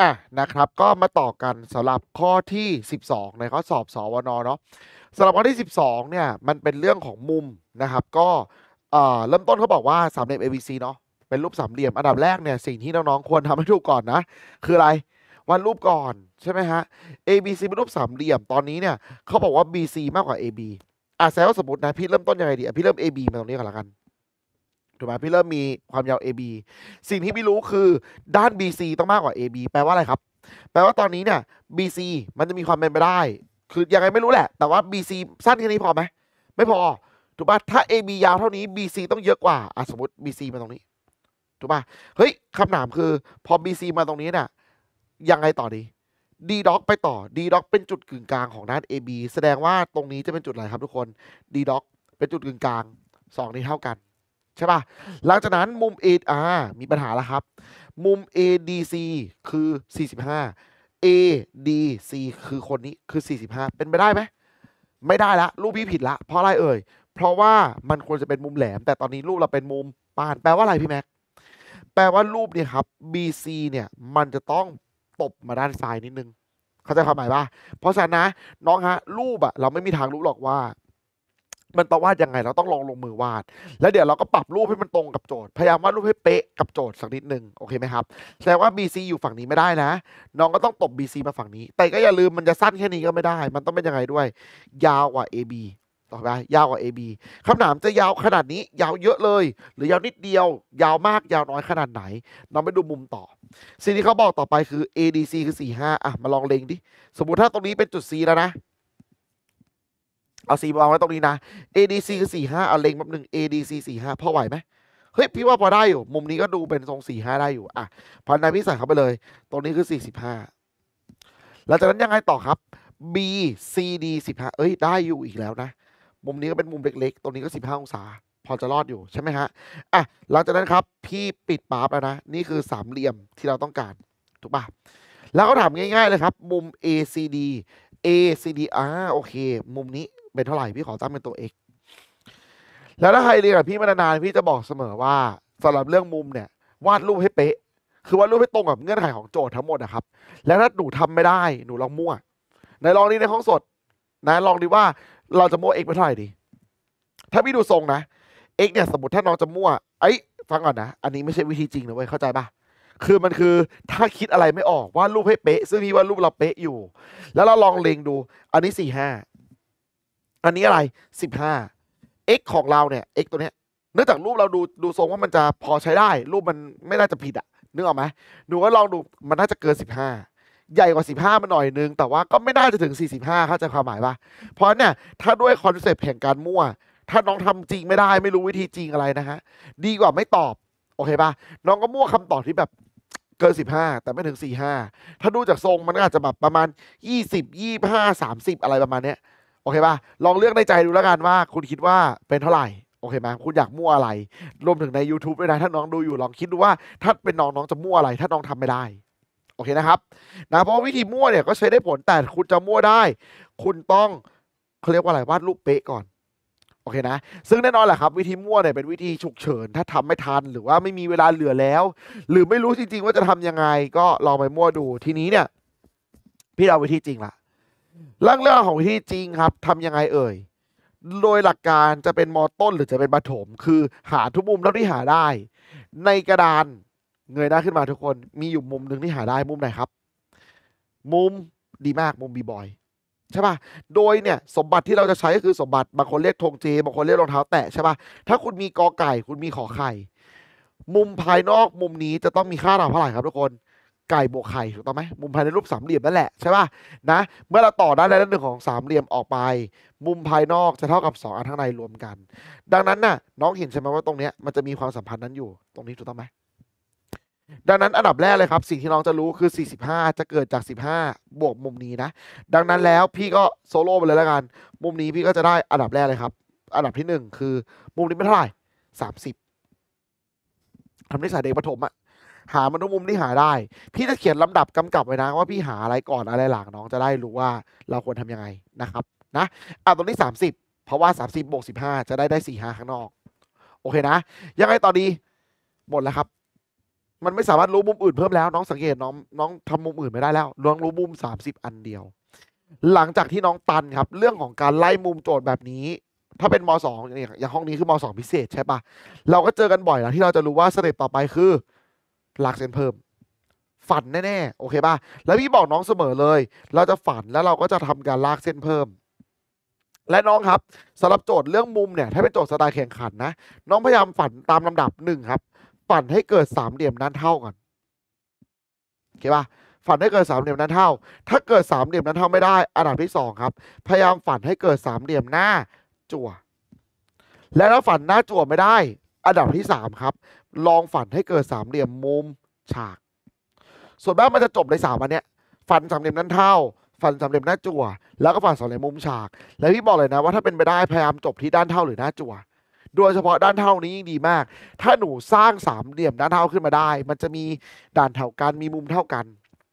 อ่ะนะครับก็มาต่อกันสำหรับข้อที่ 12ในข้อสอบสวนเนาะสำหรับข้อที่ 12เนี่ยมันเป็นเรื่องของมุมนะครับก็เริ่มต้นเขาบอกว่าสามเหลี่ยม ABC เนาะเป็นรูปสามเหลี่ยมอันดับแรกเนี่ยสิ่งที่น้องๆควรทำให้ถูกก่อนนะคืออะไรวานรูปก่อนใช่ไหมฮะ ABC เป็นรูปสามเหลี่ยมตอนนี้เนี่ยเขาบอกว่า BC มากกว่า AB อ่ะแซวสมมตินะพี่เริ่มต้นยังไงดีพี่เริ่ม AB มาตรงนี้ก่อนละกันถูกไหมพี่เริ่มมีความยาว AB สิ่งที่พี่รู้คือด้าน BC ต้องมากกว่า AB แปลว่าอะไรครับ แปลว่าตอนนี้เนี่ย BC มันจะมีความเป็นไปได้ คือยังไงไม่รู้แหละ แต่ว่า BC สั้นแค่นี้พอไหมไม่พอ ถูกป่ะถ้า AB ยาวเท่านี้ BC ต้องเยอะกว่าอ่ะสมมติ BC มาตรงนี้ ถูกป่ะเฮ้ยคำถามคือ พอ BC มาตรงนี้เนี่ย ยังไงต่อดี D doc ไปต่อ D doc เป็นจุดกึ่งกลางของด้าน AB แสดงว่าตรงนี้จะเป็นจุดอะไรครับทุกคน D doc เป็นจุดกึ่งกลาง2นี้เท่ากันใช่ปะ่ะหลังจากนั้นมุม a ามีปัญหาแล้วครับ มุม ADC คือ 45 ADC คือคนนี้คือ 45 เป็นไปได้ไหมไม่ได้ละรูปพี่ผิดละ เพราะอะไรเอ่ย เพราะว่ามันควรจะเป็นมุมแหลม แต่ตอนนี้รูปเราเป็นมุมปาน แปลว่าอะไรพี่แม็กแปลว่ารูปเนี่ยครับ BC เนี่ยมันจะต้องตบมาด้านซ้ายนิดนึง เข้าใจความหมายป่ะเพราะฉะนั้นนะ น้องฮะ รูปอะเราไม่มีทางรู้หรอกว่ามันต้องวาดยังไงเราต้องลองลงมือวาด แล้วเดี๋ยวเราก็ปรับรูปให้มันตรงกับโจทย์ พยายามวาดรูปให้เป๊ะกับโจทย์สักนิดนึงโอเคไหมครับแสดงว่า BC อยู่ฝั่งนี้ไม่ได้นะ น้องก็ต้องตบ BC มาฝั่งนี้แต่ก็อย่าลืมมันจะสั้นแค่นี้ก็ไม่ได้ มันต้องเป็นยังไงด้วย ยาวกว่า AB ต่อไปยาวกว่า AB คำถามจะยาวขนาดนี้ ยาวเยอะเลย หรือยาวนิดเดียว ยาวมากยาวน้อยขนาดไหนน้องไปดูมุมต่อสิ่งที่เขาบอกต่อไปคือ ADC คือ 45อ่ะมาลองเล็งดิสมมุติถ้าตรงนี้เป็นจุด C แล้วนะเอาสีวางไว้ตรงนี้นะ ADC คือสี่ห้าเอาเล็งแป๊บหนึ่ง ADC สี่ห้าพอไหวไหมเฮ้ยพี่ว่าพอได้อยู่ มุมนี้ก็ดูเป็นทรงสี่ห้าได้อยู่ อ่ะพันนายพี่ใส่เข้าไปเลย ตรงนี้คือสี่สิบห้าหลังจากนั้นยังไงต่อครับ B C D สิบห้าเอ้ยได้อยู่อีกแล้วนะ มุมนี้ก็เป็นมุมเล็กๆ ตรงนี้ก็สิบห้าองศา พอจะรอดอยู่ใช่ไหมฮะ อ่ะหลังจากนั้นครับพี่ปิดปาร์ปแล้วนะ นี่คือสามเหลี่ยมที่เราต้องการ ถูกปะแล้วก็ถามง่าย ๆเลยครับ มุม A C D A C D อ่าโอเค มุมนี้เป็นเท่าไหร่พี่ขอตั้งเป็นตัว x แล้วถ้าใครเรียนกับพี่มานานๆพี่จะบอกเสมอว่าสำหรับเรื่องมุมเนี่ย วาดรูปให้เป๊ะ คือวาดรูปให้ตรงกับเงื่อนไขของโจทย์ทั้งหมดนะครับ แล้วถ้าหนูทำไม่ได้ หนูลองมั่ว ในลองนี้ในห้องสด นะลองดีว่าเราจะมั่ว x ไปเท่าไหร่ดี ถ้าพี่ดูทรงนะ x เนี่ย สมมติถ้าน้องจะมั่วไอ้ฟังก่อนนะอันนี้ไม่ใช่วิธีจริงนะเว้ยเข้าใจปะคือมันคือถ้าคิดอะไรไม่ออกวาดรูปให้เป๊ะซึ่งพี่วาดรูปเราเป๊ะอยู่ แล้วเราลองเลงดูอันนี้สี่ห้าอันนี้อะไร 15 x ของเราเนี่ย x ตัวเนี้ยเนื่องจากรูปเราดูดูทรงว่ามันจะพอใช้ได้ รูปมันไม่น่าจะผิดอะนึกออกไหมหนูก็ลองดูมันน่าจะเกิน 15 ใหญ่กว่า 15มาหน่อยนึงแต่ว่าก็ไม่ได้จะถึง 45เข้าใจความหมายปะเพราะเนี่ยถ้าด้วยคอนเซปต์แห่งการมั่ว ถ้าน้องทำจริงไม่ได้ไม่รู้วิธีจริงอะไรนะฮะดีกว่าไม่ตอบ โอเคปะน้องก็มั่วคำตอบที่แบบเกิน15 แต่ไม่ถึง 45 ถ้าดูจากทรงมันก็อาจจะแบบประมาณ 20 25 30 อะไรประมาณเนี้ยโอเคป่ะ ลองเลือกในใจดูแล้วกันว่า คุณคิดว่าเป็นเท่าไหร่ โอเคไหมคุณอยากมั่วอะไร รวมถึงใน YouTube ด้วยนะ ถ้าน้องดูอยู่ ลองคิดดูว่า ถ้าเป็นน้องน้องจะมั่วอะไร ถ้าน้องทำไม่ได้ โอเคนะครับ นะ เพราะวิธีมั่วเนี่ยก็ใช้ได้ผล แต่คุณจะมั่วได้ คุณต้องเขาเรียกว่าอะไรวาดรูปเป๊ะก่อน โอเคนะ ซึ่งแน่นอนแหละครับวิธีมั่วเนี่ยเป็นวิธีฉุกเฉิน ถ้าทำไม่ทัน หรือว่าไม่มีเวลาเหลือแล้ว หรือไม่รู้จริงๆว่าจะทำยังไง ก็ลองไปมั่วดู ทีนี้เนี่ยพี่เอาวิธีจริงละเรื่องเรื่องของที่จริงครับทำยังไงเอ่ย โดยหลักการจะเป็นมอต้นหรือจะเป็นปฐมคือหาทุกมุมแล้วที่หาได้ ในกระดานเงยหน้าขึ้นมาทุกคนมีอยู่มุมหนึ่งที่หาได้มุมไหนครับ มุมดีมากมุมบีบอยใช่ป่ะโดยเนี่ยสมบัติที่เราจะใช้ก็คือสมบัติ บางคนเรียกธงเจ บางคนเรียกรองเท้าแตะใช่ป่ะถ้าคุณมีกอไก่คุณมีขอไข่มุมภายนอกมุมนี้จะต้องมีค่าราวเท่าไหร่ครับทุกคนไก่บวกไข่ถูกต้องไหมมุมภายในรูปสามเหลี่ยมนั่นแหละใช่ป่ะนะเมื่อเราต่อด้านใดด้านหนึ่งของสามเหลี่ยมออกไป มุมภายนอกจะเท่ากับ 2 อันข้างในรวมกัน ดังนั้นน่ะน้องเห็นใช่ไหมว่าตรงเนี้ยมันจะมีความสัมพันธ์นั้นอยู่ตรงนี้ถูกต้องไหมดังนั้นอันดับแรกเลยครับ สิ่งที่น้องจะรู้คือ 45 จะเกิดจาก 15 บวกมุมนี้นะ ดังนั้นแล้วพี่ก็โซโล่ไปเลยแล้วกันมุมนี้พี่ก็จะได้อันดับแรกเลยครับ อันดับที่ 1 คือมุมนี้เป็นเท่าไหร่30ทำนิสัยเด็กประถมอะหามนุมุมที่หาได้ พี่จะเขียนลำดับกำกับไว้นะ ว่าพี่หาอะไรก่อนอะไรหลังน้องจะได้รู้ว่าเราควรทำยังไงนะครับนะอ่ะตรงนี้30เพราะว่า30บวก15จะได้ได้4หาข้างนอก โอเคนะ ยังไงต่อดีหมดแล้วครับ มันไม่สามารถรู้มุมอื่นเพิ่มแล้วน้องสังเกตน้องน้องทำมุมอื่นไม่ได้แล้วล้องรู้มุม30อันเดียว หลังจากที่น้องตันครับ เรื่องของการไล่มุมโจทย์แบบนี้ ถ้าเป็นม2อย่างห้องนี้คือม2พิเศษใช่ปะเราก็เจอกันบ่อยแล้วที่เราจะรู้ว่าสเต็ปต่อไปคือลากเส้นเพิ่ม ฝันแน่ๆโอเคป่ะ แล้วพี่บอกน้องเสมอเลย เราจะฝันแล้วเราก็จะทำการลากเส้นเพิ่ม และน้องครับสำหรับโจทย์เรื่องมุมเนี่ย ถ้าเป็นโจทย์สไตล์แข่งขันนะ น้องพยายามฝันตามลำดับหนึ่งครับ ฝันให้เกิดสามเหลี่ยมนั้นเท่ากันโอเคป่ะ ฝันให้เกิดสามเหลี่ยมนั้นเท่า ถ้าเกิดสามเหลี่ยมนั้นเท่าไม่ได้ อันดับที่สองครับ พยายามฝันให้เกิดสามเหลี่ยมหน้าจั่ว และถ้าฝันหน้าจั่วไม่ได้ อันดับที่สามครับลองฝันให้เกิดสามเหลี่ยมมุมฉาก ส่วนมากมันจะจบในสามอันเนี้ย ฝันสามเหลี่ยมนั้นเท่า ฝันสามเหลี่ยมหน้าจั่ว แล้วก็ฝันสามเหลี่ยมมุมฉาก แล้วพี่บอกเลยนะว่าถ้าเป็นไปได้พยายามจบที่ด้านเท่าหรือหน้าจั่ว โดยเฉพาะด้านเท่านี้ยิ่งดีมาก ถ้าหนูสร้างสามเหลี่ยมด้านเท่าขึ้นมาได้ มันจะมีด้านเท่ากันมีมุมเท่ากัน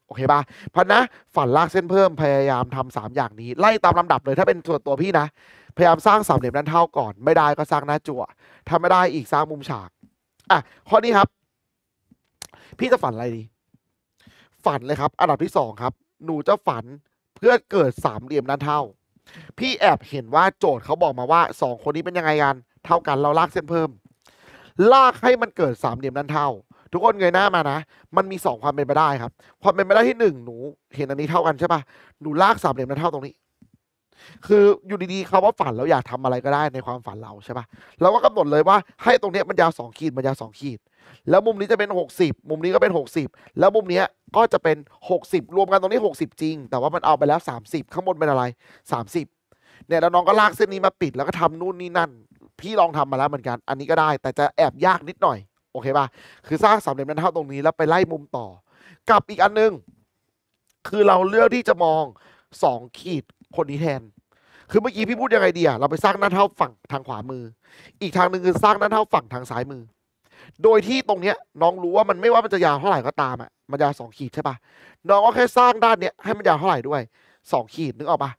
โอเคปะ่ะพันนะฝันลากเส้นเพิ่มพยายามทำสามอย่างนี้ ไล่ตามลำดับเลย ถ้าเป็นส่วนตัวพี่นะ พยายามสร้างสามเหลี่ยมด้านเท่าก่อนไม่ได้ก็สร้างหน้าจั่วถ้าไม่ได้อีกสร้างมุมฉากอ่ะข้อนี้ครับ พี่จะฝันอะไรดี ฝันเลยครับอันดับที่สองครับหนูจะฝันเพื่อเกิดสามเหลี่ยมนั้นเท่า พี่แอบเห็นว่าโจทย์เขาบอกมาว่าสองคนนี้เป็นยังไงกันเท่ากันเราลากเส้นเพิ่ม ลากให้มันเกิดสามเหลี่ยมนั้นเท่า ทุกคนเงยหน้ามานะมันมีสองความเป็นไปได้ครับความเป็นไปได้ที่หนึ่งหนูเห็นอันนี้เท่ากันใช่ปะหนูลากสามเหลี่ยมนั้นเท่าตรงนี้คืออยู่ดีๆคาว่าฝันเราอยากทำอะไรก็ได้ในความฝันเราใช่ปะเราก็กำหนดเลยว่าให้ตรงนี้มันยาวสองขีดมันยาวสองขีด แล้วมุมนี้จะเป็น 60 มุมนี้ก็เป็น 60 แล้วมุมนี้ก็จะเป็น 60 รวมกันตรงนี้ 60 จริง แต่ว่ามันเอาไปแล้ว 30ข้างบนเป็นอะไร 30เนี่ยแล้วน้องก็ลากเส้นนี้มาปิดแล้วก็ทำนู่นนี่นั่น พี่ลองทำมาแล้วเหมือนกันอันนี้ก็ได้ แต่จะแอบยากนิดหน่อยโอเคป่ะคือสร้างสามเหลี่ยมนั้นเท่าตรงนี้แล้วไปไล่มุมต่อกับอีกอันนึง คือเราเลือกที่จะมองสองขีดคนนี้แทน คือเมื่อกี้พี่พูดยังไงดีอะเราไปสร้างหน้าเท่าฝั่งทางขวามือ อีกทางหนึ่งคือสร้างหน้าเท่าฝั่งทางซ้ายมือ โดยที่ตรงเนี้ยน้องรู้ว่ามันไม่ว่ามันจะยาวเท่าไหร่ก็ตามอะมันยาวสองขีดใช่ปะน้องก็แค่สร้างด้านเนี้ยให้มันยาวเท่าไหร่ด้วยสองขีดนึกออกปะ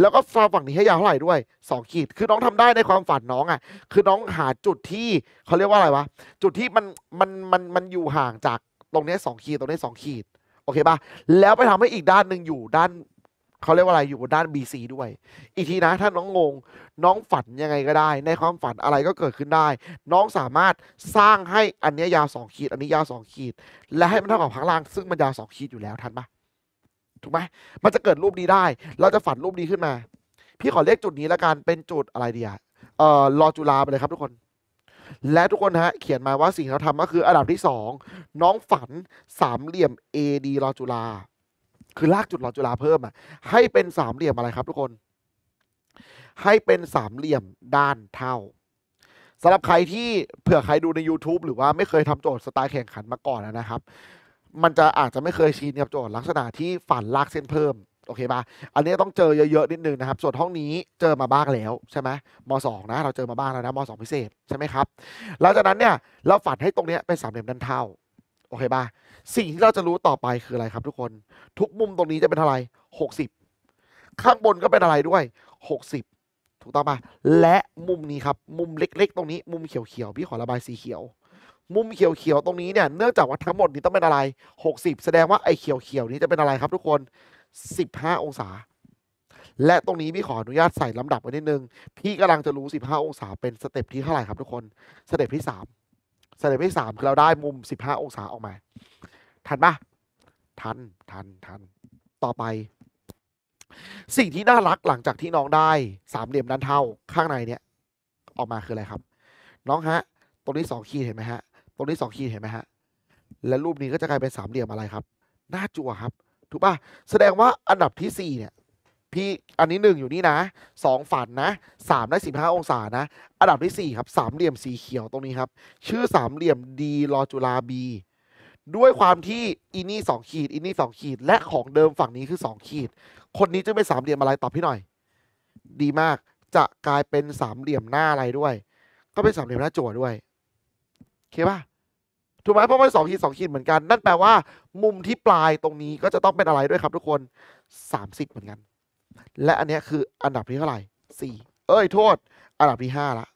แล้วก็สางฝั่งนี้ให้ยาวเท่าไหร่ด้วยสองขีด คือน้องทำได้ในความฝันน้องอ่ะ คือน้องหาจุดที่เขาเรียกว่าอะไรวะ จุดที่มันมันมันมันอยู่ห่างจากตรงนี้สองขีดตรงนี้สองขีด โอเคปะแล้วไปทำให้อีกด้านหนึ่งอยู่ด้านเขาเรียกว่าอะไรอยู่บนด้าน BC ด้วย อีกทีนะ ถ้าน้องงง น้องฝันยังไงก็ได้ ในความฝันอะไรก็เกิดขึ้นได้ น้องสามารถสร้างให้อันนี้ยาวสองขีด อันนี้ยาวสองขีด และให้มันเท่ากับข้างล่างซึ่งมันยาวสองขีดอยู่แล้วทันปะถูกไหมมันจะเกิดรูปนี้ได้ เราจะฝันรูปนี้ขึ้นมา พี่ขอเรียกจุดนี้ละกัน เป็นจุดอะไรเดียเอ่อรอจุลาไปเลยครับทุกคน และทุกคนฮะเขียนมาว่าสิ่งที่เราทำก็คืออันดับที่สองน้องฝันสามเหลี่ยม AD รอจุฬาคือลากจุดหลอดจุฬาเพิ่มอ่ะให้เป็นสามเหลี่ยมอะไรครับทุกคน ให้เป็นสามเหลี่ยมด้านเท่าสำหรับใครที่เผื่อใครดูใน YouTube หรือว่าไม่เคยทำโจทย์สไตล์แข่งขันมาก่อนนะครับ มันจะอาจจะไม่เคยชินกับโจทย์ลักษณะที่ฝันลากเส้นเพิ่ม โอเคป่ะอันนี้ต้องเจอเยอะๆนิดนึงนะครับส่วนห้องนี้เจอมาบ้างแล้ว ใช่ไหมมสองนะ เราเจอมาบ้างแล้วนะมสองพิเศษใช่ไหมครับหลังจากนั้นเนี่ย เราฝันให้ตรงนี้เป็นสามเหลี่ยมด้านเท่าโอเคป่ะสิ่งที่เราจะรู้ต่อไปคืออะไรครับทุกคน ทุกมุมตรงนี้จะเป็นอะไร 60 ข้างบนก็เป็นอะไรด้วย 60 ถูกต้องปะและมุมนี้ครับมุมเล็กๆ ตรงนี้ มุมเขียวๆพี่ขอระบายสีเขียว มุมเขียวๆตรงนี้เนี่ยเนื่องจากว่าทั้งหมดนี้ต้องเป็นอะไร 60 แสดงว่าไอ้เขียวๆนี้จะเป็นอะไรครับทุกคน 15 องศา และตรงนี้พี่ขออนุญาตใส่ลำดับไว้นิดนึงพี่กำลังจะรู้ 15 องศา เป็นสเต็ปที่เท่าไหร่ครับทุกคนสเต็ปที่3สเต็ปที่3คือเราได้มุม 15 องศาออกมาทันปะทันทันทันต่อไป สิ่งที่น่ารักหลังจากที่น้องได้สามเหลี่ยมด้านเท่าข้างในเนี่ย ออกมาคืออะไรครับ น้องฮะ ตรงนี้สองขีดเห็นไหมฮะตรงนี้สองขีดเห็นไหมฮะและรูปนี้ก็จะกลายเป็นสามเหลี่ยมอะไรครับ หน้าจั่วครับ ถูกปะแสดงว่าอันดับที่สี่เนี่ย พี่อันนี้หนึ่งอยู่นี่นะสองฝันนะสามได้สิบห้าองศานะอันดับที่สี่ครับสามเหลี่ยมสีเขียวตรงนี้ครับชื่อสามเหลี่ยมดีลอจุลาบีด้วยความที่อินี่สองขีดอินี่สองขีดและของเดิมฝั่งนี้คือสองขีด คนนี้จะเป็นสามเหลี่ยมอะไรตอบพี่หน่อย ดีมากจะกลายเป็นสามเหลี่ยมหน้าอะไรด้วย ก็เป็นสามเหลี่ยมหน้าจั่วด้วยโอเคป่ะถูกไหมเพราะมันสองขีดสองขีดเหมือนกันนั่นแปลว่า มุมที่ปลายตรงนี้ก็จะต้องเป็นอะไรด้วยครับ ทุกคนสามสิบเหมือนกันและอันนี้คืออันดับที่เท่าไหร่สี่เอ้ยโทษ อันดับที่ห้าละ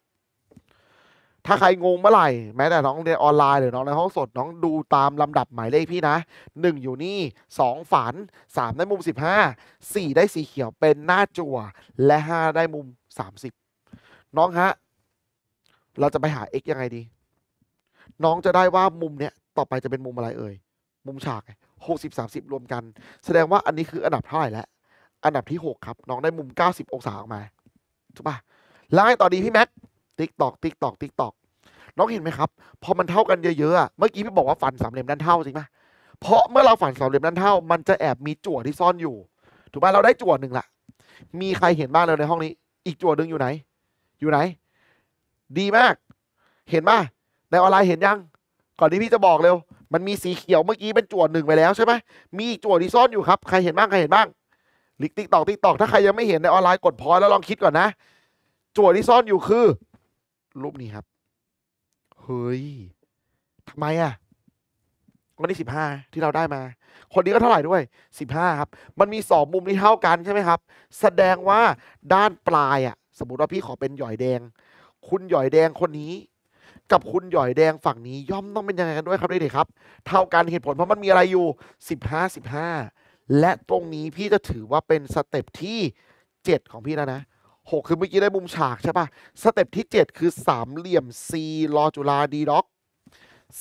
ถ้าใครงงเมื่อไหร่ แม้แต่น้องเรียนออนไลน์หรือ น้องในห้องสดน้องดูตามลำดับหมายเลขพี่นะ 1 อยู่นี่ 2 ฝัน 3 ได้มุม 15 4 ได้สีเขียวเป็นหน้าจั่วและ 5 ได้มุม 30 น้องฮะ เราจะไปหา x ยังไงดี น้องจะได้ว่ามุมเนี้ยต่อไปจะเป็นมุมอะไรเอ่ย มุมฉาก 60 30 รวมกัน แสดงว่าอันนี้คืออันดับเท่าไหร่แล้วอันดับที่ 6 ครับน้องได้มุม 90องศาออกมาถูกป่ะไลน์ต่อดีพี่แม็กติ๊กตอกติ๊กตอกติ๊กตอกน้องเห็นไหมครับ พอมันเท่ากันเยอะๆเมื่อกี้พี่บอกว่าฝันสามเหลี่ยมด้านเท่าจริงไหมเพราะเมื่อเราฝันสามเหลี่ยมด้านเท่า มันจะแอบมีจั่วที่ซ่อนอยู่ ถูกไหมเราได้จั่วหนึ่งละ มีใครเห็นบ้างเลยในห้องนี้ อีกจั่วหนึ่งอยู่ไหน อยู่ไหน ดีมาก เห็นไหมในออนไลน์เห็นยัง ก่อนที่พี่จะบอกเร็ว มันมีสีเขียวเมื่อกี้เป็นจั่วหนึ่งไปแล้วใช่ไหมมีอีกจั่วที่ซ่อนอยู่ครับ ใครเห็นบ้างใครเห็นบ้าง ลิกติ๊กตอกติ๊กตอกถ้าใครยังไม่เห็นในออนไลน์กดพอยแล้วลองคิดก่อนนะ จั่วที่ซ่อนอยู่คือ รูปนี้ครับเฮ้ยทำไมอ่ะวันนี้สิบห้าที่เราได้มา คนนี้ก็เท่าไหร่ด้วยสิบห้าครับ มันมีสองมุมที่เท่ากันใช่ไหมครับ แสดงว่าด้านปลายอ่ะ สมมติว่าพี่ขอเป็นหย่อยแดง คุณหย่อยแดงคนนี้กับคุณหย่อยแดงฝั่งนี้ย่อมต้องเป็นยังไงกันด้วยครับเด็กๆครับ เท่ากันเหตุผลเพราะมันมีอะไรอยู่สิบห้าสิบห้าและตรงนี้พี่จะถือว่าเป็นสเต็ปที่เจ็ดของพี่แล้วนะ6คือเมื่อกี้ได้มุมฉากใช่ปะสเต็ปที่7 คือสามเหลี่ยม C รอจุลาดีด็อก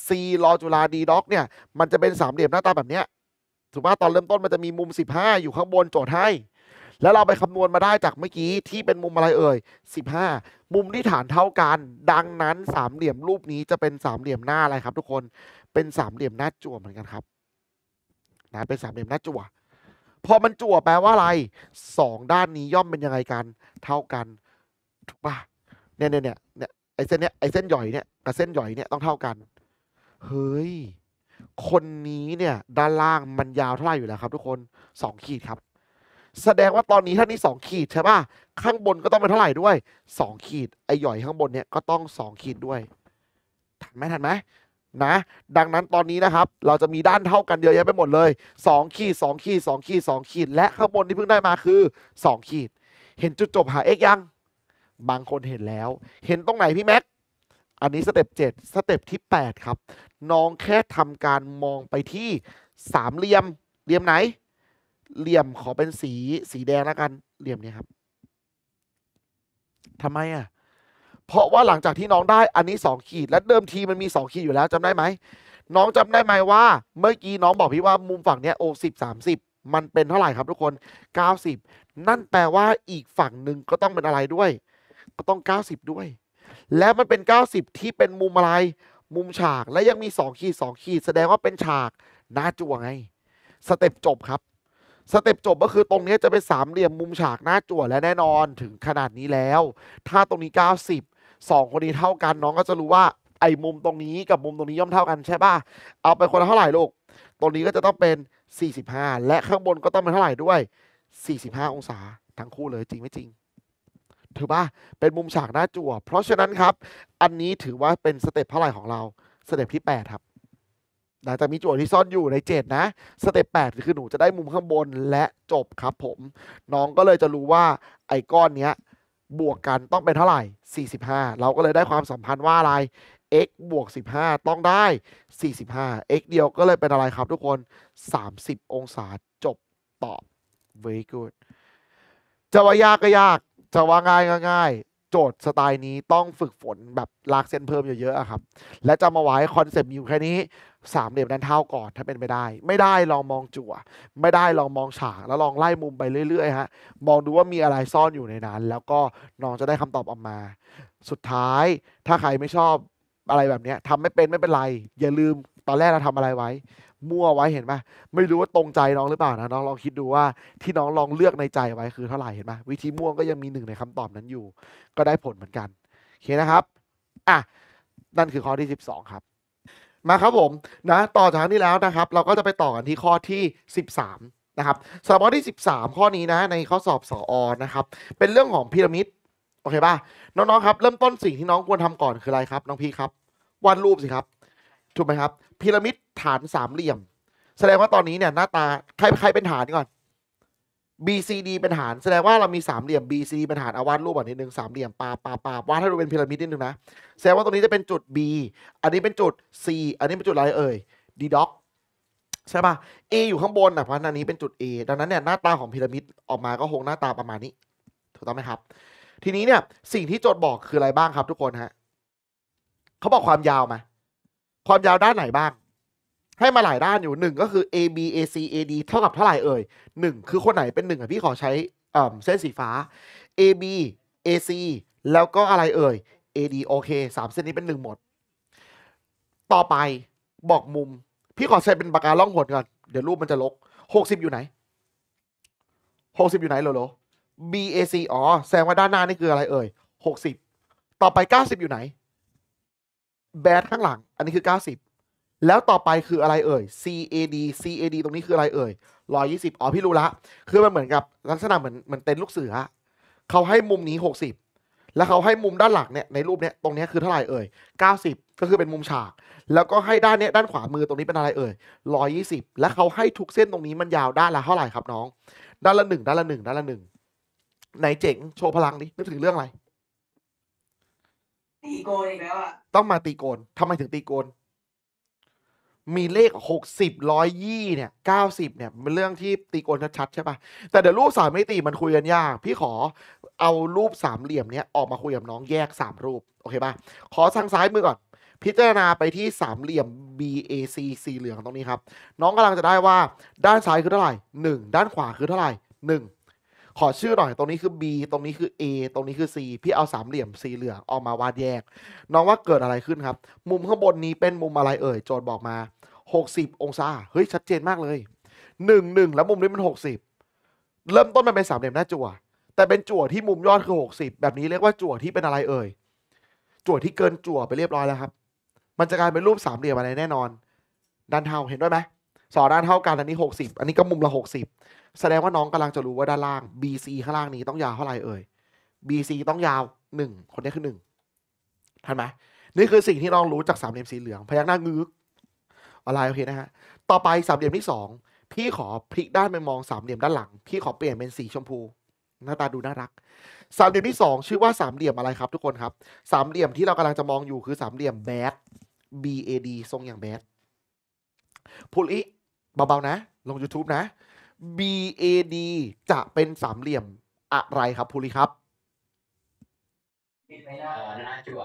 C รอจุลาดีด็อกเนี่ยมันจะเป็นสามเหลี่ยมหน้าตาแบบเนี้ยถูกปะตอนเริ่มต้นมันจะมีมุม 15 อยู่ข้างบนโจทย์ให้ แล้วเราไปคำนวณมาได้จากเมื่อกี้ที่เป็นมุมอะไรเอ่ย15 มุมที่ฐานเท่ากันดังนั้นสามเหลี่ยมรูปนี้จะเป็นสามเหลี่ยมหน้าอะไรครับ ทุกคนเป็นสามเหลี่ยมหน้าจั่วเหมือนกันครับนะเป็นสามเหลี่ยมหน้าจั่วพอมันจั่วแปลว่าอะไรสองด้านนี้ย่อมเป็นยังไงกัน เท่ากันถูกป่ะ เนี่ยเนี่ยเนี่ยไอเส้นเนี้ยไอเส้นหย่อยเนี่ย กับเส้นหย่อยเนี่ยต้องเท่ากัน เฮ้ย คนนี้เนี่ย ด้านล่างมันยาวเท่าไหร่อยู่แล้วครับทุกคน สองขีดครับ แสดงว่าตอนนี้ท่านนี้สองขีด ใช่ป่ะ ข้างบนก็ต้องเป็นเท่าไหร่ด้วย สองขีด ไอหย่อยข้างบนเนี่ยก็ต้องสองขีดด้วยทันไหมทันไหมนะดังนั้นตอนนี้นะครับ เราจะมีด้านเท่ากันเยอะแยะไปหมดเลย 2 ขีด2ขีด2ขีด2ขีดและข้างบนที่เพิ่งได้มาคือ 2 ขีด เห็นจุดจบหา x ยังบางคนเห็นแล้วเห็นตรงไหน พี่แม็กอันนี้สเต็ป7สเต็ปที่8ครับน้องแค่ทำการมองไปที่สามเหลี่ยมเหลี่ยมไหน เหลี่ยมขอเป็นสีสีแดงแล้วกันเหลี่ยมนี้ครับทำไมอ่ะเพราะว่าหลังจากที่น้องได้อันนี้ 2 ขีดและเดิมทีมันมี 2 ขีดอยู่แล้วจำได้ไหม น้องจำได้ไหมว่า เมื่อกี้น้องบอกพี่ว่ามุมฝั่งเนี้ยโอสิบสามสิบมันเป็นเท่าไหร่ครับทุกคน 90 นั่นแปลว่าอีกฝั่งหนึ่งก็ต้องเป็นอะไรด้วย ก็ต้อง 90 ด้วย และมันเป็น 90 ที่เป็นมุมอะไร มุมฉากและยังมี2ขีด 2 ขีดแสดงว่าเป็นฉากหน้าจั่วไง สเต็ปจบครับ สเต็ปจบก็คือตรงนี้จะเป็นสามเหลี่ยมมุมฉากหน้าจั่วและแน่นอนถึงขนาดนี้แล้ว ถ้าตรงนี้90สองคนนี้เท่ากัน น้องก็จะรู้ว่าไอ้มุมตรงนี้กับมุมตรงนี้ย่อมเท่ากันใช่ป่ะ เอาไปคนละเท่าไหร่ลูกตรงนี้ก็จะต้องเป็น 45 และข้างบนก็ต้องเป็นเท่าไหร่ด้วย 45 องศาทั้งคู่เลยจริงไม่จริงถือว่าเป็นมุมฉากหน้าจั่วเพราะฉะนั้นครับ อันนี้ถือว่าเป็นสเต็ปเท่าไหร่ของเราสเต็ปที่ 8 ครับหลังจากมีจั่วที่ซ่อนอยู่ใน 7 นะ สเต็ป8คือหนูจะได้มุมข้างบนและจบครับผม น้องก็เลยจะรู้ว่าไอ้ก้อนเนี้ยบวกกันต้องเป็นเท่าไหร่ 45 เราก็เลยได้ความสัมพันธ์ว่าอะไร x บวก 15 ต้องได้ 45 x เดียวก็เลยเป็นอะไรครับทุกคน 30 องศาจบตอบ very good จะว่ายากก็ยากจะว่าง่ายก็ง่าย โจทย์สไตล์นี้ต้องฝึกฝนแบบลากเส้นเพิ่มเยอะๆครับ และจำมาไว้คอนเซปต์อยู่แค่นี้สามเหลี่ยมด้านเท่าก่อนถ้าเป็นไม่ได้ ไม่ได้ลองมองจั่ว ไม่ได้ลองมองฉากแล้วลองไล่มุมไปเรื่อยๆฮะมองดูว่ามีอะไรซ่อนอยู่ในนั้น แล้วก็น้องจะได้คำตอบออกมา สุดท้ายถ้าใครไม่ชอบอะไรแบบนี้ทำไม่เป็นไม่เป็นไร อย่าลืมตอนแรกเราทำอะไรไว้ มั่วไว้เห็นไหมไม่รู้ว่าตรงใจน้องหรือเปล่านะน้องลองคิดดูว่าที่น้องลองเลือกในใจไว้คือเท่าไหร่เห็นไหมวิธีม่วงก็ยังมีหนึ่งในคำตอบนั้นอยู่ ก็ได้ผลเหมือนกันโอเคนะครับอ่ะนั่นคือข้อที่12ครับมาครับผมนะต่อจากนี้แล้วนะครับ เราก็จะไปต่อกันที่ข้อที่ 13นะครับสำหรับข้อที่ 13 ข้อนี้นะ ในข้อสอบสออนะครับเป็นเรื่องของพีระมิดโอเคป่ะน้องๆครับ เริ่มต้นสิ่งที่น้องควรทำก่อน คืออะไรครับ น้องพี่ครับวาดรูปสิครับถูกไหมครับพีระมิดฐานสามเหลี่ยม แสดงว่าตอนนี้เนี่ยหน้าตาใครใครเป็นฐานก่อน BCD เป็นฐานแสดงว่า เรามีสามเหลี่ยม BCD เป็นฐานเอาวาดรูปแบบนี้หนึ่งสามเหลี่ยมปาปาปาวาดให้ดูเป็นพีระมิดนิดนึงนะแสดงว่าตรงนี้จะเป็นจุด B อันนี้เป็นจุด C อันนี้เป็นจุดอะไรเอ่ย D d o อกใช่ป่ะ A อยู่ข้างบนนะเพราะนั้นนี้เป็นจุด A ดังนั้นเนี่ยหน้าตาของพีระมิดออกมาก็คงหน้าตาประมาณนี้ถูกต้องไหมครับทีนี้เนี่ยสิ่งที่โจทย์บอกคืออะไรบ้างครับ ทุกคนฮะเขาบอกความยาวมา ความยาวด้านไหนบ้างให้มาหลายด้านอยู่หนึ่งก็คือ A B A C A D เท่ากับเท่าไหร่เอ่ยหนึ่งคือคนไหนเป็นหนึ่งอ่ะ พี่ขอใช้เส้นสีฟ้า A B A C แล้วก็อะไรเอ่ย A D โอเคสามเส้นนี้เป็นหนึ่งหมด ต่อไปบอกมุม พี่ขอใช้เป็นปากกาล่องหดก่อนเดี๋ยวรูปมันจะลกหกสิบอยู่ไหนหกสิบอยู่ไหนโลโล B A C อ๋อแสดงว่าด้านหน้านี่คืออะไรเอ่ยหกสิบต่อไปเก้าสิบอยู่ไหนแบดข้างหลัง อันนี้คือเก้าสิบแล้วต่อไปคืออะไรเอ่ย CAD CAD ตรงนี้คืออะไรเอ่ยร้อยยี่สิบอ๋อพี่รู้ละ คือมันเหมือนกับลักษณะเหมือนเหมือนเต็นท์ลูกเสือเขาให้มุมนี้หกสิบ แล้วเขาให้มุมด้านหลังเนี่ยในรูปเนี่ยตรงนี้คือเท่าไหร่เอ่ย เก้าสิบก็คือเป็นมุมฉาก แล้วก็ให้ด้านเนี้ย ด้านขวามือตรงนี้เป็นอะไร เอ่ยร้อยยี่สิบ แล้วเขาให้ทุกเส้นตรงนี้มันยาวด้านละเท่าไหร่ครับน้อง ด้านละหนึ่ง ด้านละหนึ่ง ด้านละหนึ่งไหนเจ๋ง โชว์พลังดินึกถึงเรื่องอะไร ตีโกนอีกแล้วอะต้องมาตีโกนทำไมถึงตีโกนมีเลข 60ร้อยยี่เนี่ยเก้าสิบเนี่ยเป็นเรื่องที่ตีกลชัดใช่ปะแต่เดี๋ยวรูปสามมิติมันคุยกันยากพี่ขอเอารูปสามเหลี่ยมเนี้ย ออกมาคุยกับน้องแยกสามรูป โอเคปะขอทางซ้ายมือก่อน พิจารณาไปที่สามเหลี่ยม BAC สีเหลืองตรงนี้ครับ น้องกำลังจะได้ว่า ด้านซ้ายคือเท่าไหร่ 1 ด้านขวาคือเท่าไหร่ 1ขอชื่อหน่อยตรงนี้คือ B ตรงนี้คือ A ตรงนี้คือ C พี่เอาสามเหลี่ยมสีเหลืองออกมาวาดแยก น้องว่าเกิดอะไรขึ้นครับ มุมข้างบนนี้เป็นมุมอะไรเอ่ย โจทย์บอกมา 60 องศาเฮ้ย ชัดเจนมากเลย 1 1 แล้ว มุมนี้มัน 60 เริ่มต้นมันเป็นสามเหลี่ยมหน้าจั่วแต่เป็นจั่วที่มุมยอดคือ 60 แบบนี้เรียกว่าจั่วที่เป็นอะไรเอ่ยจั่วที่เกินจั่วไปเรียบร้อยแล้วครับ มันจะกลายเป็นรูปสามเหลี่ยมอะไรแน่นอนดันเทาเห็นด้วยไหมสอด้านเท่ากันอันนี้60อันนี้ก็มุมละ 60แสดงว่าน้องกำลังจะรู้ว่าด้านล่าง BC ข้างล่างนี้ต้องยาวเท่าไหร่เอ่ย BC ต้องยาว1คนนี้คือ 1ทันไหมนี่คือสิ่งที่น้องรู้จากสามเหลี่ยมสีเหลืองพยักหน้างึกอะไรโอเคนะฮะต่อไปสามเหลี่ยมที่2พี่ขอพลิกด้านไปมองสามเหลี่ยมด้านหลังพี่ขอเปลี่ยนเป็นสีชมพู หน้าตาดูน่ารัก สามเหลี่ยมที่2ชื่อว่าสามเหลี่ยมอะไรครับทุกคนครับ สามเหลี่ยมที่เรากำลังจะมองอยู่คือสามเหลี่ยมแบด BAD ทรงอย่างแบดพุลิเบา ๆ นะ ลง YouTube นะ BAD จะเป็นสามเหลี่ยมอะไรครับภูริครับ หน้าจั่ว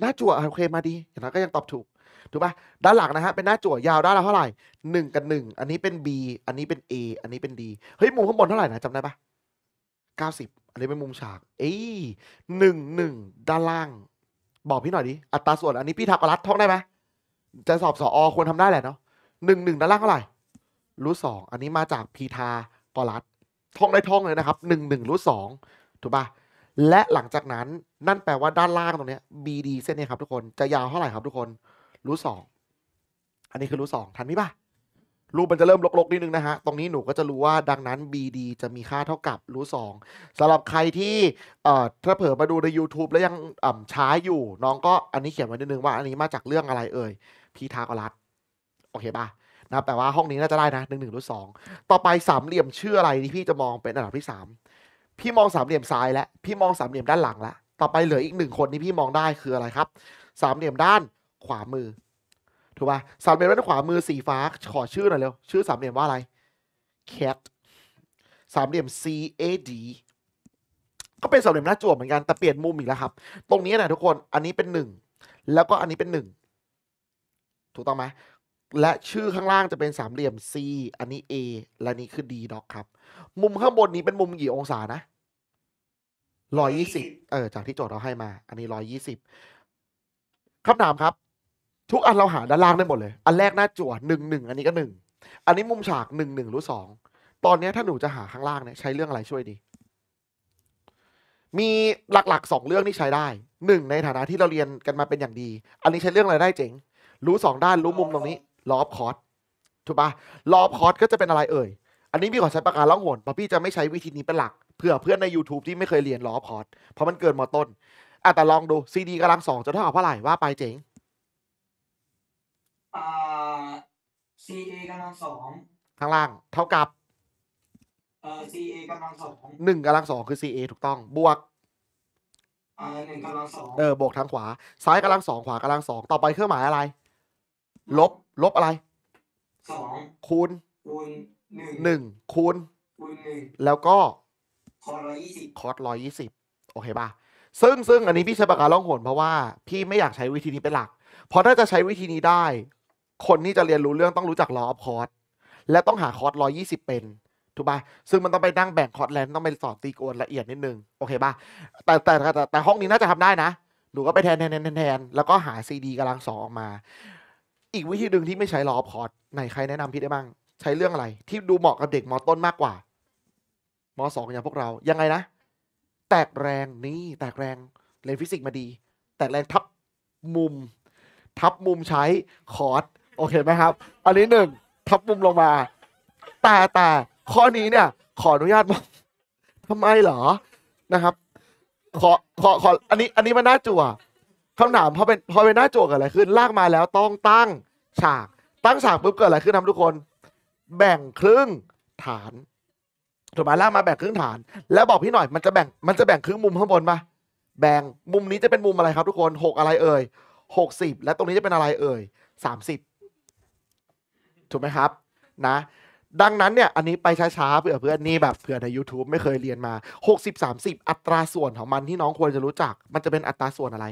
หน้าจั่ว โอเคมาดีอย่างนั้นก็ยังตอบถูก ถูกป่ะด้านหลังนะฮะ เป็นหน้าจั่วยาวด้านละเท่าไหร่ หนึ่งกับหนึ่ง อันนี้เป็น B อันนี้เป็น A อันนี้เป็น D เฮ้ยมุมข้างบนเท่าไหร่นะจำได้ปะเก้าสิบ อันนี้เป็นมุมฉากเอ้ยหนึ่งหนึ่ง ด้านล่าง บอกพี่หน่อยดิ อัตราส่วนอันนี้พี่ทักรัฐท่องได้ไหมจะสอบสออควรทำได้แหละเนาะหนึ่งหนึ่งด้านล่างเท่าไหร่รูทสองอันนี้มาจากพีทากรัสท่องได้ท่องเลยนะครับหนึ่งหนึ่งรูทสองถูกปะและหลังจากนั้น นั่นแปลว่าด้านล่างตรงนี้ BD เส้นนี้ครับทุกคน จะยาวเท่าไหร่ครับทุกคนรูทสองอันนี้คือรูทสองทันไหมปะรูปมันจะเริ่มลกๆนิดนึงนะฮะ ตรงนี้หนูก็จะรู้ว่าดังนั้น BD จะมีค่าเท่ากับรูทสองสำหรับใครที่ เอ่อถ้าเผิ่มาดูใน YouTube แล้วยังอ่ำช้าอยู่ น้องก็ อันนี้เขียนไว้นิดนึงว่า อันนี้มาจากเรื่องอะไรเอ่ย พีทากรัสโอเคปะ่ะนะแต่ว่าห้องนี้ น่าจะได้นะหนึ่งหนึ่งรูทสองต่อไปสามเหลี่ยม ชื่ออะไรที่พี่จะมองเป็นอันดับที่สามพี่มองสามเหลี่ยมซ้ายและพี่มองสามเหลี่ยมด้านหลังละต่อไปเหลืออีกหนึ่งคนที่พี่มองได้คืออะไรครับ สามเหลี่ยมด้านขวามือถูกป่ะสามเหลี่ยมด้านขวามือสีฟ้าขอชื่อหน่อยเร็ว ชื่อสามเหลี่ยมว่าอะไร cat สามเหลี่ยม CAD ก็เป็นสามเหลี่ยมหน้าจั่วเหมือนกันแต่เปลี่ยนมุมอีกแล้วครับ ตรงนี้นะทุกคนอันนี้เป็นหนึ่งแล้วก็อันนี้เป็นหนึ่งถูกต้องไหมและชื่อข้างล่างจะเป็นสามเหลี่ยม C อันนี้ A และนี้คือ D ด็อกครับ มุมข้างบนนี้เป็นมุมกี่องศานะร้อยยี่สิบเออ จากที่โจทย์เราให้มา อันนี้ร้อยยี่สิบคำถามครับ ทุกอันเราหาด้านล่างได้หมดเลย อันแรกหน้าจั่วหนึ่งหนึ่ง อันนี้ก็หนึ่ง อันนี้มุมฉากหนึ่งหนึ่งรู้สอง ตอนนี้ถ้าหนูจะหาข้างล่างเนี่ย ใช้เรื่องอะไรช่วยดี มีหลักๆสองเรื่องที่ใช้ได้ หนึ่งในฐานะที่เราเรียนกันมาเป็นอย่างดี อันนี้ใช้เรื่องอะไรได้เจ๋ง รู้สองด้าน รู้มุมตรงนี้ลอฟคอร์ส ถูกปะลอฟคอร์สก็จะเป็นอะไรเอ่ย อันนี้พี่ขอใช้ปากกาล่องหนเพราะพี่จะไม่ใช้วิธีนี้เป็นหลักเผื่อเพื่อนใน YouTube ที่ไม่เคยเรียนลอฟคอร์สเพราะมันเกินมอต้นอ่ะแต่ลองดูซีดีกำลังสองจะเท่ากับเท่าไหร่ว่าไปเจ๋งซีดีกำลังสองข้างล่างเท่ากับซีเอกำลังสองหนึ่งกำลังสองคือซีเอถูกต้อง บวกหนึ่งกำลังสองเออบวกทางขวา ซ้ายกำลังสองขวากำลังสอง ต่อไปเครื่องหมายอะไร ลบลบอะไร สองคูณ คูณหนึ่งหนึ่งคูณ คูณหนึ่งแล้วก็คอร์ร้อยยี่สิบคอร์ร้อยยี่สิบโอเคป่ะซึ่งซึ่งอันนี้พี่ใช้ปากกาล่องหนเพราะว่าพี่ไม่อยากใช้วิธีนี้เป็นหลักเพราะถ้าจะใช้วิธีนี้ได้ คนที่จะเรียนรู้เรื่องต้องรู้จักลอออฟคอร์ดและต้องหาคอร์ดร้อยยี่สิบเป็น ถูกป่ะซึ่งมันต้องไปนั่งแบ่งคอร์ดแลนต้องไปสอนตีโกนละเอียดนิดนึง โอเคป่ะแต่แต่แต่แต่ห้องนี้น่าจะทำได้นะหนูก็ไปแทนแทนแทนแทน แล้วก็หาซีดีกำลังสองออกมาอีกวิธีหนึ่งที่ไม่ใช้ล้อพอดไหนใครแนะนำพี่ได้บ้าง ใช้เรื่องอะไรที่ดูเหมาะกับเด็กมอต้นมากกว่ามสองอย่างพวกเรา ยังไงนะ แตกแรงนี่แตกแรงเรียนฟิสิกส์มาดี แตกแรงทับมุม ทับมุมใช้คอร์ดโอเคไหมครับ อันนี้หนึ่งทับมุมลงมาแต่แต่ข้อนี้เนี่ย ขออนุญาตบอกทำไมเหรอนะครับขอขอขออันนี้อันนี้มันน่าจั่วคำถามพอเป็นพอเป็นหน้าโจกเกิดอะไรขึ้น ลากมาแล้วต้องตั้งฉาก ตั้งฉากปุ๊บเกิดอะไรขึ้นครับทุกคน แบ่งครึ่งฐานถูกไหมลากมาแบ่งครึ่งฐาน แล้วบอกพี่หน่อยมันจะแบ่งมันจะแบ่งครึ่งมุมข้างบนปะแบ่งมุมนี้จะเป็นมุมอะไรครับ ทุกคนหกอะไรเอ่ยหกสิบและตรงนี้จะเป็นอะไรเอ่ยสามสิบถูกไหมครับนะ ดังนั้นเนี่ยอันนี้ไปช้าๆเพื่อเพื่อนนี่แบบเผื่อใน YouTube ไม่เคยเรียนมา60-30อัตราส่วนของมันที่น้องควรจะรู้จัก มันจะเป็นอัตราส่วนอะไร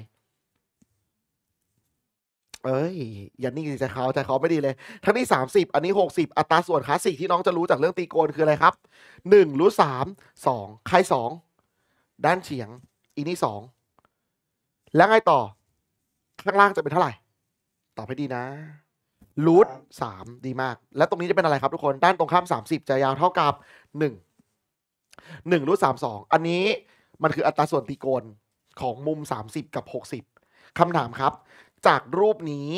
เอ้ย อย่านิ่งใจเขาใจเขาไม่ดีเลย ทั้งนี้ 30 อันนี้ 60 อัตราส่วนคลาสสิกที่น้องจะรู้จากเรื่องตีโกนคืออะไรครับ1รู้3 2ใคร2ด้านเฉียง อีนี่2แล้วไงต่อ ข้างล่างจะเป็นเท่าไหร่ ตอบให้ดีนะรูทสามดีมาก และตรงนี้จะเป็นอะไรครับทุกคนด้านตรงข้าม 30 จะยาวเท่ากับ 1 1รูทสามสองอันนี้มันคืออัตราส่วนตีโกนของมุม 30 กับ 60 คำถามครับจากรูปนี้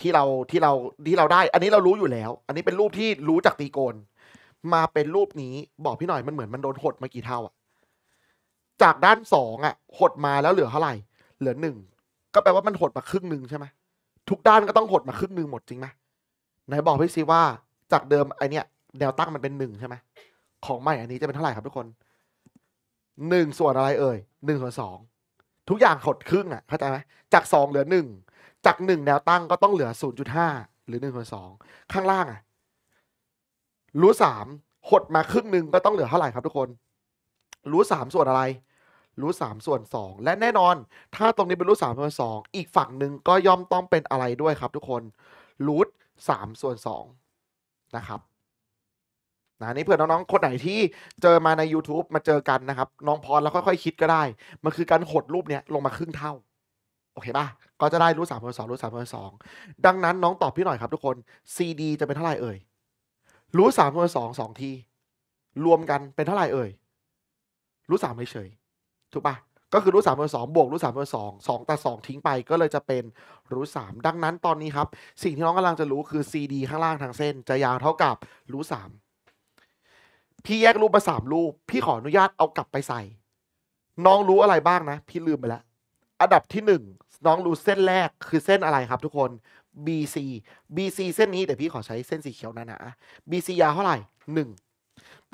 ที่เราที่เราที่เราได้ อันนี้เรารู้อยู่แล้ว อันนี้เป็นรูปที่รู้จากตีโกน มาเป็นรูปนี้บอกพี่หน่อยมันเหมือนมันโดนหดมากี่เท่าอ่ะจากด้านสองอ่ะ หดมาแล้วเหลือเท่าไหร่ เหลือหนึ่ง ก็แปลว่ามันหดมาครึ่งหนึ่งใช่ไหมทุกด้านก็ต้องหดมาครึ่งหนึ่งหมดจริงไหมไหนบอกพี่ซีว่า จากเดิมไอเนี้ยแนวตั้งมันเป็นหนึ่งใช่ไหมของใหม่อันนี้จะเป็นเท่าไหร่ครับทุกคนหนึ่งส่วนอะไรเอ่ยหนึ่งส่วนสองทุกอย่างหดครึ่งอ่ะเข้าใจไหมจากสองเหลือหนึ่งจากหนึ่งแนวตั้งก็ต้องเหลือศูนย์จุดห้าหรือหนึ่งสองข้างล่างอ่ะรู้สามหดมาครึ่งหนึ่งก็ต้องเหลือเท่าไหร่ครับทุกคนรู้สามส่วนอะไรรู้สามส่วนสองและแน่นอนถ้าตรงนี้เป็นรู้สามส่วนสองอีกฝั่งหนึ่งก็ย่อมต้องเป็นอะไรด้วยครับทุกคนรูทสามส่วนสองนะครับนะนี่เพื่อน้องๆ คนไหนที่เจอมาใน YouTube มาเจอกันนะครับ น้องพรแล้วค่อยๆ คิดก็ได้ มันคือการหดรูปเนี้ยลงมาครึ่งเท่าโอเคป่ะ ก็จะได้รูทสามพันสองรูทสามพันสองดังนั้น น้องตอบพี่หน่อยครับทุกคน CD จะเป็นเท่าไหร่เอ่ย รูทสามพันสองสองทีรวมกันเป็นเท่าไหร่เอ่ย รูทสามเฉยถูกป่ะ ก็คือรูทสามพันสองบวกรูทสามพันสองสองแต่สองทิ้งไป ก็เลยจะเป็นรูทสามดังนั้นตอนนี้ครับสิ่งที่น้องกำลังจะรู้คือ CD ข้างล่างทางเส้น จะยาวเท่ากับ รูทสามพี่แยกรูปมาสามรูป พี่ขออนุญาตเอากลับไปใส่ น้องรู้อะไรบ้างนะ พี่ลืมไปแล้วอันดับที่หนึ่งน้องรู้เส้นแรกคือเส้นอะไรครับทุกคน BC BC เส้นนี้ แต่พี่ขอใช้เส้นสีเขียวนะนะ BC ยาวเท่าไหร่หนึ่ง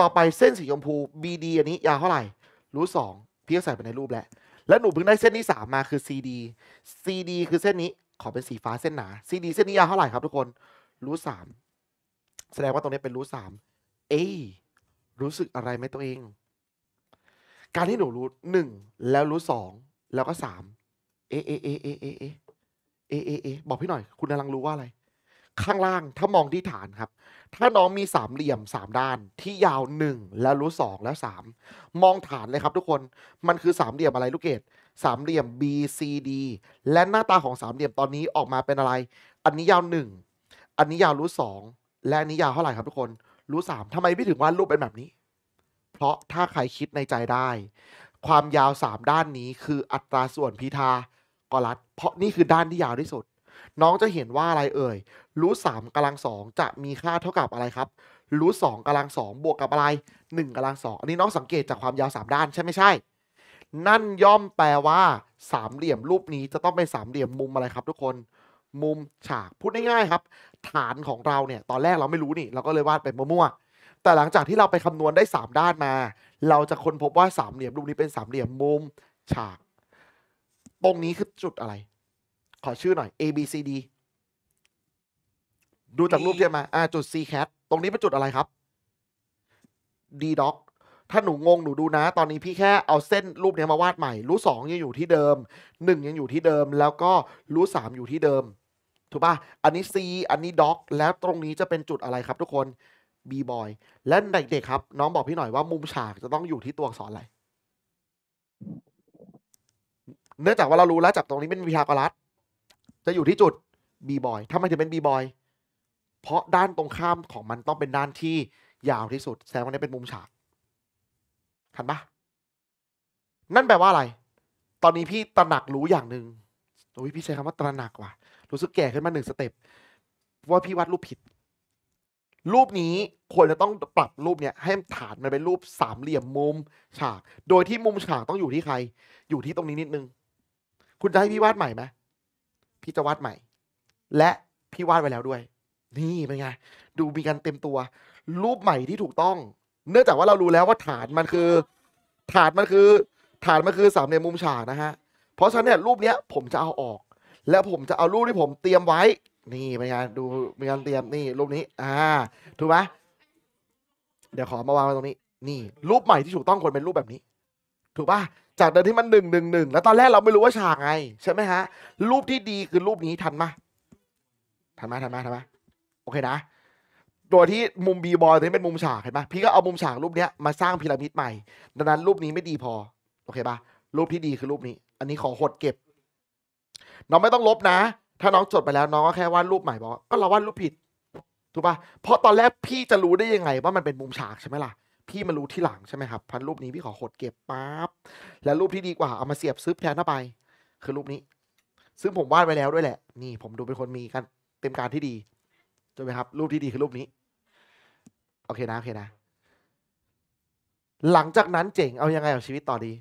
ต่อไปเส้นสีชมพู BD อันนี้ ยาวเท่าไหร่ รู้สองพี่ก็ใส่ไปในรูปแล้วแล้วหนูเพิ่งได้เส้นที่สามมาคือ CD CD คือเส้นนี้ขอเป็นสีฟ้าเส้นหนา CD เส้นนี้ยาวเท่าไหร่ครับทุกคน รู้สามแสดงว่าตรงนี้เป็นรู้สามเอ้รู้สึกอะไรไหมตัวเอง การที่หนูรู้หนึ่งแล้วรู้สองแล้วก็สามเอเอ เอ เอ เอ เอ เอ เอ เอ บอกพี่หน่อย คุณกำลังรู้ว่าอะไร ข้างล่าง ถ้ามองที่ฐานครับ ถ้าน้องมีสามเหลี่ยมสามด้าน ที่ยาวหนึ่งแล้วรู้สองแล้วสามมองฐานเลยครับ ทุกคน มันคือสามเหลี่ยมอะไรลูกเกด สามเหลี่ยม BCD และหน้าตาของสามเหลี่ยมตอนนี้ออกมาเป็นอะไร อันนี้ยาวหนึ่ง อันนี้ยาวรู้สอง และอันนี้ยาวเท่าไหร่ครับ ทุกคน รู้สามทำไมพี่ถึงวาดรูปเป็นแบบนี้ เพราะถ้าใครคิดในใจได้ ความยาวสามด้านนี้คืออัตราส่วนพีทาก็รัดเพราะนี่คือด้านที่ยาวที่สุด น้องจะเห็นว่าอะไรเอ่ยรูทสามกำลังสองจะมีค่าเท่ากับอะไรครับรูทสองกำลังสองบวกกับอะไรหนึ่งกำลังสองอันนี้น้องสังเกตจากความยาวสามด้านใช่ไม่ใช่ นั่นย่อมแปลว่าสามเหลี่ยมรูปนี้จะต้องเป็นสามเหลี่ยมมุมอะไรครับ ทุกคน มุมฉาก พูดง่ายๆครับ ฐานของเราเนี่ยตอนแรกเราไม่รู้นี่ เราก็เลยวาดไปมั่วๆแต่หลังจากที่เราไปคำนวณได้ 3 ด้านมา เราจะค้นพบว่าสามเหลี่ยมรูปนี้เป็นสามเหลี่ยมมุม ฉากตรงนี้คือจุดอะไร ขอชื่อหน่อย A B C D ดูจากรูปเทียบมาอ่าจุด C cat ตรงนี้เป็นจุดอะไรครับ D d o g ถ้าหนูงงหนูดูนะ ตอนนี้พี่แค่เอาเส้นรูปนี้มาวาดใหม่ รู้สองยังอยู่ที่เดิมหนึ่งยังอยู่ที่เดิม แล้วก็รู้สามอยู่ที่เดิม ถูกป่ะอันนี้ C อันนี้ด็อกแล้วตรงนี้จะเป็นจุดอะไรครับ ทุกคน B boy และเด็กๆครับน้องบอกพี่หน่อยว่ามุมฉากจะต้องอยู่ที่ตัวอักษรอะไรเนื่องจากว่าเรารู้แล้วจากตรงนี้เป็นพิทากรัสจะอยู่ที่จุดบีบอย ถ้ามันจะเป็นบีบอย เพราะด้านตรงข้ามของมันต้องเป็นด้านที่ยาวที่สุด แสดงว่า นี่เป็นมุมฉากทันปะนั่นแปลว่าอะไร ตอนนี้พี่ตระหนัก รู้อย่างหนึ่งโอ้ยพี่ใช้คำว่าตระหนักว่ะ รู้สึกแก่ขึ้นมาหนึ่งสเต็ปว่าพี่วาดรูปผิด รูปนี้ควรจะต้องปรับรูปเนี่ยให้ฐานมันเป็นรูปสามเหลี่ยมมุมฉาก โดยที่มุมฉากต้องอยู่ที่ใคร อยู่ที่ตรงนี้นิดนึงคุณจะให้พี่วาดใหม่ไหมพี่จะวาดใหม่ และพี่วาดไว้แล้วด้วย นี่เป็นไง ดูมีการเต็มตัว รูปใหม่ที่ถูกต้อง เนื่องจากว่าเรารู้แล้วว่าฐานมันคือฐานมันคือ ฐานมันคือสามเหลี่ยมมุมฉากนะฮะ เพราะฉะนั้นเนี่ย รูปเนี้ยผมจะเอาออก แล้วผมจะเอารูปที่ผมเตรียมไว้ นี่เป็นไง ดูมีการเตรียมนี่ รูปนี้ อ่า ถูกไหมเดี๋ยวขอมาวางไว้ตรงนี้ นี่รูปใหม่ที่ถูกต้องควรเป็นรูปแบบนี้ถูกปะจากเดิมที่มันหนึ่งหนึ่งหนึ่ง แล้วตอนแรกเราไม่รู้ว่าฉากไง ใช่ไหมฮะ รูปที่ดีคือรูปนี้ทันไหมทันไหมทันไหมทันไหมโอเคนะ ตัวที่มุมบีบอยนี้เป็นมุมฉากเห็นไหมพี่ก็เอามุมฉากรูปเนี้ยมาสร้างพีระมิดใหม่ ดังนั้นรูปนี้ไม่ดีพอ โอเคปะรูปที่ดีคือรูปนี้ อันนี้ขอหดเก็บ น้องไม่ต้องลบนะ ถ้าน้องจดไปแล้วน้องก็แค่วาดรูปใหม่บอกก็เราวาดรูปผิด ถูกปะเพราะตอนแรกพี่จะรู้ได้ยังไงว่ามันเป็นมุมฉากใช่ไหมล่ะพี่มารู้ที่หลัง ใช่ไหมครับพันรูปนี้พี่ขอหดเก็บปั๊บแล้วรูปที่ดีกว่า เอามาเสียบซึบแทนเข้าไป คือรูปนี้ ซึ่งผมวาดไว้แล้วด้วยแหละ นี่ผมดูเป็นคนมีการเต็มการที่ดีถูกไหมครับ รูปที่ดีคือรูปนี้โอเคนะโอเคนะ หลังจากนั้นเจ๋ง เอายังไงกับชีวิตต่อดี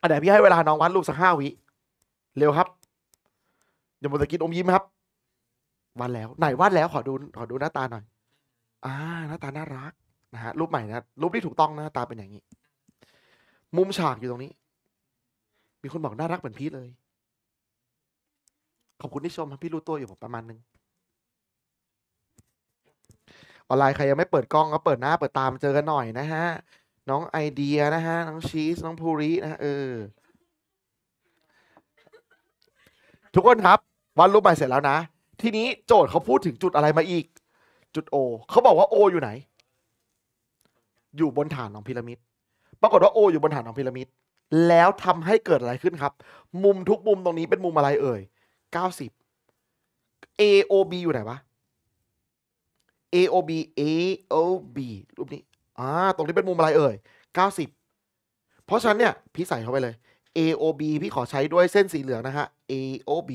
อันไหนพี่ให้เวลาน้องวาดรูปสักห้าวิเร็วครับอย่าหมดะกินอมยิ้มครับวาดแล้ว ไหนวาดแล้วขอดูขอดูหน้าตาหน่อย อ่า หน้าตาน่ารักนะฮะ รูปใหม่นะรูปที่ถูกต้องนะตาเป็นอย่างนี้ มุมฉากอยู่ตรงนี้ มีคนบอกน่ารักเหมือนพีทเลย ขอบคุณที่ชมพี่รู้ตัวอยู่ผมประมาณนึง ออนไลน์ใครยังไม่เปิดกล้องก็เปิดหน้า เปิดตามเจอกันหน่อยนะฮะ น้องไอเดียนะฮะน้องชีสน้องภูรินะะเออ ทุกคนครับ วันรูปใหม่เสร็จแล้วนะ ทีนี้โจทย์เขาพูดถึงจุดอะไรมาอีก จุดโอเขาบอกว่าโออยู่ไหนอยู่บนฐานของพีระมิด ปรากฏว่าโออยู่บนฐานของพีระมิด แล้วทำให้เกิดอะไรขึ้นครับ มุมทุกมุมตรงนี้เป็นมุมอะไรเอ่ย 90 AOB อยู่ไหนวะ AOB AOB รูปนี้ อ่า ตรงนี้เป็นมุมอะไรเอ่ย 90 เพราะฉะนั้นเนี่ยพี่ใส่เข้าไปเลย AOB พี่ขอใช้ด้วยเส้นสีเหลืองนะฮะ AOB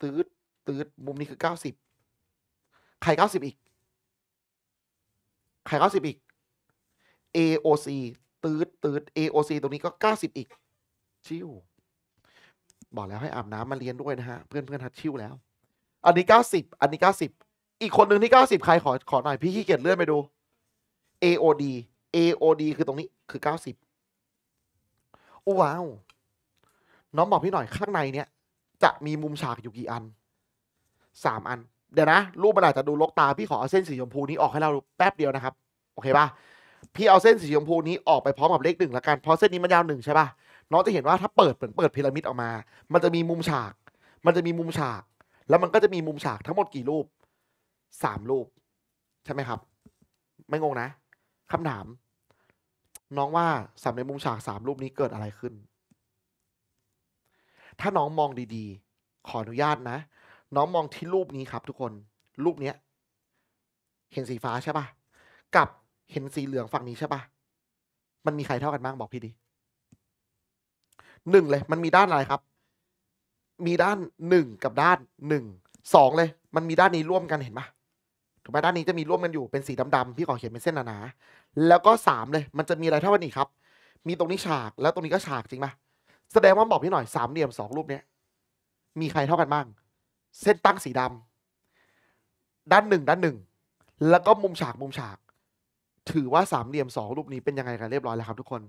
ตืดตืดมุมนี้คือ 90 ใคร 90อีกขายเก้าสิบอีก AOC ตืดตืด AOC ตรงนี้ก็เก้าสิบอีก ชิว บอกแล้วให้อาบน้ำมาเรียนด้วยนะฮะ เพื่อนเพื่อนทัดชิวแล้ว อันนี้เก้าสิบ อันนี้เก้าสิบ อีกคนหนึ่งที่เก้าสิบใครขอ ขอหน่อยพี่ขี้เกียจเลื่อนไปดู AOD AOD คือตรงนี้คือเก้าสิบอู้ว้าว น้องบอกพี่หน่อยข้างในเนี้ยจะมีมุมฉากอยู่กี่อัน สามอันเดี๋ยวนะ รูปมันอาจจะดูลกตา พี่ขอเอาเส้นสีชมพูนี้ออกให้เราแป๊บเดียวนะครับ โอเคป่ะ พี่เอาเส้นสีชมพูนี้ออกไปพร้อมกับเลขหนึ่งละกันเพราะเส้นนี้มันยาวหนึ่งใช่ป่ะ น้องจะเห็นว่าถ้าเปิด เหมือนเปิดพีระมิดออกมา มันจะมีมุมฉาก มันจะมีมุมฉาก แล้วมันก็จะมีมุมฉากทั้งหมดกี่รูปสามรูป ใช่ไหมครับ ไม่งงนะคาถาม น้องว่าสามในมุมฉากสามรูปนี้เกิดอะไรขึ้น ถ้าน้องมองดีๆ ขออนุญาตนะน้องมองที่รูปนี้ครับทุกคนรูปเนี้ย เห็นสีฟ้าใช่ปะ่ะ กับเห็นสีเหลืองฝั่งนี้ใช่ปะ่ะ มันมีใครเท่ากันบ้างบอกพี่ดิหนึ่งเลย มันมีด้านอะไรครับ มีด้านหนึ่งกับด้านหนึ่งสองเลย มันมีด้านนี้ร่วมกันเห็นปะ่ะถูกไหมด้านนี้จะมีร่วมกันอยู่เป็นสีดำๆพี่ขอเขียนเป็นเส้นหนาๆแล้วก็สามเลยมันจะมีอะไรเท่ากันอีกครับ มีตรงนี้ฉาก แล้วตรงนี้ก็ฉากจริงปะแสดงว่าบอกพี่หน่อยสามเหลี่ยมสองรูปเนี้ยมีใครเท่ากันบ้างเส้นตั้งสีดำ ด้านหนึ่ง ด้านหนึ่ง แล้วก็มุมฉากมุมฉาก ถือว่าสามเหลี่ยมสองรูปนี้เป็นยังไงกันเรียบร้อยแล้วครับทุกคน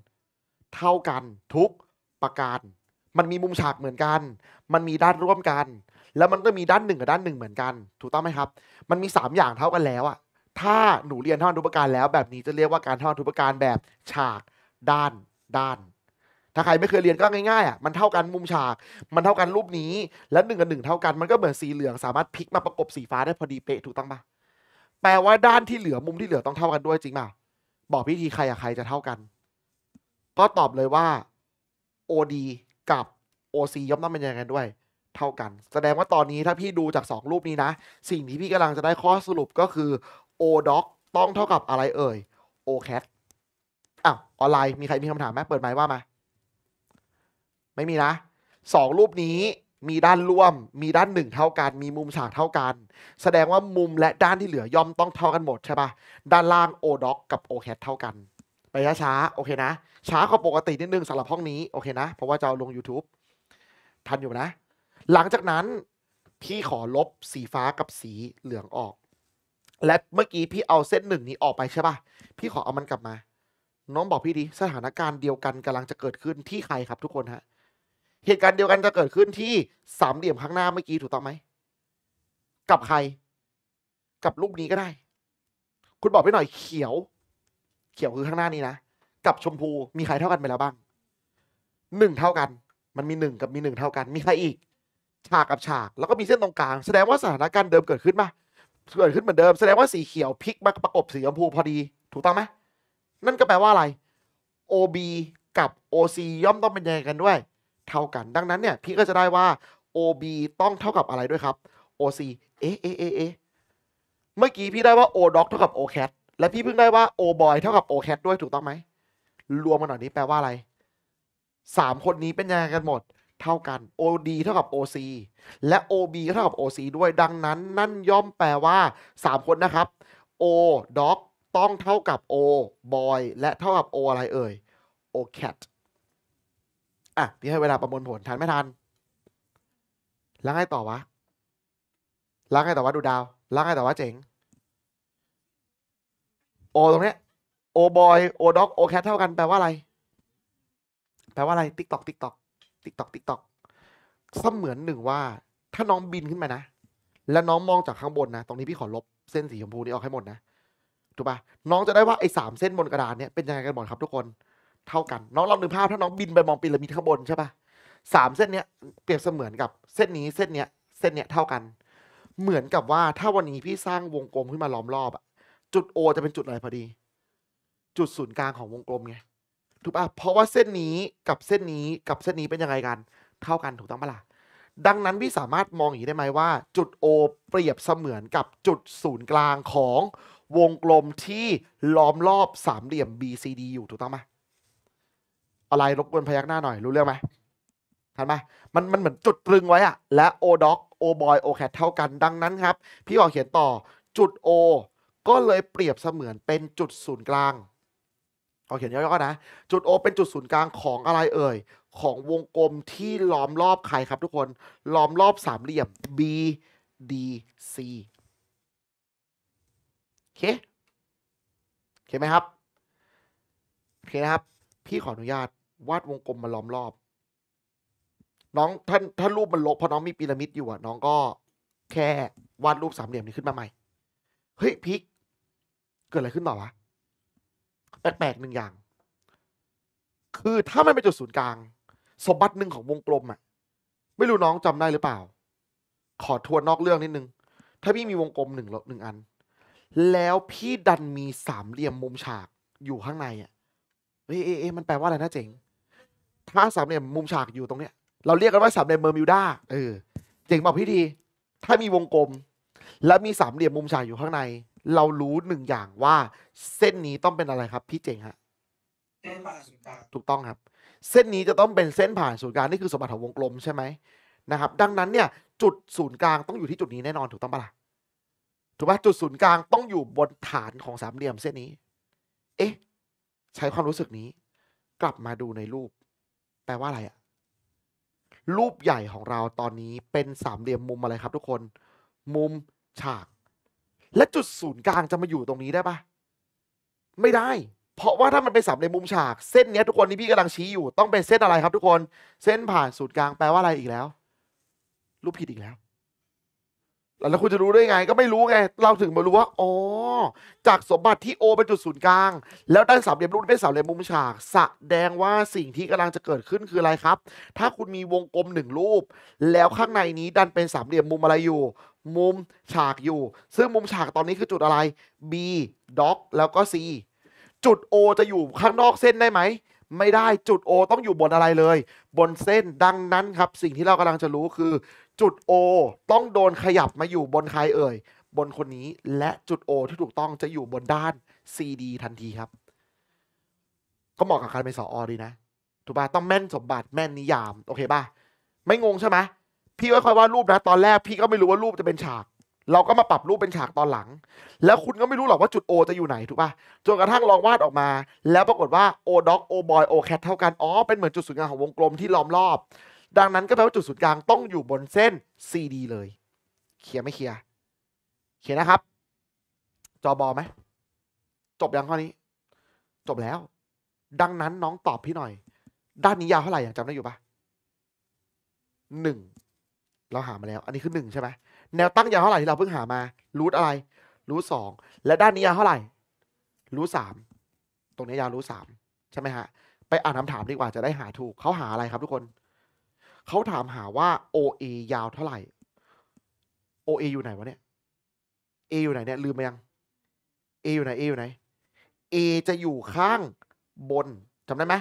เท่ากันทุกประการมันมีมุมฉากเหมือนกัน มันมีด้านร่วมกัน แล้วมันก็มีด้านหนึ่งกับด้านหนึ่งเหมือนกัน ถูกต้องไหมครับ มันมี 3 อย่างเท่ากันแล้วอะถ้าหนูเรียนท่อนทุกประการแล้วแบบนี้จะเรียกว่าการท่อนทุกประการแบบฉาก ด้าน ด้านถ้าใครไม่เคยเรียนก็ง่ายๆอ่ะมันเท่ากันมุมฉาก มันเท่ากันรูปนี้ แล้วหนึ่งกับหนึ่งเท่ากัน มันก็เหมือนสีเหลืองสามารถพลิกมาประกบสีฟ้าได้พอดีเป๊ะถูกต้องปะแปลว่าด้านที่เหลือมุมที่เหลือต้องเท่ากันด้วยจริงเปล่าบอกพิธีใครอะใครจะเท่ากัน ก็ตอบเลยว่า OD กับ OC ย่อมต้องเป็นยังไงด้วย เท่ากัน แสดงว่าตอนนี้ถ้าพี่ดูจาก 2 รูปนี้นะสิ่งที่พี่กำลังจะได้ข้อสรุปก็คือ ODoc ต้องเท่ากับอะไรเอ่ย OCat อ้าวออนไลน์ มีใครมีคำถามไหมเปิดไมค์ว่ามาไม่มีนะสองรูปนี้มีด้านร่วม มีด้านหนึ่งเท่ากัน มีมุมฉากเท่ากัน แสดงว่ามุมและด้านที่เหลือย่อมต้องเท่ากันหมดใช่ปะด้านล่าง O ด็อกกับ O อ a คเท่ากัน ไปช้าๆโอเคนะ ช้ากว่าปกตินิดนึงสำหรับห้องนี้โอเคนะเพราะว่าจะาลง YouTube ทันอยู่นะ หลังจากนั้นพี่ขอลบสีฟ้ากับสีเหลืองออก และเมื่อกี้พี่เอาเส้นหนึ่งนี้ออกไปใช่ปะพี่ขอเอามันกลับมา น้องบอกพี่ดิสถานการณ์เดียวกันกำลังจะเกิดขึ้นที่ใครครับทุกคนฮะเหตุการณ์เดียวกันจะเกิดขึ้นที่สามเหลี่ยมข้างหน้าเมื่อกี้ถูกต้องไหม กับใคร กับรูปนี้ก็ได้ คุณบอกไปหน่อยเขียว เขียวคือข้างหน้านี้นะ กับชมพู มีใครเท่ากันไปแล้วบ้าง หนึ่งเท่ากัน มันมีหนึ่งกับมีหนึ่งเท่ากัน มีใครอีก ฉากกับฉาก แล้วก็มีเส้นตรงกลาง แสดงว่าสถานการณ์เดิมเกิดขึ้นมาเกิดขึ้นเหมือนเดิม แสดงว่าสีเขียวพลิกมาประกบสีชมพูพอดี ถูกต้องไหมนั่นก็แปลว่าอะไร OB กับ OC ย่อมต้องเป็นยังไงกันด้วยเท่ากัน ดังนั้นเนี่ยพี่ก็จะได้ว่า OB ต้องเท่ากับอะไรด้วยครับ OC เอ๊ะเอ๊ะเอ๊ะเอเมื่อกี้พี่ได้ว่า O d o เท่ากับ O cat และพี่เพิ่งได้ว่า O boy เท่ากับ O cat ด้วยถูกต้องไหมรวมกันหน่อยนี้แปลว่าอะไรสามคนนี้เป็นยังไงกันหมดเท่ากัน OD เท่ากับ OC และ OB เท่ากับ OC ด้วยดังนั้น นั่นย่อมแปลว่า 3 คนนะครับ O doc ต้องเท่ากับ O boy และเท่ากับ O อะไรเอ่ย O cat อ่ะพี่ให้เวลาประมวลผลทันไม่ทันแล้วไงต่อวะแล้วไงต่อวะดูดาว แล้วไงต่อวะเจ๋งโอตรงเนี้ยโอบอยโอด็อกโอแคทเท่ากันแปลว่าอะไรแปลว่าอะไรติ๊กตอกติ๊กตอกติ๊กตอกติ๊กตอกเสมือนหนึ่งว่า ถ้าน้องบินขึ้นมานะ แล้วน้องมอง จาก ข้างบนนะ ตรงนี้พี่ขอลบเส้นสีชมพูนี้ออกให้หมดนะถูกปะน้องจะได้ว่าไอ้สามเส้นบนกระดานเนี้ยเป็นยังไงกันหมดครับทุกคนเท่ากัน น้องลองนึกภาพถ้าน้องบินไปมองปีระมิดข้างบนใช่ปะสามเส้นเนี้ยเปรียบเสมือนกับเส้นนี้ เส้นเนี้ยเส้นเนี้ยเท่ากัน เหมือนกับว่า ถ้าวันนี้พี่สร้างวงกลมขึ้นมาล้อมรอบอะจุดโอจะเป็นจุดอะไรพอดี จุดศูนย์กลางของวงกลมไง ถูกปะ เพราะว่าเส้นนี้กับเส้นนี้กับเส้นนี้เป็นยังไงกัน เท่ากันถูกต้องปะล่ะ ดังนั้น พี่สามารถมองอย่างนี้ได้ไหมว่า จุด O เปรียบเสมือนกับจุดศูนย์กลางของวงกลมที่ล้อมรอบสามเหลี่ยม BCD อยู่ถูกต้องไหมอะไรรบกวนพยักหน้าหน่อย รู้เรื่องไหมทันไหมมันมันเหมือนจุดตรึงไว้อะและโอด็อกโบอยโอแคทเท่ากันดังนั้นครับ พี่ออกเขียนต่อจุด O ก็เลยเปรียบเสมือนเป็นจุดศูนย์กลางออกเขียนย่อๆนะ จุด O เป็นจุดศูนย์กลางของอะไรเอ่ย ของวงกลมที่ล้อมรอบใครครับทุกคนล้อมรอบสามเหลี่ยม B D C เคเคไหมครับเคนะครับพี่ขออนุญาตวาดวงกลมมาล้อมรอบ น้องท่านถ้ารูปมันลกพอน้องมีพีระมิดอยู่อะน้องก็แค่วาดรูปสามเหลี่ยมนี้ขึ้นมาใหม่เฮ้ยพิกเกิดอะไรขึ้นมาวะ แปลกๆหนึ่งอย่าง คือถ้ามันเป็นจุดศูนย์กลาง สมบัติหนึ่งของวงกลมอะไม่รู้น้องจำได้หรือเปล่า ขอทวนนอกเรื่องนิดนึง ถ้าพี่มีวงกลมหนึ่งหนึ่งอัน แล้วพี่ดันมีสามเหลี่ยมมุมฉากอยู่ข้างในอะเอ๊ะเอ๊ะมันแปลว่าอะไรนะเจ๋งถ้าสามเหลี่ยมมุมฉากอยู่ตรงเนี้ยเราเรียกกันว่าสามเหลี่ยมเบอร์มิวดาเออเจ๋งบอกพี่ที ถ้ามีวงกลม และมีสามเหลี่ยมมุมฉาก อยู่ข้างใน เรารู้หนึ่งอย่างว่า เส้นนี้ต้องเป็นอะไรครับ พี่เจ๋งฮะเส้นผ่านศูนย์กลางถูกต้องครับ เส้นนี้จะต้องเป็นเส้นผ่านศูนย์กลางนี่คือสมบัติของวงกลมใช่ไหมนะครับ ดังนั้นเนี่ย จุดศูนย์กลางต้องอยู่ที่จุดนี้แน่นอนถูกต้องปะล่ะถูกปะจุดศูนย์กลางต้องอยู่บนฐานของสามเหลี่ยมเส้นนี้ เอ๊ะ ใช้ความรู้สึกนี้ กลับมาดูในรูปแปลว่าอะไรอะรูปใหญ่ของเราตอนนี้เป็นสามเหลี่ยมมุมอะไรครับทุกคน มุมฉาก และจุดศูนย์กลางจะมาอยู่ตรงนี้ได้ปะไม่ได้ เพราะว่าถ้ามันเป็นสามเหลี่ยมมุมฉากเส้นนี้ทุกคนที่พี่กำลังชี้อยู่ต้องเป็นเส้นอะไรครับ ทุกคนเส้นผ่านศูนย์กลาง แปลว่าอะไรอีกแล้ว รูปผิดอีกแล้วแล้วคุณจะรู้ได้ไงก็ไม่รู้ไง เราถึงมารู้ว่า อ๋อจากสมบัติที่โอเป็นจุดศูนย์กลาง แล้วด้านสามเหลี่ยมรูปเป็นสามเหลี่ยมมุมฉากสแสดงว่าสิ่งที่กำลังจะเกิดขึ้นคืออะไรครับ ถ้าคุณมีวงกลมหนึ่งรูป แล้วข้างในนี้ดันเป็นสามเหลี่ยมมุมอะไรอยู่มุมฉากอยู่ ซึ่งมุมฉากตอนนี้คือจุดอะไร B ด็อกแล้วก็ C จุด O จะอยู่ข้างนอกเส้นได้ไหมไม่ได้จุด O ต้องอยู่บนอะไรเลย บนเส้นดังนั้นครับ สิ่งที่เรากำลังจะรู้คือจุด O ต้องโดนขยับมาอยู่บนใครเอ่ย บนคนนี้และจุด O ที่ถูกต้องจะอยู่บนด้าน CD ทันทีครับ ก็เหมาะกับการเป็นสออดีนะถูกป่ะต้องแม่นสมบัติแม่นนิยามโอเคป่ะไม่งงใช่ไหมพี่ค่อยว่ารูปนะตอนแรกพี่ก็ไม่รู้ว่ารูปจะเป็นฉาก เราก็มาปรับรูปเป็นฉากตอนหลัง แล้วคุณก็ไม่รู้หรอกว่าจุด O จะอยู่ไหน ถูกป่ะจนกระทั่งลองวาดออกมา แล้วปรากฏว่า O ด็อก O บอย O แคทเท่ากันอ๋อเป็นเหมือนจุดศูนย์กลางของวงกลมที่ล้อมรอบดังนั้นก็แปลว่าจุดศูนย์กลางต้องอยู่บนเส้น CD เลย เขียนไม่เขียนเขียนนะครับ จอบอไหม จบยังข้อนี้ จบแล้ว ดังนั้นน้องตอบพี่หน่อย ด้านนี้ยาวเท่าไหร่ยังจำได้อยู่ปะหนึ่ง เราหามาแล้ว อันนี้คือหนึ่งใช่ไหมแนวตั้งยาวเท่าไหร่ที่เราเพิ่งหามา รูทอะไร รูทสอง และด้านนี้ยาวเท่าไหร่ รูทสาม ตรงนี้ยาวรูทสามใช่ไหมฮะ ไปอ่านคำถามดีกว่าจะได้หาถูกเขาหาอะไรครับทุกคนเขาถามหาว่า OA ยาวเท่าไหร่ OA อยู่ไหนวะเนี่ย A อยู่ไหนเนี่ยลืมไปยัง A อยู่ไหน A อยู่ไหน A จะอยู่ข้างบนจำได้ไหม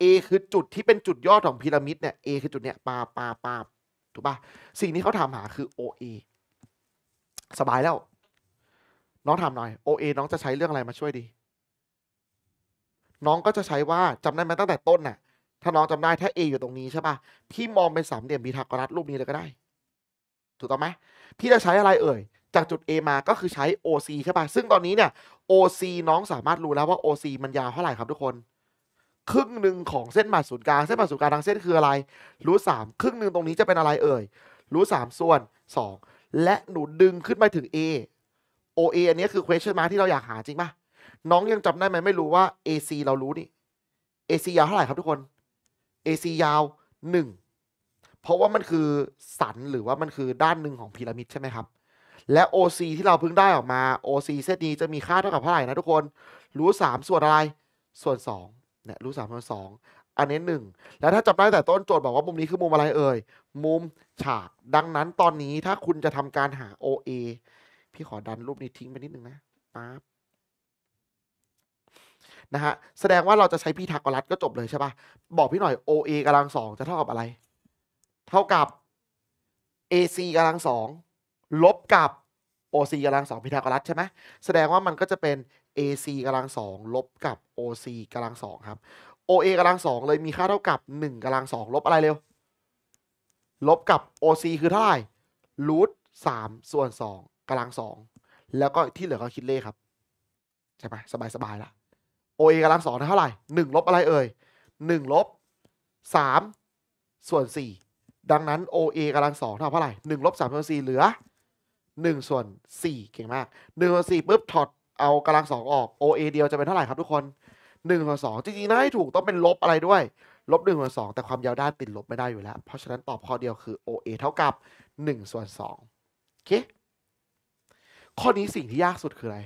A คือจุดที่เป็นจุดยอดของพีระมิดเนี่ย A คือจุดเนี่ยปาปาปาถูกปะสิ่งที่เขาถามหาคือ OA สบายแล้ว น้องถามหน่อย OA น้องจะใช้เรื่องอะไรมาช่วยดี น้องก็จะใช้ว่าจำได้ไหมตั้งแต่ต้นน่ะถ้าน้องจำได้ถ้า A อยู่ตรงนี้ใช่ปะพี่มองเป็นสามเหลี่ยมพีทากรัสรูปนี้เลยก็ได้ถูกต้องไหมพี่จะใช้อะไรเอ่ย จากจุด A มาก็คือใช้ OC ใช่ปะซึ่งตอนนี้เนี่ย OC น้องสามารถรู้แล้วว่า OC มันยาวเท่าไหร่ครับทุกคน ครึ่งหนึ่งของเส้นผ่าศูนย์กลางเส้นผ่าศูนย์กลางทางเส้นคืออะไรรู้สามครึ่งหนึ่งตรงนี้จะเป็นอะไรเอ่ยรู้สามส่วน2และหนูดึงขึ้นไปถึง A OA อันนี้คือ question mark ที่เราอยากหาจริงปะน้องยังจำได้ไหมไม่รู้ว่า AC เรารู้นี่ AC ยาวเท่าไหร่ครับทุกคนเอซียาวหนึ่งเพราะว่ามันคือสัน หรือว่ามันคือด้านหนึ่งของพีระมิดใช่ไหมครับ และ OC ที่เราเพิ่งได้ออกมา OC เส้นนี้จะมีค่าเท่ากับเท่าไหร่นะทุกคนรู้ 3 ส่วนอะไรส่วน2เนี่ยรู้ 3 ส่วน 2 อันนี้ 1 แล้วถ้าจับได้แต่ต้นโจทย์บอกว่า มุมนี้คือมุมอะไรเอ่ย มุมฉาก ดังนั้นตอนนี้ถ้าคุณจะทำการหา OA พี่ขอดันรูปนี้ทิ้งไปนิดนึงนะปั๊บนะฮะแสดงว่าเราจะใช้พีทากรัสก็จบเลยใช่ปะบอกพี่หน่อย OA กำลังสองจะเท่ากับอะไร เท่ากับ AC กำลังสองลบกับ OC กำลังสองพีทากรัสใช่ไหมแสดงว่ามันก็จะเป็น AC กำลังสองลบกับ OC กำลังสองครับ OA กำลังสองเลยมีค่าเท่ากับ 1กำลังสองลบอะไรเร็วลบกับ OC คือเท่าไหร่รูทสามส่วนสองกำลังสองแล้วก็ที่เหลือก็คิดเลขครับ ใช่ไหมสบายๆละโอเอกำลังสองเท่าไหร่หนึ่งลบอะไรเอ่ยหนึ่งลบสามส่วนสี่ดังนั้นโอเอกำลังสองเท่าเท่าไหร่หนึ่งลบสามส่วนสี่เหลือหนึ่งส่วนสี่เก่งมากหนึ่งส่วนสี่ปุ๊บถอดเอากำลังสองออกโอเอเดียวจะเป็นเท่าไหร่ครับทุกคนหนึ่งส่วนสองจริงๆนะให้ถูกต้องเป็นลบอะไรด้วยลบหนึ่งส่วนสองแต่ความยาวด้านติดลบไม่ได้อยู่แล้ว เพราะฉะนั้นตอบข้อเดียวคือโอเท่ากับหนึ่งส่วนสองโอเคข้อนี้สิ่งที่ยากสุดคืออะไร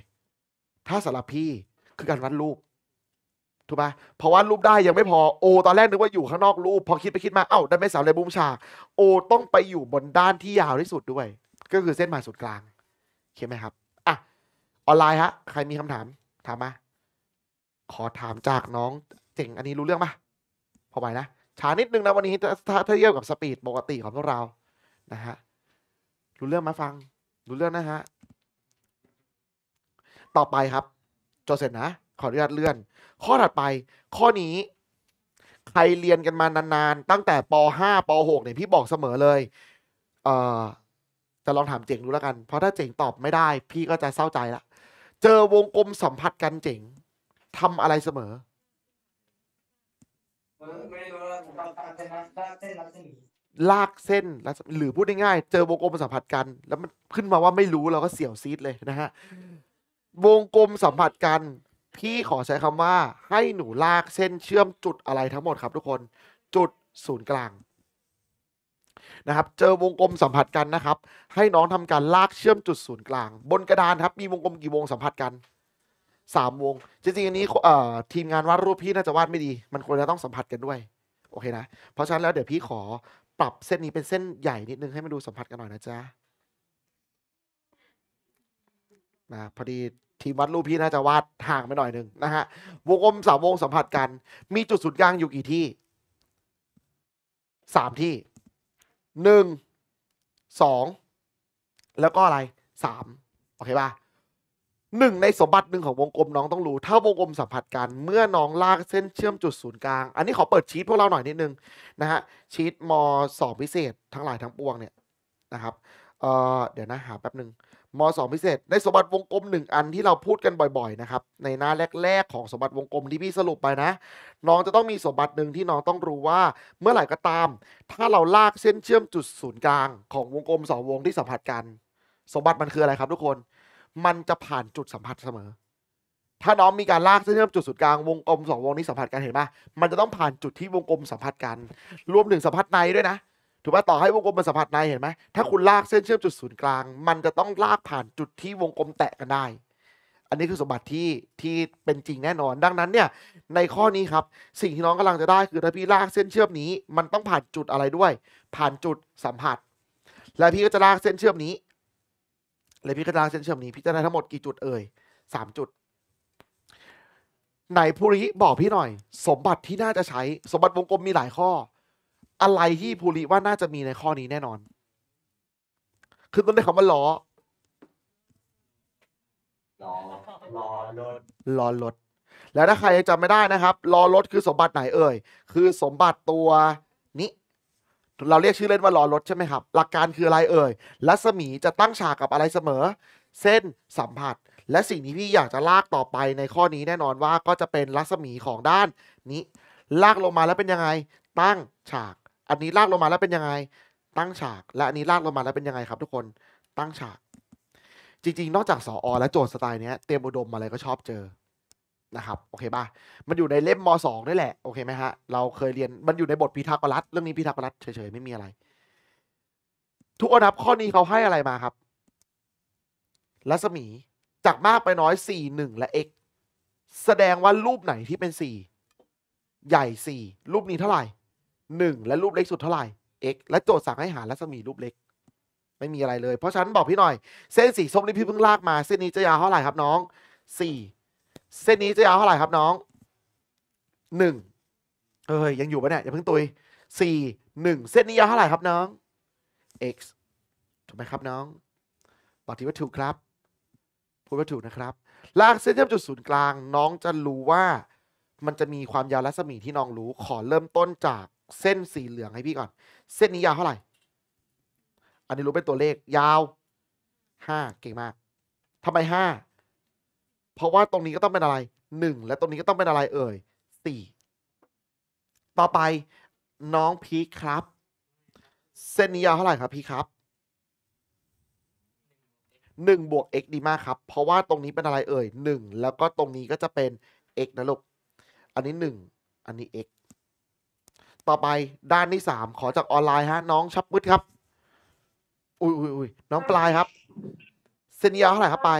ถ้าสำหรับพี่คือการวัดรูปถูกปะเพราะว่ารูปได้ยังไม่พอโอ ตอนแรกนึกว่าอยู่ข้างนอกรูป พอคิดไปคิดมา เอ้าได้ไม่สาวเลยบุมฉาก โอ ต้องไปอยู่บนด้านที่ยาวที่สุดด้วย ก็คือเส้นผ่ายศูนย์กลางเข้าไหมครับอ่ะออนไลน์ฮะใครมีคำถามถามมา ขอถามจากน้อง เจ๋งอันนี้รู้เรื่องปะพอไหวนะช้านิดนึงนะ วันนี้ถ้าถ้าเทียบกับสปีดปกติของพวกเรานะฮะรู้เรื่องมาฟังรู้เรื่องนะฮะต่อไปครับจอเสร็จนะขออนุญาตเลื่อน ข้อถัดไป ข้อนี้ ใครเรียนกันมานานๆ ตั้งแต่ป .5 ป .6 เนี่ยพี่บอกเสมอเลยเอ่อจะลองถามเจ๋งดูแล้วกัน เพราะถ้าเจ๋งตอบไม่ได้ พี่ก็จะเศร้าใจละ เจอวงกลมสัมผัสกันเจ๋งทำอะไรเสมอ ลากเส้น หรือพูดง่ายๆ เจอวงกลมสัมผัสกัน แล้วมันขึ้นมาว่าไม่รู้ เราก็เสียวซีดเลยนะฮะ วงกลมสัมผัสกันพี่ขอใช้คำว่าให้หนูลากเส้นเชื่อมจุดอะไรทั้งหมดครับทุกคนจุดศูนย์กลางนะครับเจอวงกลมสัมผัสกันนะครับ ให้น้องทำการลากเชื่อมจุดศูนย์กลาง บนกระดานครับมีวงกลมกี่วงสัมผัสกันสามวงจริงๆอันนี้เออทีมงานวาดรูปพี่น่าจะวาดไม่ดี มันควรจะต้องสัมผัสกันด้วยโอเคนะเพราะฉะนั้นแล้วเดี๋ยวพี่ขอปรับเส้นนี้เป็นเส้นใหญ่นิดนึงให้มันดูสัมผัสกันหน่อยนะจ๊ะนะพอดีทีมวัดรูปพี่น่าจะวาดห่างไปหน่อยหนึ่งนะฮะ วงกลมสามวงสัมผัสกันมีจุดศูนย์กลางอยู่กี่ที่สามที่หนึ่งสองแล้วก็อะไรสามโอเคป่ะหนึ่งในสมบัติหนึ่งของวงกลมน้องต้องรู้ ถ้าวงกลมสัมผัสกันเมื่อน้องลากเส้นเชื่อมจุดศูนย์กลางอันนี้ขอเปิดชีตพวกเราหน่อยนิดนึงนะฮะชีตมสองพิเศษทั้งหลายทั้งปวงเนี่ยนะครับเเดี๋ยวนะหาแป๊บหนึ่งม2พิเศษ ในสมบัติวงกลม1 อันที่เราพูดกันบ่อย ๆ นะครับ ในหน้าแรก ๆ ของสมบัติวงกลมที่พี่สรุปไปนะ น้องจะต้องมีสมบัติหนึ่งที่น้องต้องรู้ว่าเมื่อไหร่ก็ตาม ถ้าเราลากเส้นเชื่อมจุดศูนย์กลางของวงกลมสอง วงที่สัมผัสกัน สมบัติมันคืออะไรครับทุกคน มันจะผ่านจุดสัมผัสเสมอ ถ้าน้องมีการลากเส้นเชื่อมจุดศูนย์กลาง วงกลมสองวงนี้สัมผัสกันเห็นไหมมันจะต้องผ่านจุดที่วงกลมสัมผัสกัน รวมถึงสัมผัสในด้วยนะถูกไหมต่อให้วงกลมมันสัมผัสในเห็นไหมถ้าคุณลากเส้นเชื่อมจุดศูนย์กลาง มันจะต้องลากผ่านจุดที่วงกลมแตะกันได้ อันนี้คือสมบัติที่ที่เป็นจริงแน่นอนดังนั้นเนี่ยในข้อนี้ครับ สิ่งที่น้องกำลังจะได้คือถ้าพี่ลากเส้นเชื่อมนี้ มันต้องผ่านจุดอะไรด้วย ผ่านจุดสัมผัส และพี่ก็จะลากเส้นเชื่อมนี้ และพี่ก็ลากเส้นเชื่อมนี้พี่จะได้ทั้งหมดกี่จุดเอ่ยสามจุดไหนภูริบอกพี่หน่อย สมบัติที่น่าจะใช้สมบัติวงกลมมีหลายข้ออะไรที่ภูริว่าน่าจะมีในข้อนี้แน่นอน คือต้นได้คำว่าล้อล้อรถล้อรถ แล้วถ้าใครยังจำไม่ได้นะครับล้อรถคือสมบัติไหนเอ่ย คือสมบัติตัวนี้ เราเรียกชื่อเล่นว่าล้อรถใช่ไหมครับ หลักการคืออะไรเอ่ยรัศมีจะตั้งฉากกับอะไรเสมอ เส้นสัมผัส และสิ่งที่พี่อยากจะลากต่อไปในข้อนี้แน่นอนว่า ก็จะเป็นรัศมีของด้านนี้ ลากลงมาแล้วเป็นยังไง ตั้งฉากอันนี้ลากลงมาแล้วเป็นยังไง ตั้งฉาก และอันนี้ลากลงมาแล้วเป็นยังไงครับ ทุกคนตั้งฉาก จริงๆนอกจากสออและโจทย์สไตล์เนี้ยเตรียมอุดมอะไรก็ชอบเจอนะครับ โอเคป่ะมันอยู่ในเล่มมสองนี่แหละโอเคไหมฮะเราเคยเรียนมันอยู่ในบทพีทากรัสเรื่องนี้พีทากรัสเฉยๆไม่มีอะไร ทุกอนับข้อนี้เขาให้อะไรมาครับรัศมีจากมากไปน้อยสี่หนึ่งและ x แสดงว่ารูปไหนที่เป็นสี่ใหญ่สี่รูปนี้เท่าไหร่หนึ่งและรูปเล็กสุดเท่าไหร่ x และโจทย์สั่งให้หารัศมีรูปเล็ก ไม่มีอะไรเลย เพราะฉะนั้น บอกพี่หน่อย เส้นสีส้มที่พี่เพิ่งลากมา เส้นนี้จะยาวเท่าไหร่ครับน้องสี่เส้นนี้จะยาวเท่าไหร่ครับน้องหนึ่งเอ้ยยังอยู่ปะเนี่ยอย่าเพิ่งตุยสี่หนึ่งเส้นนี้ยาวเท่าไหร่ครับน้อง x ถูกไหมครับน้องบอกทีว่าถูกครับพูดว่าถูกนะครับลากเส้นเทียมจุดศูนย์กลาง น้องจะรู้ว่ามันจะมีความยาวรัศมีที่น้องรู้ ขอเริ่มต้นจากเส้นสีเหลืองให้พี่ก่อน เส้นนี้ยาวเท่าไหร่ อันนี้รู้เป็นตัวเลขยาวห้าเก่งมากทำไมห้าเพราะว่าตรงนี้ก็ต้องเป็นอะไรหนึ่งและตรงนี้ก็ต้องเป็นอะไรเอ่ยสี่ต่อไปน้องพีครับ เส้นนี้ยาวเท่าไหร่ครับพีครับหนึ่งบวก x ดีมากครับ เพราะว่าตรงนี้เป็นอะไรเอ่ยหนึ่งแล้วก็ตรงนี้ก็จะเป็น x นะลูก อันนี้หนึ่งอันนี้ x ต่อไป ด้านที่สามขอจากออนไลน์ฮะ น้องชับมืดครับ อุ้ยอุ้ยอุยน้องปลายครับ เซนยาเท่าไหร่ครับไป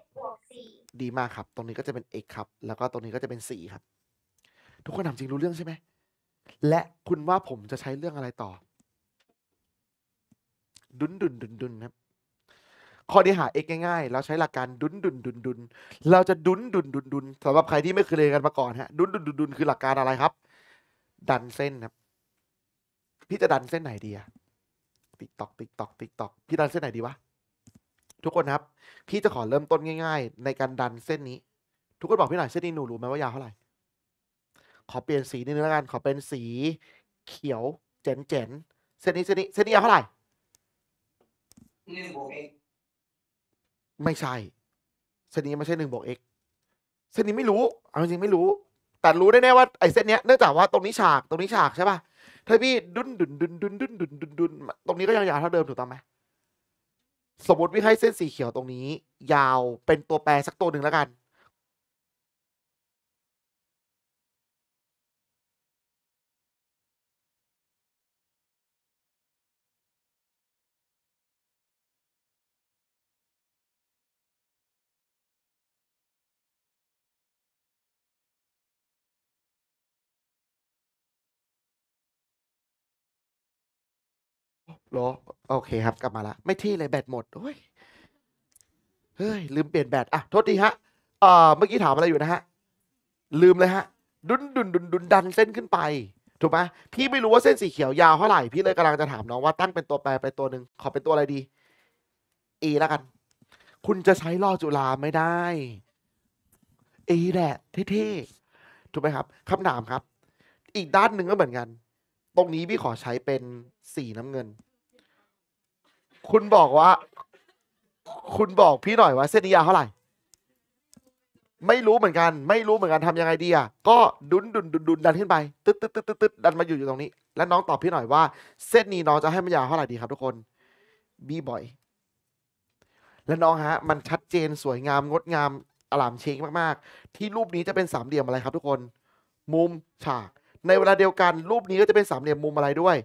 x บวกดีมากครับ ตรงนี้ก็จะเป็น x ครับ แล้วก็ตรงนี้ก็จะเป็น 4 ครับ ทุกคนถามจริงรู้เรื่องใช่ไหม และคุณว่าผมจะใช้เรื่องอะไรต่อ ดุนดุนดุนดุนครับข้อที่หาเอกง่ายๆเราใช้หลักการดุนดุนดุนดุนเราจะดุนดุนดุนดุนสำหรับใครที่ไม่เคยเรียนกันมาก่อนฮะดุนดุนดุนดุนคือหลักการอะไรครับ ดันเส้นครับพี่จะดันเส้นไหนดีอะติ๊กตอกติ๊กตอกติ๊กตอกพี่ดันเส้นไหนดีวะทุกคนครับ พี่จะขอเริ่มต้นง่าย ๆ ในการดันเส้นนี้ ทุกคนบอกพี่หน่อยเส้นนี้หนูรู้ไหมว่ายาวเท่าไหร่ขอเปลี่ยนสีนิดนึงแล้วกันขอเป็นสี เขียว เจ๋นเจ๋นเส้นนี้เส้นนี้เส้นนี้ยาวเท่าไหร่หนึ่งโมเอ็ไม่ใช่ เส้นนี้ไม่ใช่หนึ่งบวกเอ็กเส้นนี้ไม่รู้เอาจริงไม่รู้ แต่รู้ได้แน่ว่า ไอ้เส้นเนี้ย เนื่องจากว่าตรงนี้ฉากตรงนี้ฉากใช่ป่ะถ้าพี่ดุนดุนดุนดุนดุนดุนดุนดุนตรงนี้ก็ยังยาวเท่าเดิม ถูกต้องไหมสมมติพี่ให้เส้นสีเขียวตรงนี้ ยาวเป็นตัวแปรสักตัวหนึ่งแล้วกันรอโอเคครับกลับมาละไม่ที่เลยแบตหมดโอ้ยเฮ้ย ลืมเปลี่ยนแบตอ่ะโทษทีฮะเอ่อเมื่อกี้ถามอะไรอยู่นะฮะลืมเลยฮะ ดุนดุนดุนดุนดันเส้นขึ้นไป ถูกไหมพี่ไม่รู้ว่าเส้นสีเขียวยาวเท่าไหร่ พี่เลยกำลังจะถามน้องว่าตั้งเป็นตัวแปรไปตัวหนึ่งขอเป็นตัวอะไรดีเอแล้วกัน คุณจะใช้ล่อจุฬาไม่ได้ เอแหละเท่ๆถูกไหมครับคำถามครับ อีกด้านหนึ่งก็เหมือนกัน ตรงนี้พี่ขอใช้เป็นสีน้ำเงินคุณบอกว่า คุณบอกพี่หน่อยว่าเส้นนิยาเท่าไหร่ไม่รู้เหมือนกัน ไม่รู้เหมือนกันทำยังไงดีอ่ะก็ดุนดุนดุนดุนดันขึ้นไปตึ๊ดตึ๊ดตึ๊ดตึ๊ดตึ๊ดดันมาอยู่อยู่ตรงนี้ แล้วน้องตอบพี่หน่อยว่าเส้นนี้ น้องจะให้มันยาวเท่าไหร่ดีครับ ทุกคนบีบ่อย และน้องฮะมันชัดเจนสวยงาม งดงาม อลามเชงมากๆ ที่รูปนี้จะเป็นสามเหลี่ยมอะไรครับ ทุกคน มุมฉาก ในเวลาเดียวกัน รูปนี้ก็จะเป็นสามเหลี่ยมมุมอะไรด้วย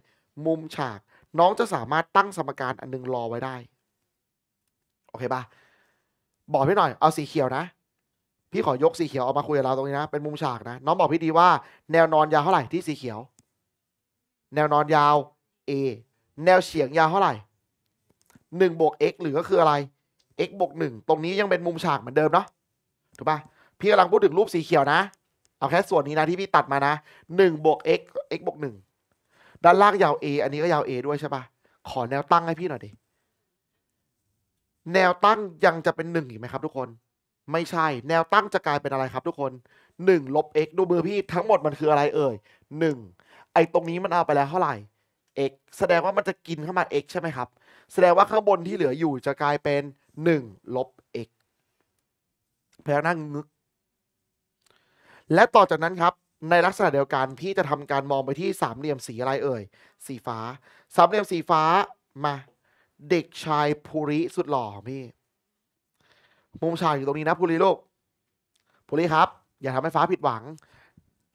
มุมฉากน้องจะสามารถตั้งสมการอันนึงรอไว้ได้ โอเคปะบอกพี่หน่อย เอาสีเขียวนะ พี่ขอยกสีเขียวออกมาคุยกับเราตรงนี้นะ เป็นมุมฉากนะ น้องบอกพี่ดีว่าแนวนอนยาวเท่าไหร่ที่สีเขียว แนวนอนยาว A แนวเฉียงยาวเท่าไหร่1บวก x หรือก็คืออะไร x บวก 1 ตรงนี้ยังเป็นมุมฉากเหมือนเดิมเนาะ ถูกปะพี่กำลังพูดถึงรูปสีเขียวนะ เอาแค่ส่วนนี้นะที่พี่ตัดมานะ1บวก x x บวก 1ด้านล่างยาว A อันนี้ก็ยาว A ด้วยใช่ปะขอแนวตั้งให้พี่หน่อยดิ แนวตั้งยังจะเป็นหนึ่งอีกไหมครับทุกคน ไม่ใช่ แนวตั้งจะกลายเป็นอะไรครับทุกคนหนึ่งลบ x ดูมือพี่ทั้งหมดมันคืออะไรเอ่ยหนึ่งไอ้ตรงนี้มันเอาไปแล้วเท่าไหร่ x แสดงว่ามันจะกินเข้ามา x ใช่ไหมครับ แสดงว่าข้างบนที่เหลืออยู่จะกลายเป็นหนึ่งลบ x พยแยลงนั่งนึก และต่อจากนั้นครับในลักษณะเดียวกัน พี่จะทำการมองไปที่สามเหลี่ยมสีอะไรเอ่ย สีฟ้าสามเหลี่ยมสีฟ้ามา เด็กชาย ภูริ สุดหล่อพี่ มุมฉากอยู่ตรงนี้นะ ภูริ ลูก ภูริครับ อย่าทำให้ฟ้าผิดหวัง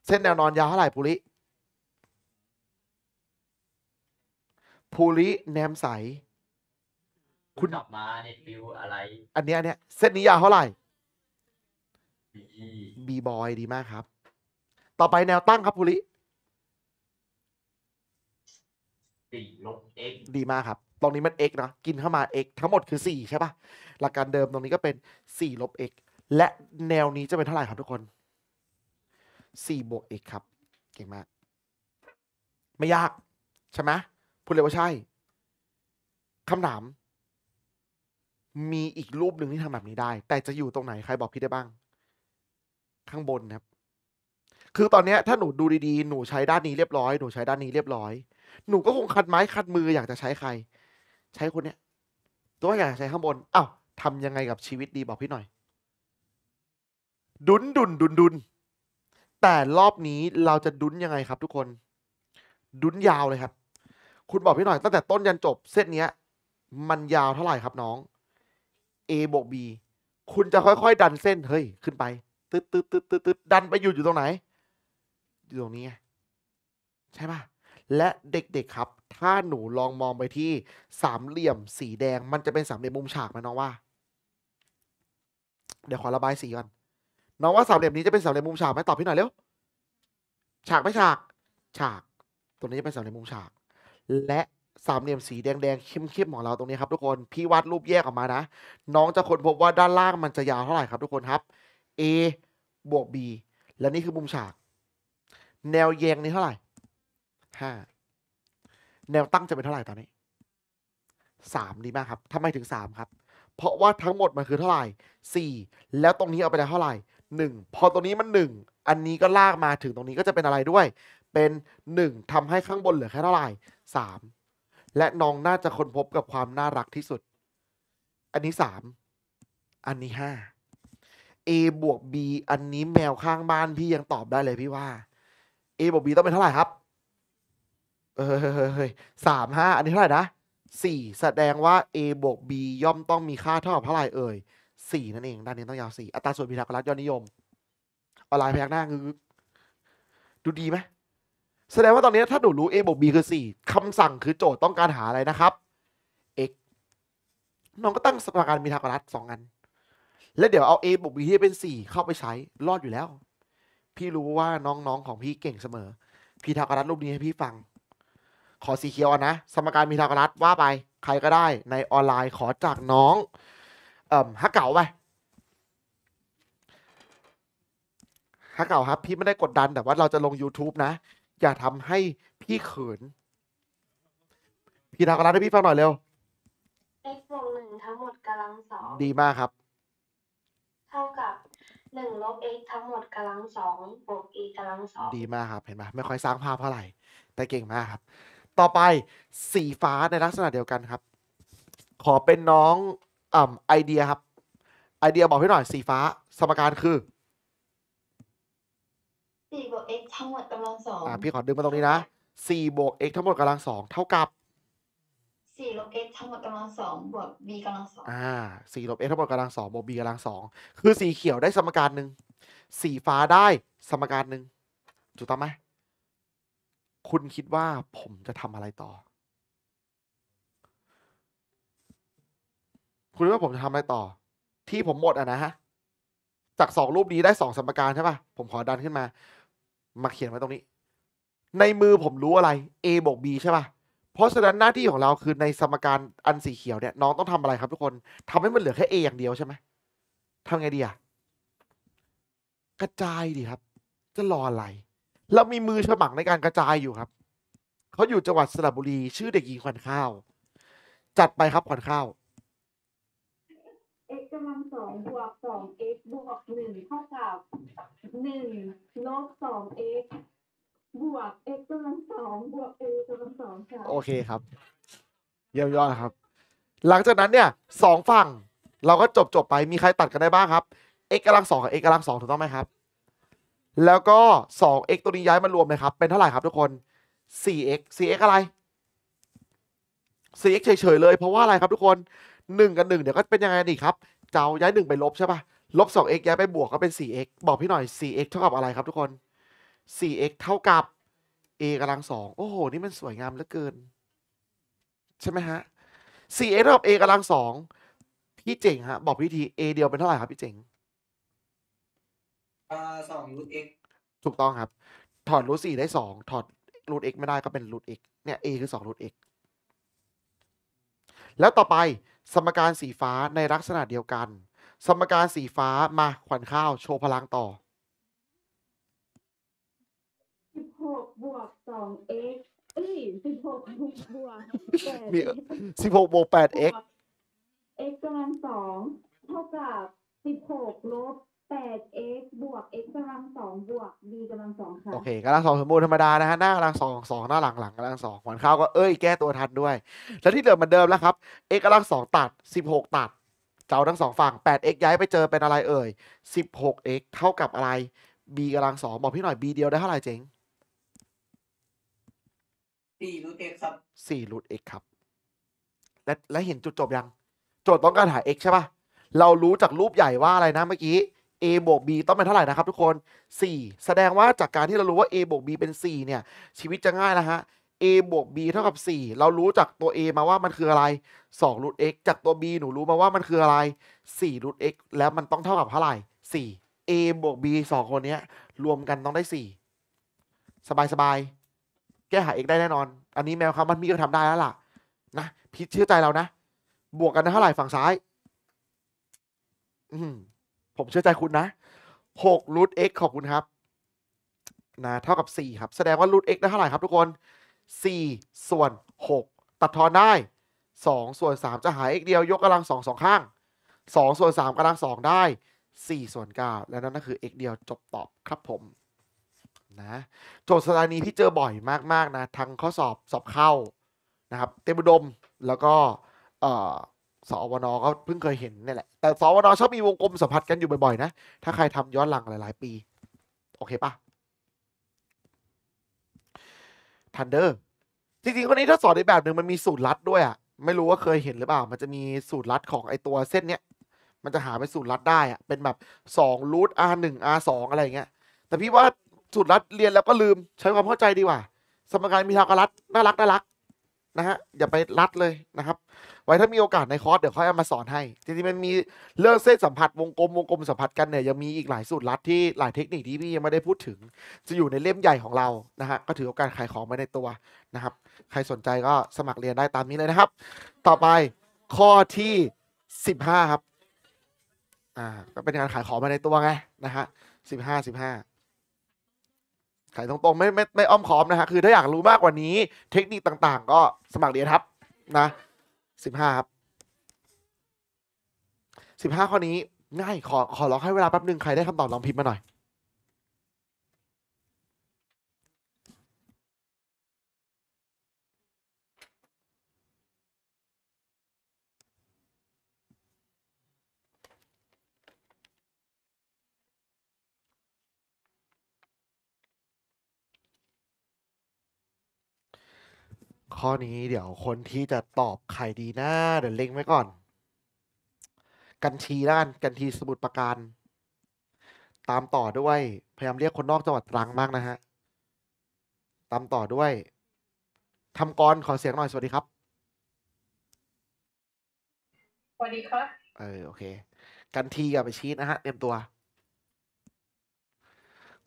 เส้นแนวนอนยาวเท่าไหร่ภูริ ภูริ แนมใส คุณกลับมาในฟิวอะไร อันเนี้ยอันเนี้ยเส้นนี้ยาวเท่าไหร่ บีบอยดีมากครับต่อไปแนวตั้งครับภูริสี่ลบดีมากครับ ตรงนี้มัน x เนาะกินเข้ามา x ทั้งหมดคือ 4 ใช่ปะ่ะหลักการเดิมตรงนี้ก็เป็น4ลบ x และแนวนี้จะเป็นเท่าไหร่ครับทุกคน4บวก x ครับ เก่งมาก ไม่ยาก ใช่ไหมพูดเลยว่าใช่คำถาม มีอีกรูปหนึ่งที่ทำแบบนี้ได้ แต่จะอยู่ตรงไหนใครบอกพี่ได้บ้าง ข้างบนครับคือตอนเนี้ยถ้าหนูดูดีๆหนูใช้ด้านนี้เรียบร้อยหนูใช้ด้านนี้เรียบร้อยหนูก็คงคัดไม้คัดมืออยากจะใช้ใคร ใช้คนเนี้ยตัวอยากใช้ข้างบนอ้าวทำยังไงกับชีวิตดีบอกพี่หน่อย ดุนดุนดุนดุนแต่รอบนี้เราจะดุนยังไงครับ ทุกคน ดุนยาวเลยครับ คุณบอกพี่หน่อย ตั้งแต่ต้นยันจบเส้นเนี้ย มันยาวเท่าไหร่ครับน้อง A บวก B คุณจะค่อยๆดันเส้นเฮ้ยขึ้นไปตึ๊ดตึ๊ดตึ๊ดตึ๊ดดันไปอยู่อยู่ตรงไหนอยู่ตรงนี้ ใช่ป่ะ และเด็กๆครับ ถ้าหนูลองมองไปที่สามเหลี่ยมสีแดง มันจะเป็นสามเหลี่ยมมุมฉากไหมน้องว่า เดี๋ยวขอระบายสีก่อน น้องว่าสามเหลี่ยมนี้จะเป็นสามเหลี่ยมมุมฉากไหมตอบพี่หน่อยเร็ว ฉากไม่ฉาก ฉาก ตัวนี้จะเป็นสามเหลี่ยมมุมฉาก และสามเหลี่ยมสีแดงๆเข้มๆของเราตรงนี้ครับ ทุกคน พี่วาดรูปแยกออกมานะ น้องจะค้นพบว่าด้านล่างมันจะยาวเท่าไหร่ครับ ทุกคนครับ A บวก B และนี่คือมุมฉากแนวแยงนี้เท่าไหร่ห้าแนวตั้งจะเป็นเท่าไหร่ ตอนนี้สามดีมากครับทาไมถึงสามครับ เพราะว่าทั้งหมดมันคือเท่าไหร่สี่แล้วตรงนี้เอาไปแล้วเท่าไหร่หนึ่งพอตรงนี้มันหนึ่ง อันนี้ก็ลากมาถึงตรงนี้ก็จะเป็นอะไรด้วย เป็นหนึ่งทำให้ข้างบนเหลือ แค่เท่าไหร่สามและน้อง น่าจะค้นพบกับความ น่ารักที่สุด อันนี้สาม อันนี้ห้า A บวก B อันนี้แมวข้างบ้านพี่ยังตอบได้เลยพี่ว่า A บวก B ต้องเป็นเท่าไหร่ครับ เออสามห้าอันนี้เท่าไหร่นะสี่แสดงว่า A บวก B ย่อมต้องมีค่าเท่ากับเท่าไหร่เอ่ยสี่นั่นเอง ด้านนี้ต้องยาวสี่อัตราส่วนพีทาโกรัสยอดนิยมออนไลน์พยักหน้าคือ ดูดีไหม แสดงว่าตอนนี้ถ้าหนูรู้ A บวก B คือสี่คำสั่งคือโจทย์ต้องการหาอะไรนะครับ x น้องก็ตั้งสมการพีทางกรัสสองอัน แล้วเดี๋ยวเอา A บวก B ที่เป็นสี่เข้าไปใช้ รอดอยู่แล้วพี่รู้ว่าน้องๆ ของพี่เก่งเสมอ พีทากรัตรูปนี้ให้พี่ฟัง ขอสีเขียวนะ สมการพีทากรัตว่าไป ใครก็ได้ในออนไลน์ ขอจากน้อง เอ่อฮักเก่าไปฮักเก่าครับ พี่ไม่ได้กดดันแต่ว่าเราจะลง YouTube นะ อย่าทำให้พี่เขิน พีทากรัตให้พี่ฟังหน่อยเร็ว x บวกหนึ่งทั้งหมดกำลังสองดีมากครับ เท่ากับหนึ่งลบ x ทั้งหมดกำลังสองบวก e กำลังสองดีมากครับเห็นไหมไม่ค่อยสร้างภาพเท่าไหร่แต่เก่งมากครับต่อไปสีฟ้าในลักษณะเดียวกันครับ ขอเป็นน้องอ่าไอเดียครับ ไอเดียบอกพี่หน่อยสีฟ้าสมการคือสี่บวก x ทั้งหมดกำลังสองอ่าพี่ขอดึงมาตรงนี้นะสี่บวก x ทั้งหมดกำลังสองเท่ากับสี่ลบ x ทั้งหมดกำลังสองบวก b กำลังสองอ่าสี่ลบ x ทั้งหมดกำลังสองบวก b กำลังสองคือสีเขียวได้สมการหนึ่งสีฟ้าได้สมการหนึ่งถูกต้องไหมคุณคิดว่าผมจะทำอะไรต่อ คุณว่าผมจะทำอะไรต่อ ที่ผมหมดอ่ะนะฮะจากสองรูปนี้ได้สองสมการใช่ป่ะผมขอดันขึ้นมา มาเขียนไว้ตรงนี้ ในมือผมรู้อะไร a บวก b ใช่ป่ะเพราะฉะนั้นหน้าที่ของเราคือในสมการอันสีเขียวเนี่ย น้องต้องทำอะไรครับ ทุกคนทำให้มันเหลือแค่ a อย่างเดียวใช่ไหมทำไงดีอะกระจายดีครับ จะรออะไร เรามีมือฉมังในการกระจายอยู่ครับเขาอยู่จังหวัดสระบุรีชื่อเด็กหญิงขวัญข้าวจัดไปครับขวัญข้าว x กำลังสองบวกสอง x บวกหนึ่งเท่ากับหนึ่งลบสอง x บวก x กำลังสองบวก a กำลังสองค่ะโอเคครับเยี่ยมยอดครับหลังจากนั้นเนี่ยสองฝั่งเราก็จบจบไปมีใครตัดกันได้บ้างครับ x กำลังสองกับ x กำลังสองถูกต้องไหมครับแล้วก็สอง x ตัวนี้ย้ายมารวมเลยครับเป็นเท่าไหร่ครับทุกคน 4x 4x อะไร 4x เฉยๆเลยเพราะว่าอะไรครับทุกคน 1 กับ1เดี๋ยวก็เป็นยังไงดีครับเจ้าย้าย 1 ไปลบใช่ปะลบ 2x ย้ายไปบวกก็เป็น 4x บอกพี่หน่อย 4x เท่ากับอะไรครับทุกคน 4x เท่ากับ a กำลังสองโอ้โห นี่มันสวยงามเหลือเกิน ใช่ไหมฮะ 4x เท่ากับ a กำลังสองพี่เจ๋งฮะ บอกวิธี a เดียวเป็นเท่าไหร่ครับพี่เจ๋งอ่สองรูท x ถูกต้องครับ ถอดรูทสี่ได้สองถอดรูท x ไม่ได้ก็เป็นรูท x เนี่ย a คือสองรูท x แล้วต่อไปสมการสีฟ้าในลักษณะเดียวกัน สมการสีฟ้ามาขวัญข้าวโชว์พลังต่อสองเอ็กเอ้ยสิบหกบวกแปดมีสิบหกบวกแปดเอ็กเอ็กกำลังสองเท่ากับสิบหกลบแปดเอ็กบวกเอ็กกำลังสองบวกบีกำลังสองค่ะโอเคกำลังสองสมบูรณ์ธรรมดานะฮะ หน้ากำลังสองสองหน้าหลังหลังกำลังสองหวานข้าวก็เอ้ยแก้ตัวทันด้วย แล้วที่เหลือมันเดิมแล้วครับเอ็กกำลังสองตัดสิบหกตัดเจ้าทั้งสองฝั่ง 8x ย้ายไปเจอเป็นอะไรเอ่ย 16x เท่ากับอะไร b กำลังสองบอกพี่หน่อย b เดียวได้เท่าไหร่เจ๋งสี่รูทเอ็กครับสี่รูทเอ็กครับ และและเห็นจุดจบยัง โจทย์ต้องการหา x ใช่ปะเรารู้จากรูปใหญ่ว่าอะไรนะ เมื่อกี้ a บวก b ต้องเป็นเท่าไหร่นะครับ ทุกคน 4 แสดงว่าจากการที่เรารู้ว่า a บวก b เป็น4เนี่ยชีวิตจะง่ายแล้วฮะ a บวก b เท่ากับ4เรารู้จากตัว a มาว่ามันคืออะไร2รูท x จากตัว b หนูรู้มาว่ามันคืออะไร4รูท x แล้วมันต้องเท่ากับเท่าไหร่4 a บวก b 2 คนนี้รวมกันต้องได้ 4 สบายสบายแก้หาเองได้แน่นอน อันนี้แมวครับ มันมีก็ทำได้แล้วล่ะนะพีทเชื่อใจเรานะ บวกกันเท่าไหร่ ฝั่งซ้าย อืผมเชื่อใจคุณนะหกรูทเอ็กขอบคุณครับ นะเท่ากับสี่ครับแสดงว่ารูทเอ็กได้เท่าไหร่ครับทุกคนสี่ส่วนหกตัดทอนได้สองส่วนสามจะหายเอ็กเดียวยกกำลังสองสองข้างสองส่วนสามกำลังสองได้สี่ส่วนเก้าและนั่นก็คือเอกเดียวจบตอบครับ ผมนะ โจทย์สถานีที่เจอบ่อยมาก ๆ นะ ทั้งข้อสอบ สอบเข้า นะครับเต็มุดมแล้วก็สอวนอก็เพิ่งเคยเห็นนี่แหละ แต่สอวนอชอบมีวงกลมสัมผัสกันอยู่บ่อย ๆ นะ ถ้าใครทำย้อนหลังหลายๆ ปี โอเคปะทันเดอร์จริงๆคนนี้ถ้าสอนในแบบหนึ่งมันมีสูตรลัดด้วยอ่ะ ไม่รู้ว่าเคยเห็นหรือเปล่า มันจะมีสูตรลัดของไอตัวเส้นเนี้ยมันจะหาเป็นสูตรลัดได้อ่ะเป็นแบบสองรูทอาร์หนึ่งอาร์สองอะไรเงี้ย แต่พี่ว่าสุดรัดเรียนแล้วก็ลืมใช้ความเข้าใจดีกว่า สมการมีทางการรัดน่ารักน่ารักนะฮะอย่าไปรัดเลยนะครับ ไว้ถ้ามีโอกาสในคอร์สเดี๋ยวค่อยเอามาสอนให้จริงๆมันมีเรื่องเส้นสัมผัสวงกลมวงกลมสัมผัสกันเนี่ย ยังมีอีกหลายสูตรลัดที่หลายเทคนิคที่พี่ยังไม่ได้พูดถึง จะอยู่ในเล่มใหญ่ของเรานะฮะก็ถือโอกาสขายของไว้ในตัวนะครับ ใครสนใจก็สมัครเรียนได้ตามนี้เลยนะครับ ต่อไปข้อที่15ครับอ่าก็เป็นการขายของมาในตัวไงนะฮะสิบห้าสิบห้าขายตรงๆไม่ไม่ไม่อ้อมค้อมนะฮะ คือถ้าอยากรู้มากกว่านี้เทคนิคต่างๆ ก็สมัครเรียนครับนะสิบห้าครับสิบห้าข้อนี้ง่ายขอขอร้องให้เวลาแป๊บนึงใครได้คำตอบลองพิมพ์มาหน่อยข้อนี้เดี๋ยวคนที่จะตอบใครดีนะเดี๋ยวเล็งไว้ก่อน กันทีด้านกันทีสมุดประการ ตามต่อด้วย พยายามเรียกคนนอกจังหวัดตรังมากนะฮะ ตามต่อด้วยทำกรขอเสียงหน่อยสวัสดีครับ สวัสดีครับ เออโอเค กันทีกับไปชีนะฮะ เตรียมตัว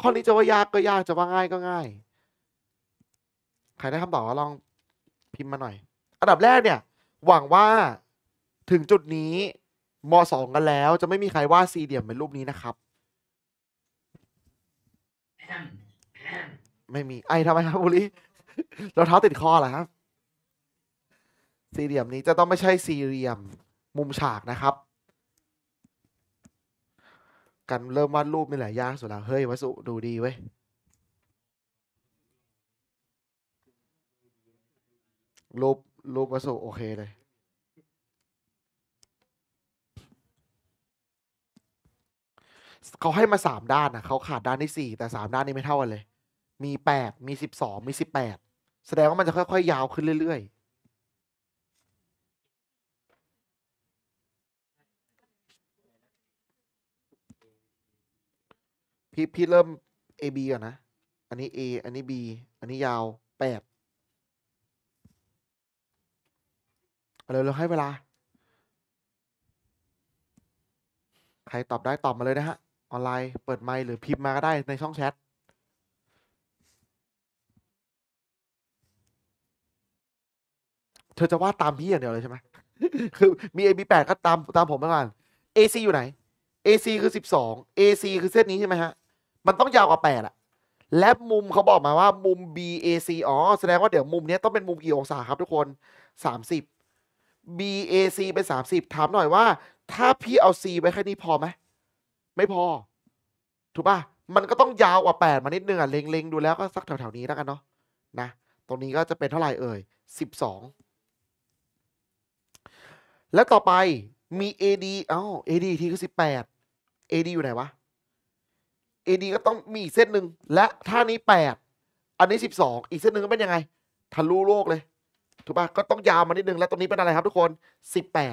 ข้อนี้จะว่ายากก็ยากจะว่าง่ายก็ง่าย ใครได้คำตอบก็ลองพิมพ์มาหน่อย อันดับแรกเนี่ยหวังว่าถึงจุดนี้มสองกันแล้ว จะไม่มีใครวาดสี่เหลี่ยมเป็นรูปนี้นะครับ ไม่มี ไอทำไมครับบุรี เราเท้าติดคอเหรอครับสี่เหลี่ยมนี้จะต้องไม่ใช่สี่เหลี่ยมมุมฉากนะครับการเริ่มวาดรูปนี่แหละยากสุดแล้ว เฮ้ยวัสดุดูดี เว้ยรูปรูปวัสดุโอเคเลย เขาให้มาสามด้านนะเขาขาดด้านที่สี่แต่สามด้านนี้ไม่เท่ากันเลย มีแปดมีสิบสองมีสิบแปดแสดงว่ามันจะค่อยๆยาวขึ้นเรื่อย ๆ พี่พี่เริ่ม A B ก่อนนะ อันนี้ A อันนี้ B อันนี้ยาวแปดเราเราให้เวลา ใครตอบได้ ตอบมาเลยนะฮะ ออนไลน์ เปิดไมค์หรือพิมพ์มาก็ได้ในช่องแชท เธอจะวาดตามพี่อย่างเดียวเลยใช่ไหมคือมี A B แปดก็ตามตามผมไปก่อน A C อยู่ไหน A C คือสิบสอง A C คือเส้นนี้ใช่ไหมฮะ มันต้องยาวกว่าแปดอะ และมุมเขาบอกมาว่ามุม B A C อ๋อ แสดงว่าเดี๋ยวมุมนี้ต้องเป็นมุมกี่องศาครับทุกคนสามสิบ BAC เป็นสามสิบถามหน่อยว่า ถ้าพี่เอา C ไว้แค่นี้พอไหม ไม่พอ ถูกป่ะ มันก็ต้องยาวกว่าแปดมานิดนึงอ่ะเล็ง ๆ ดูแล้วก็สักแถว ๆ นี้แล้วกันเนาะนะตรงนี้ก็จะเป็นเท่าไหร่เอ่ยสิบสองแล้วต่อไปมี AD อ้าว AD ทีคือสิบแปด AD อยู่ไหนวะ AD ก็ต้องมีเส้นหนึ่ง และท่านี้แปดอันนี้สิบสองอีกเส้นหนึ่งก็เป็นยังไงทะลุโลกเลยถูกปะก็ต้องยาวมานิดนึงแล้วตรงนี้เป็นอะไรครับ ทุกคน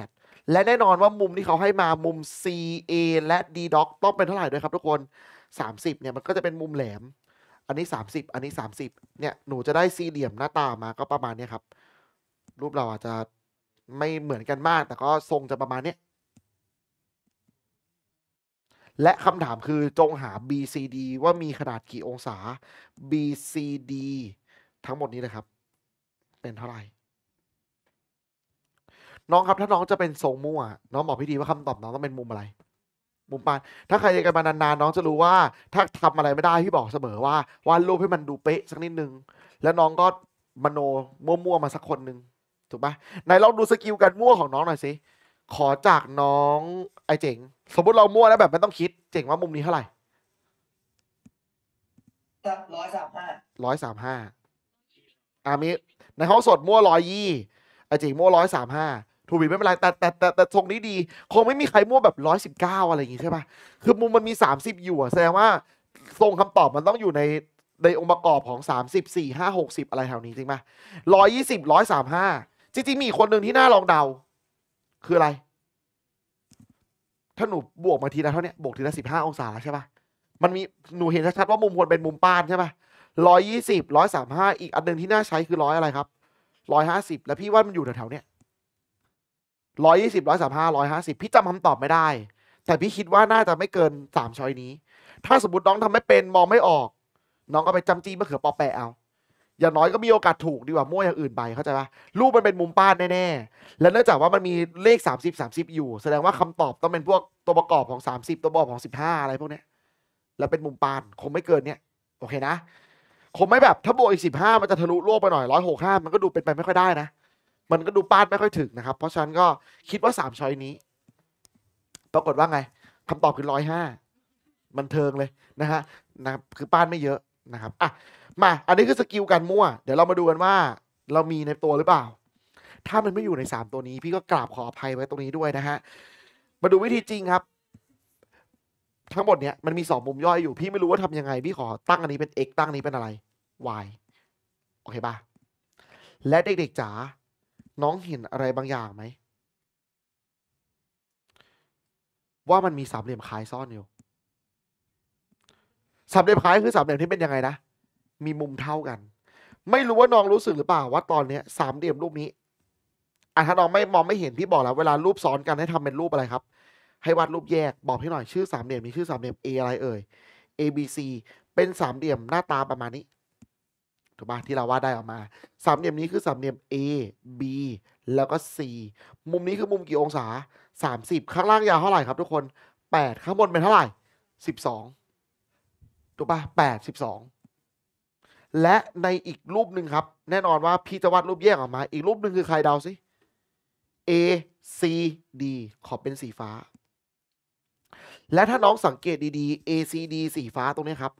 18 และแน่นอนว่ามุมที่เขาให้มามุม CA และ D doc ต้องเป็นเท่าไหร่ด้วยครับ ทุกคน 30เนี่ยมันก็จะเป็นมุมแหลม อันนี้ 30 อันนี้ 30เนี่ยหนูจะได้สี่เหลี่ยมหน้าตามาก็ประมาณนี้ครับ รูปเราอาจจะไม่เหมือนกันมาก แต่ก็ทรงจะประมาณนี้และคำถามคือจงหา BCD ว่ามีขนาดกี่องศา BCD ทั้งหมดนี้นะครับเป็นเท่าไหร่น้องครับ ถ้าน้องจะเป็นทรงมั่ว น้องบอกพี่ดีว่าคำตอบน้องต้องเป็นมุมอะไร มุมปาน ถ้าใครเรีกันมานานๆน้องจะรู้ว่า ถ้าทำอะไรไม่ได้ พี่บอกเสมอว่าวาดรูปให้มันดูเป๊ะ สักนิดนึงแล้วน้องก็มโนมั่ว ๆ มาสักคนหนึ่งถูกปะไหนลองดูสกิลการมั่วของน้องหน่อยสิขอจากน้อง ไอเจ๋งสมมติเรามั่วแล้วแบบไม่ต้องคิด เจ๋งว่ามุมนี้เท่าไหร่ร้อยสามห้าร้อยสามห้าอามิในห้องสดมั่วร้อยยี่อาจิงมั่วร้อยสามห้าทูบีไม่เป็นไร แต่แต่แต่แต่ทรงนี้ดี คงไม่มีใครมั่วแบบร้อยสิบเก้าอะไรอย่างงี้ใช่ปะคือมุมมันมีสามสิบอยู่แสดงว่า ทรงคำตอบมันต้องอยู่ในในองค์ประกอบของสสสามิบี่ห้าหกสิบอะไรแถวนี้จริงไหมร้อยยี่สิบร้อยสามห้าจริงๆ มีคนหนึ่งที่น่าลองเดา คืออะไร ถ้าหนูบวกมาทีละเท่านี้ บวกทีละสิบห้าองศาใช่ปะมันมีหนูเห็นชัดๆว่ามุมควรเป็นมุมป้านใช่ปะร้อยยี่สิบร้อยสามห้าอีกอันหนึ่งที่น่าใช้คือร้อยอะไรครับร้อยห้าสิบแล้วพี่ว่ามันอยู่แถวๆเนี้ยร้อยยี่สิบร้อยสามห้าร้อยห้าสิบพี่จำคำตอบไม่ได้ แต่พี่คิดว่าน่าจะไม่เกินสามช้อยนี้ ถ้าสมมติน้องทำไม่เป็นมองไม่ออก น้องก็ไปจำจีมะเขือปอแปะเอา อย่างน้อยก็มีโอกาสถูกดีกว่า มั่วอย่างอื่นไปเข้าใจปะรูปมันเป็นมุมป้านแน่ๆแล้วเนื่องจากว่ามันมีเลขสสสาามิบมสิบอยู่แสดงว่าคำตอบต้องเป็นพวกตัวประกอบของสสามิบตัวประกอบของสิบห้าอะไรพวกเนี้ย แล้วเป็นมุมป้าน คงไม่เกินเนี้ยโอเคนะคงไม่แบบถ้าบวกอีกสิบห้ามันจะทะลุลกวไปหน่อยร้อยหกห้ามันก็ดูเป็นไปไม่ค่อยได้นะ มันก็ดูปาดไม่ค่อยถึงนะครับ เพราะฉะนั้นก็คิดว่าสามช้อยนี้ ปรากฏว่าไง คำตอบคือร้อยห้ามันเทิงเลยนะฮะนะคือป้านไม่เยอะนะครับ อ่ะมา อันนี้คือสกิลการมั่ว เดี๋ยวเรามาดูกันว่า เรามีในตัวหรือเปล่า ถ้ามันไม่อยู่ในสามตัวนี้ พี่ก็กราบขออภัยไว้ตรงนี้ด้วยนะฮะมาดูวิธีจริงครับทั้งหมดเนี้ยมันมีสองมุมย่อยอยู่ พี่ไม่รู้ว่าทำยังไงพี่ขอ ตั้งอันนี้เป็น x ตั้งนี้เป็นอะไร y โอเคป่ะและเด็กๆจ๋า น้องเห็นอะไรบางอย่างไหม ว่ามันมีสามเหลี่ยมคล้ายซ่อนอยู่สามเหลี่ยมคล้ายคือสามเหลี่ยมที่เป็นยังไงนะ มีมุมเท่ากัน ไม่รู้ว่าน้องรู้สึกหรือเปล่าว่าตอนเนี้ยสามเหลี่ยมรูปนี้อ่ะถ้าน้องไม่มองไม่เห็นพี่บอกแล้วเวลารูปซ้อนกันให้ทำเป็นรูปอะไรครับให้วาดรูปแยกบอกให้หน่อยชื่อสามเหลี่ยมมีชื่อสามเหลี่ยม A อะไรเอ่ย A B C เป็นสามเหลี่ยมหน้าตา ประมาณนี้ ถูกปะที่เราวาดได้ออกมา สามเหลี่ยมนี้คือสามเหลี่ยม A B แล้วก็ C มุมนี้คือมุมกี่องศา 30 ข้างล่างยาวเท่าไหร่ครับทุกคน 8 ข้างบนเป็นเท่าไหร่ 12ถูกปิะ8 12 และในอีกรูปหนึ่งครับ แน่นอนว่าพี่จะวาดรูปแยกออกมา อีกรูปหนึ่งคือใครเดาสิ A C D ขอเป็นสีฟ้าและถ้าน้องสังเกตดี ๆ ACD สีฟ้าตรงนี้ครับ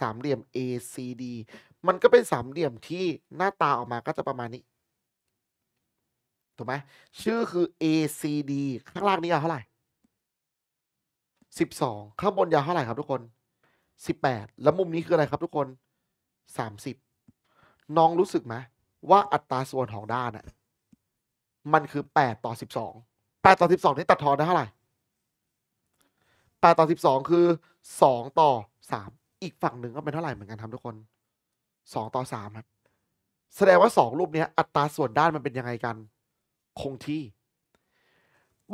สามเหลี่ยม ACD มันก็เป็นสามเหลี่ยมที่หน้าตาออกมาก็จะประมาณนี้ ถูกไหม ชื่อคือ ACD ข้างล่างนี้ยาวเท่าไหร่ 12 ข้างบนยาวเท่าไหร่ครับทุกคน 18 แล้วมุมนี้คืออะไรครับทุกคน 30 น้องรู้สึกไหมว่าอัตราส่วนของด้านน่ะ มันคือ 8 ต่อ 12 8 ต่อ 12 นี่ตัดทอนได้เท่าไหร่แปดต่อสิบสองคือสองต่อสามอีกฝั่งหนึ่งก็เป็นเท่าไหร่ เหมือนกันครับทุกคนสองต่อสามครับ แสดงว่าสองรูปนี้อัตราส่วนด้านมันเป็นยังไงกัน คงที่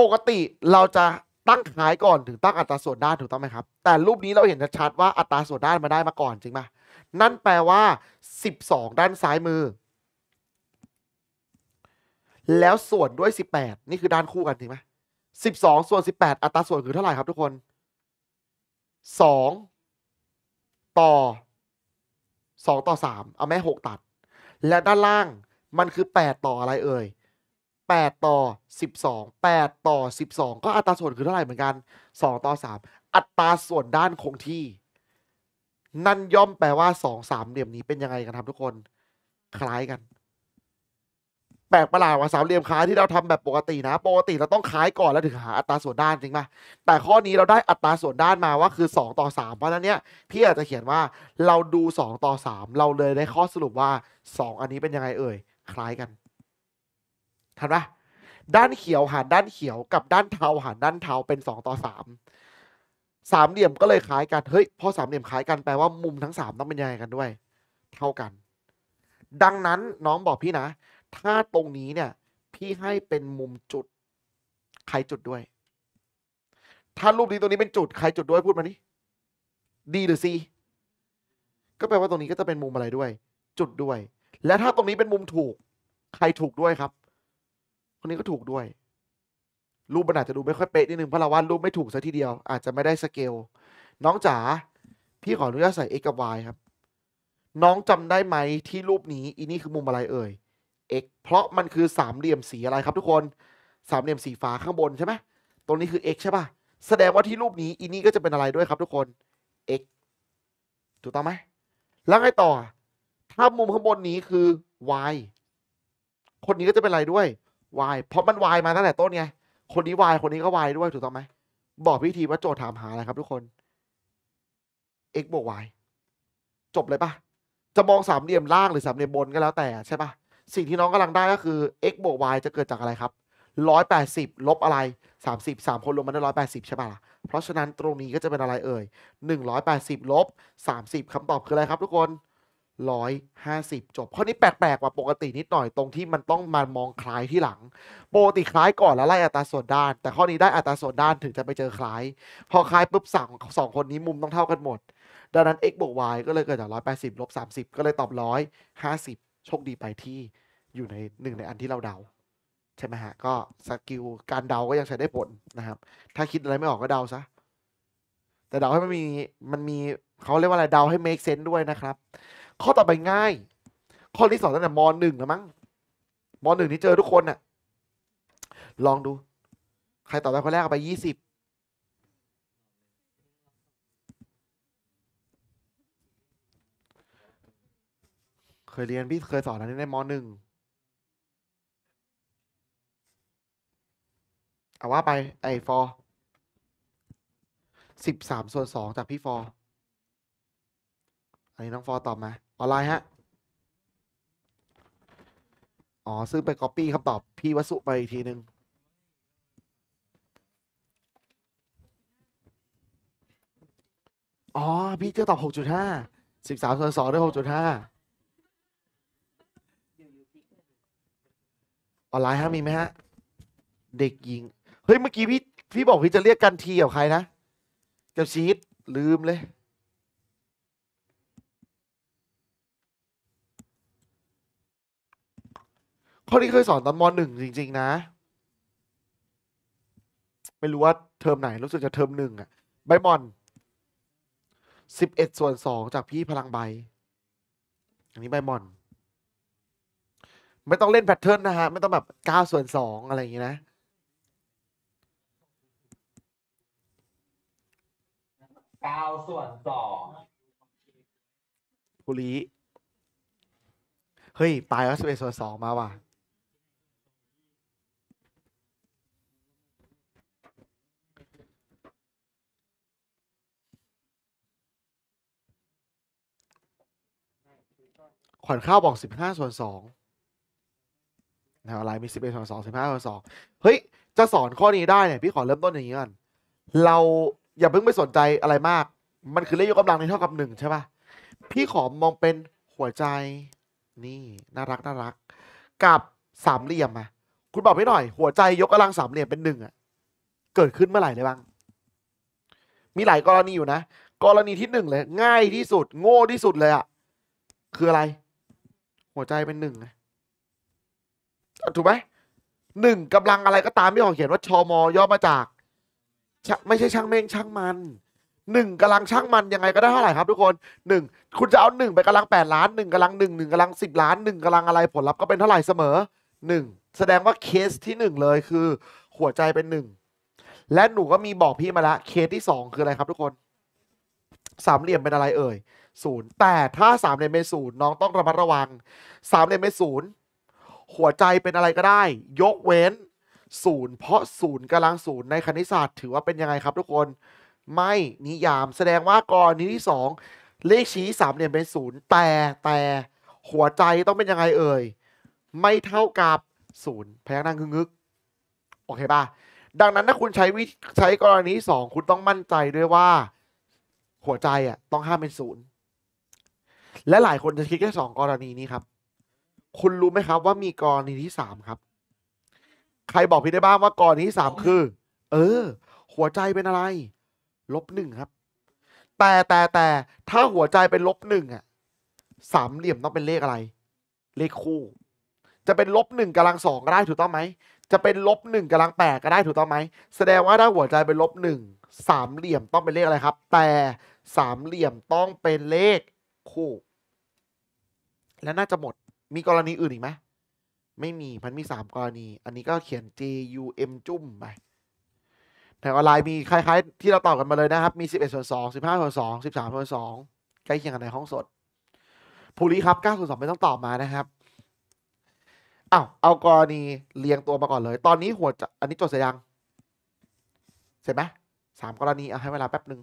ปกติเราจะตั้งขายก่อนถึงตั้งอัตราส่วนด้านถูกต้องไหมครับ แต่รูปนี้เราเห็นชัดว่าอัตราส่วนด้านมาได้มาก่อน จริงไหมนั่นแปลว่า 12 ด้านซ้ายมือ แล้วส่วนด้วย 18 นี่คือด้านคู่กันจริงไหมสิบสองส่วนสิบแปดอัตราส่วนคือเท่าไหร่ครับทุกคนสองต่อสองต่อสามเอาแม่หกตัด และด้านล่างมันคือแปดต่ออะไรเอ่ยแปดต่อสสิบองแปดต่อสสิบองก็อัตราส่วนคือเท่าไหร่เหมือนกันสองต่อสามอัตราส่วนด้านคงที่ นั่นย่อมแปลว่าสสองามเหลี่ยมนี้เป็นยังไงกันครับทุกคนคล้ายกันแปลกประหลาดกว่าสามเหลี่ยมค้ายที่เราทำแบบปกตินะปกติเราต้องค้ายก่อนแล้วถึงหาอัตราส่วนด้านจริงไหมแต่ข้อนี้เราได้อัตราส่วนด้านมาว่าคือ 2 ต่อ 3 เพราะนั้นเนี่ยพี่อาจจะเขียนว่าเราดู2ต่อ3เราเลยได้ข้อสรุปว่า 2 อันนี้เป็นยังไงเอ่ย คล้ายกันทันไหมด้านเขียวหารด้านเขียวกับด้านเทา หารด้านเทาเป็น 2 ต่อ3สามเหลี่ยมก็เลยคล้ายกันเฮ้ยพอสามเหลี่ยมคล้ายกันแปลว่ามุมทั้ง3ต้องเป็นยังไงกันด้วย เท่ากัน ดังนั้นน้องบอกพี่นะถ้าตรงนี้เนี่ย พี่ให้เป็นมุมจุดใครจุดด้วย ถ้ารูปนี้ตรงนี้เป็นจุดใครจุดด้วยพูดมานี่ดีหรือซีก็แปลว่าตรงนี้ก็จะเป็นมุมอะไรด้วย จุดด้วย และถ้าตรงนี้เป็นมุมถูก ใครถูกด้วยครับคนนี้ก็ถูกด้วย รูปมันอาจจะดูไม่ค่อยเป๊ะนิดนึงเพราะเราวาดรูปไม่ถูกซะทีเดียวอาจจะไม่ได้สเกลน้องจ๋าพี่ขออนุญาตใส่ x กับ y ครับ น้องจำได้ไหมที่รูปนี้อีนี่คือมุมอะไรเอ่ย x เพราะมันคือสามเหลี่ยมสีอะไรครับทุกคนสามเหลี่ยมสีฟ้าข้างบนใช่ไหมตรงนี้คือ x ใช่ป่ะแสดงว่าที่รูปนี้อินี่ก็จะเป็นอะไรด้วยครับทุกคน x ถูกต้องไหม แล้วไงต่อ ถ้ามุมข้างบนนี้คือ y คนนี้ก็จะเป็นอะไรด้วย y เพราะมัน y มาตั้งแต่ต้นไงคนนี้ y คนนี้ก็ y ด้วยถูกต้องไหม บอกพิธีว่าโจทย์ถามหาอะไรครับทุกคน x บวก y จบเลยปะจะมองสามเหลี่ยมล่างหรือสามเหลี่ยมบนก็แล้วแต่ใช่ปะสิ่งที่น้องกำลังได้ก็คือ x บวก y จะเกิดจากอะไรครับ 180 ลบอะไร30 3คนรวมมันได้180ใช่ป่ะล่ะ เพราะฉะนั้นตรงนี้ก็จะเป็นอะไรเอ่ย 180ลบ30คำตอบคืออะไรครับ ทุกคน 150 จบ ข้อนี้แปลกๆกว่าปกตินิดหน่อยตรงที่มันต้องมามองคล้ายที่หลังปกติคล้ายก่อนแล้วไล่อัตราส่วนด้าน แต่ข้อนี้ได้อัตราส่วนด้านถึงจะไปเจอคล้ายพอคล้ายปุ๊บสั่งสองคนนี้มุมต้องเท่ากันหมด ดังนั้น x บวก y ก็เลยเกิดจาก 180ลบ30 ก็เลยตอบ 150โชคดีไปที่อยู่ในหนึ่งในอันที่เราเดา ใช่ไหมฮะ ก็สกิลการเดาก็ยังใช้ได้ผลนะครับ ถ้าคิดอะไรไม่ออกก็เดาซะ แต่เดาให้มันมีมันมีเขาเรียกว่าอะไรเดาให้ make sense ด้วยนะครับ ข้อต่อไปง่าย ข้อที่สอนตั้งแต่มหนึ่งแล้วมั้งมหนึ่งที่เจอทุกคนนะลองดู ใครตอบได้คนแรกเอาไปยี่สิบคยเรียนพี่เคยสอนอันนี้ในมหนึ่งเอาว่าไป ไอ้ ฟอร์สิบสามส่วนสองจากพี่ฟอร์อันนี้น้องฟอร์ตอบมาออนไลน์ฮะ อ๋อซึ่งไปก๊อปปี้คำตอบ พี่วัสุไปอีกทีหนึ่งอ๋อพี่จะตอบหกจุดห้าสิบสามส่วนสองด้วยหกจุดห้าออนไลน์ฮะ มีไหมฮะ เด็กหญิง เฮ้ยเมื่อกี้พี่ พี่บอกพี่จะเรียกกันทีกับใครนะกับชีตลืมเลยข้อนี้เคยสอนตอนมหนึ่งจริง ๆนะ ไม่รู้ว่าเทอมไหน รู้สึกจะเทอมหนึ่งอะใบมอนสิบเอ็ดส่วนสองจากพี่พลังใบ อันนี้ใบมอนไม่ต้องเล่นแพทเทิร์นนะฮะ ไม่ต้องแบบเก้าส่วนสองอะไรอย่างนี้นะเก้าส่วนสองบุรีเฮ้ยปลาย้วสิบเอ็ดส่วนสองมาว่ะขวัญข้าวบอกสิบห้าส่วนสองะอะไรมีสิบเอ็ดส่วนสองสิบห้าสนอง เฮ้ย จะสอนข้อนี้ได้เนี่ยพี่ขอเริ่มต้นอย่างนี้ก่อน เราอย่าเพิ่งไปสนใจอะไรมาก มันคือเลขยกกำลังนเท่ากับหนึ่งใช่ป่ะ พี่ขอมองเป็นหัวใจนี่ น่ารักน่ารัก กับสามเหลี่ยมอะคุณบอกพี่หน่อย หัวใจยกกำลังสามเหลี่ยมเป็นหนึ่งอะ เกิดขึ้นเมื่อไหร่ได้บ้าง มีหลายกรณีอยู่นะกรณีที่หนึ่งเลย ง่ายที่สุด โง่ที่สุดเลยอะคืออะไร หัวใจเป็นหนึ่งอะถูกไหมหนึ่งกำลังอะไรก็ตามที่ออกเขียนว่าชมอย่อมาจาก ไม่ใช่ช่างเม่งช่างมันหนึ่งกำลังช่างมันยังไงก็ได้เท่าไหร่ครับทุกคนหนึ่งคุณจะเอาหนึ่งไปกำลังแปดล้านหนึ่งกำลังหนึ่งหนึ่งกำลังสิบล้านหนึ่งกำลังอะไรผลลัพธ์ก็เป็นเท่าไหร่เสมอหนึ่งแสดงว่าเคสที่หนึ่งเลยคือ หัวใจเป็นหนึ่งและหนูก็มีบอกพี่มาละเคสที่สองคืออะไรครับทุกคน สามเหลี่ยมเป็นอะไรเอ่ยศูนย์แต่ถ้าสามเหลี่ยมเป็นศูนย์น้องต้องระมัดระวังสามเหลี่ยมเป็นศูนย์หัวใจเป็นอะไรก็ได้ ยกเว้นศูนย์เพราะศูนย์กำลังศูนย์ในคณิตศาสตร์ถือว่าเป็นยังไงครับทุกคนไม่นิยามแสดงว่ากรณีที่ 2 เลขชี้สามเหลี่ยมเป็นศูนย์แต่แต่หัวใจต้องเป็นยังไงเอ่ย ไม่เท่ากับศูนย์พยักหน้างึกโอเคป่ะ ดังนั้นถ้าคุณใช้วิใช้กรณีสองคุณต้องมั่นใจด้วยว่าหัวใจอ่ะต้องห้ามเป็นศูนย์และหลายคนจะคิดแค่สองกรณีนี้ครับคุณรู้ไหมครับว่ามีกรณีที่สามครับ ใครบอกพี่ได้บ้างว่ากรณีที่สามคือ เออ หัวใจเป็นอะไรลบหนึ่งครับ แต่แต่แต่ถ้าหัวใจเป็นลบหนึ่งอ่ะสามเหลี่ยมต้องเป็นเลขอะไร เลขคู่ จะเป็นลบหนึ่งกำลังสองก็ได้ถูกต้องไหมจะเป็นลบหนึ่งกำลังแปดก็ได้ถูกต้องไหมแสดงว่าถ้าหัวใจเป็นลบหนึ่งสามเหลี่ยมต้องเป็นเลขอะไรครับ แต่สามเหลี่ยมต้องเป็นเลขคู่ และน่าจะหมดมีกรณีอื่นอีกไหมไม่มี มันมีสามกรณี อันนี้ก็เขียน J U M จุ่มไปแต่ออนไลน์มีคล้ายๆ ที่เราตอบกันมาเลยนะครับ มีสิบเอ็ดส่วนสองสิบห้าส่วนสองสิบสสาม่วนสองใกล้เคียงกันในห้องสด ภูริครับเก้าส่วนสองไม่ต้องตอบมานะครับอ้าวเอากรณีเรียงตัวมาก่อนเลย ตอนนี้หัวจะอันนี้จดเสร็จยัง เสร็จไหมสามกรณี เอาให้เวลาแป๊บหนึ่ง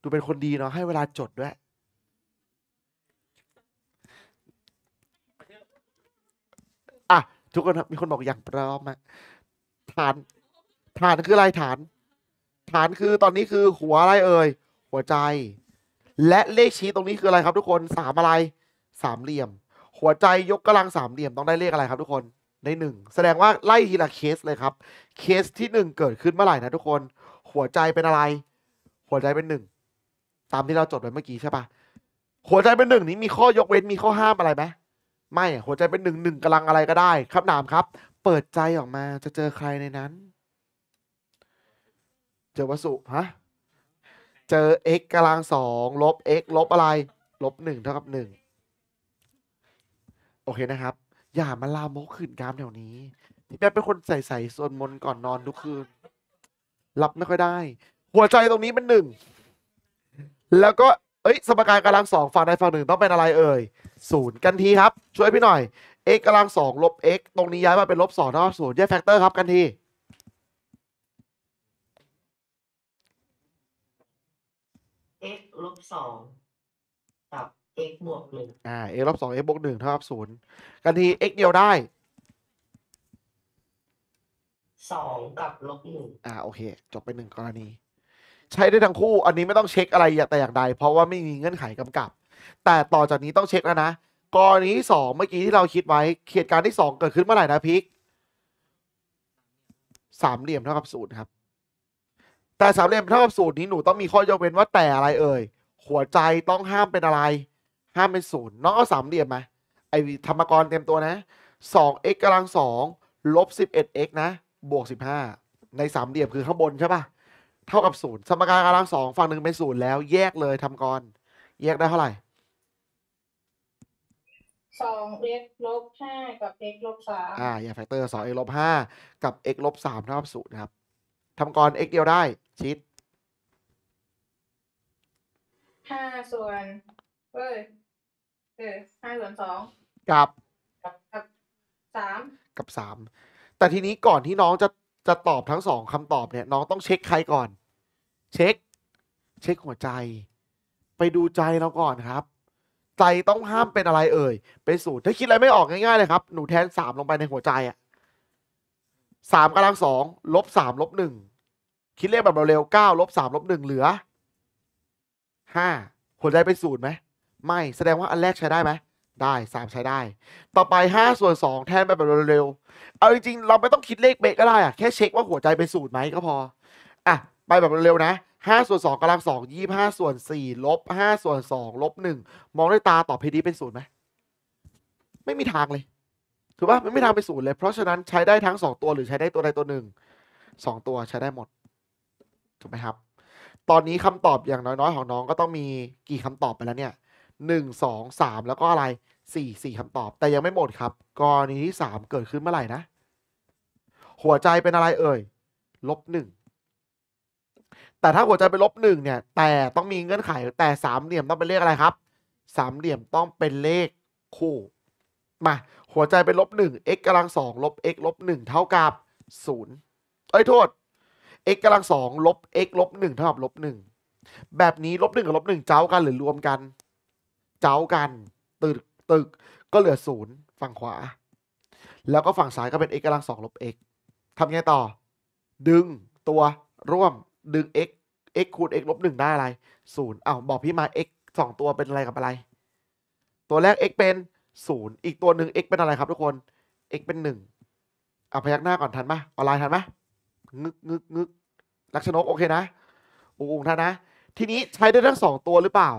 ดูเป็นคนดีเนาะให้เวลาจดด้วยทุกคนมีคนบอกอย่างปลอมอะฐานฐาน คืออะไรฐาน ฐานคือตอนนี้คือหัวอะไรเอ่ยหัวใจ และเลขชี้ตรงนี้คืออะไรครับทุกคนสามอะไรสามเหลี่ยม หัวใจยกกำลังสามเหลี่ยมต้องได้เลขอะไรครับทุกคนในหนึ่งแสดงว่าไล่ทีละเคสเลยครับ เคสที่หนึ่งเกิดขึ้นเมื่อไหร่นะทุกคนหัวใจเป็นอะไร หัวใจเป็นหนึ่งตามที่เราจดไว้เมื่อกี้ใช่ปะหัวใจเป็นหนึ่งนี้มีข้อยกเว้นมีข้อห้ามอะไรไหมไม่ หัวใจเป็นหนึ่งหนึ่งกำลังอะไรก็ได้ ครับนามครับ เปิดใจออกมาจะเจอใครในนั้น เจอวสุ ฮะ เจอ x กำลังสองลบ x ลบอะไร ลบหนึ่งเท่ากับหนึ่งโอเคนะครับ อย่ามาลามกขืนกามแถวนี้พี่แป๊บเป็นคนใส่ใส่สวดมนต์ก่อนนอนทุกคืน หลับไม่ค่อยได้ หัวใจตรงนี้เป็นหนึ่ง แล้วก็เอ้ยสมการกำลังสองฝั่งใดฝั่งหนึ่งต้องเป็นอะไรเอ่ยศูนย์กันทีครับ ช่วยพี่หน่อย x กำลังสองลบ x ตรงนี้ย้ายมาเป็นลบสองเท่ากับศูนย์แยกแฟกเตอร์ครับ กันทีเอ็กลบสองกับเอ็กบวกหนึ่งอ่าเอ็กลบสองเอ็กบวกหนึ่งเท่ากับศูนย์กันทีเอ็กเดียวได้สองกับลบหนึ่งอ่าโอเค จบไปหนึ่งกรณีใช้ได้ทั้งคู่อันนี้ไม่ต้องเช็คอะไรอย่างแต่อย่างใดเพราะว่าไม่มีเงื่อนไขกำกับ แต่ต่อจากนี้ต้องเช็คแล้วนะกรณีที่สองเมื่อกี้ที่เราคิดไว้เหตุการณ์ที่สองเกิดขึ้นเมื่อไหร่นะพิกสามเหลี่ยมเท่ากับศูนย์ครับแต่สามเหลี่ยมเท่ากับศูนย์นี้หนูต้องมีข้อยกเว้นว่าแต่อะไรเอ่ยหัวใจต้องห้ามเป็นอะไร ห้ามเป็นศูนย์น้องเอาสามเหลี่ยมไหมไอธรรมกรเต็มตัวนะสอง x กำลังสองลบสิบเอ็ด x นะบวกสิบห้าในสามเหลี่ยมคือข้างบนใช่ปะ่ะเท่ากับศูนย์สมการกำลังสองฝั่งหนึ่งเป็นศูนย์แล้วแยกเลยทำก่อน แยกได้เท่าไหร่สอง x ลบห้ากับ x ลบสามอ่าอย่าแฟกเตอร์สอง x ลบห้ากับ x ลบสามเท่ากับศูนย์ครับทำก่อน x เดียวได้ ชิดห้าส่วนเอ้ยเอห้าส่วนสองกับ กับสามกับสามแต่ทีนี้ก่อนที่น้องจะจะตอบทั้งสองคำตอบเนี่ย น้องต้องเช็คใครก่อน เช็ค เช็คหัวใจ ไปดูใจเราก่อนครับ ใจต้องห้ามเป็นอะไรเอ่ยเป็นศูนย์ถ้าคิดอะไรไม่ออกง่ายๆเลยครับ หนูแทนสามลงไปในหัวใจอ่ะสามกำลังสองลบสามลบหนึ่งคิดเลขแบบเร็วๆเก้าลบสามลบหนึ่งเหลือห้าหัวใจเป็นศูนย์ไหมไม่แสดงว่าอันแรกใช้ได้ไหมได้สามใช้ได้ ต่อไปห้าส่วนสองแทนไปแบบ เร็วๆ เอา จริง ๆ เราไม่ต้องคิดเลขเบะก็ได้อะแค่เช็คว่าหัวใจ เป็นสูตรไหมก็พอ อ่ะ ไป แบบ เร็ว ๆ นะห้าส่วนสองกำลังสองยี่ห้าส่วนสี่ลบห้าส่วนสองลบหนึ่งมองด้วยตาตอบเพดี เป็นศูนย์ไหมไม่มีทางเลยถูกป่ะม่มีทางเป็นศูนย์เลย เพราะฉะนั้นใช้ได้ทั้งสองตัวหรือใช้ได้ตัวใดตัวหนึ่งสองตัวใช้ได้หมดถูกไหมครับ ตอนนี้คำตอบอย่างน้อย ๆ ของน้องก็ต้องมีกี่คำตอบไปแล้วเนี่ยหนึ่งสองสามแล้วก็อะไรสี่สี่คำตอบแต่ยังไม่หมดครับกรณีที่สามเกิดขึ้นเมื่อไหร่นะ หัวใจเป็นอะไรเอ่ยลบหนึ่งแต่ถ้าหัวใจเป็นลบหนึ่งเนี่ย แต่ต้องมีเงื่อนไขแต่สามเหลี่ยมต้องเป็นเลขอะไรครับสามเหลี่ยมต้องเป็นเลขคู่มาหัวใจเป็นลบหนึ่ง x กำลังสองลบ x ลบหนึ่งเท่ากับศูนย์เอ้ยโทษ x กำลังสองลบ x ลบหนึ่งเท่ากับลบหนึ่งแบบนี้ลบหนึ่งกับลบหนึ่งเจ้ากัน หรือรวมกัน เจ้ากันตึกึกก็เหลือศูนย์ฝั่งขวา แล้วก็ฝั่งซ้ายก็เป็น x กำลังสองลบ x ทำไงต่อ ดึงตัว ร่วม ดึง x x คูณ x ลบหนึ่งได้อะไร ศูนย์อ้าวบอกพี่มา x สองตัวเป็นอะไรกับอะไร ตัวแรก x เป็นศูนย์อีกตัวหนึ่ง x เป็นอะไรครับทุกคน x เป็นหนึ่งอาพยักหน้าก่อนทันไหม ออนไลน์ทันไหมงึกงึกงึก ลักษนกโอเคนะอุงท่านนะ ทีนี้ใช้ได้ทั้งสองตัวหรือเปล่า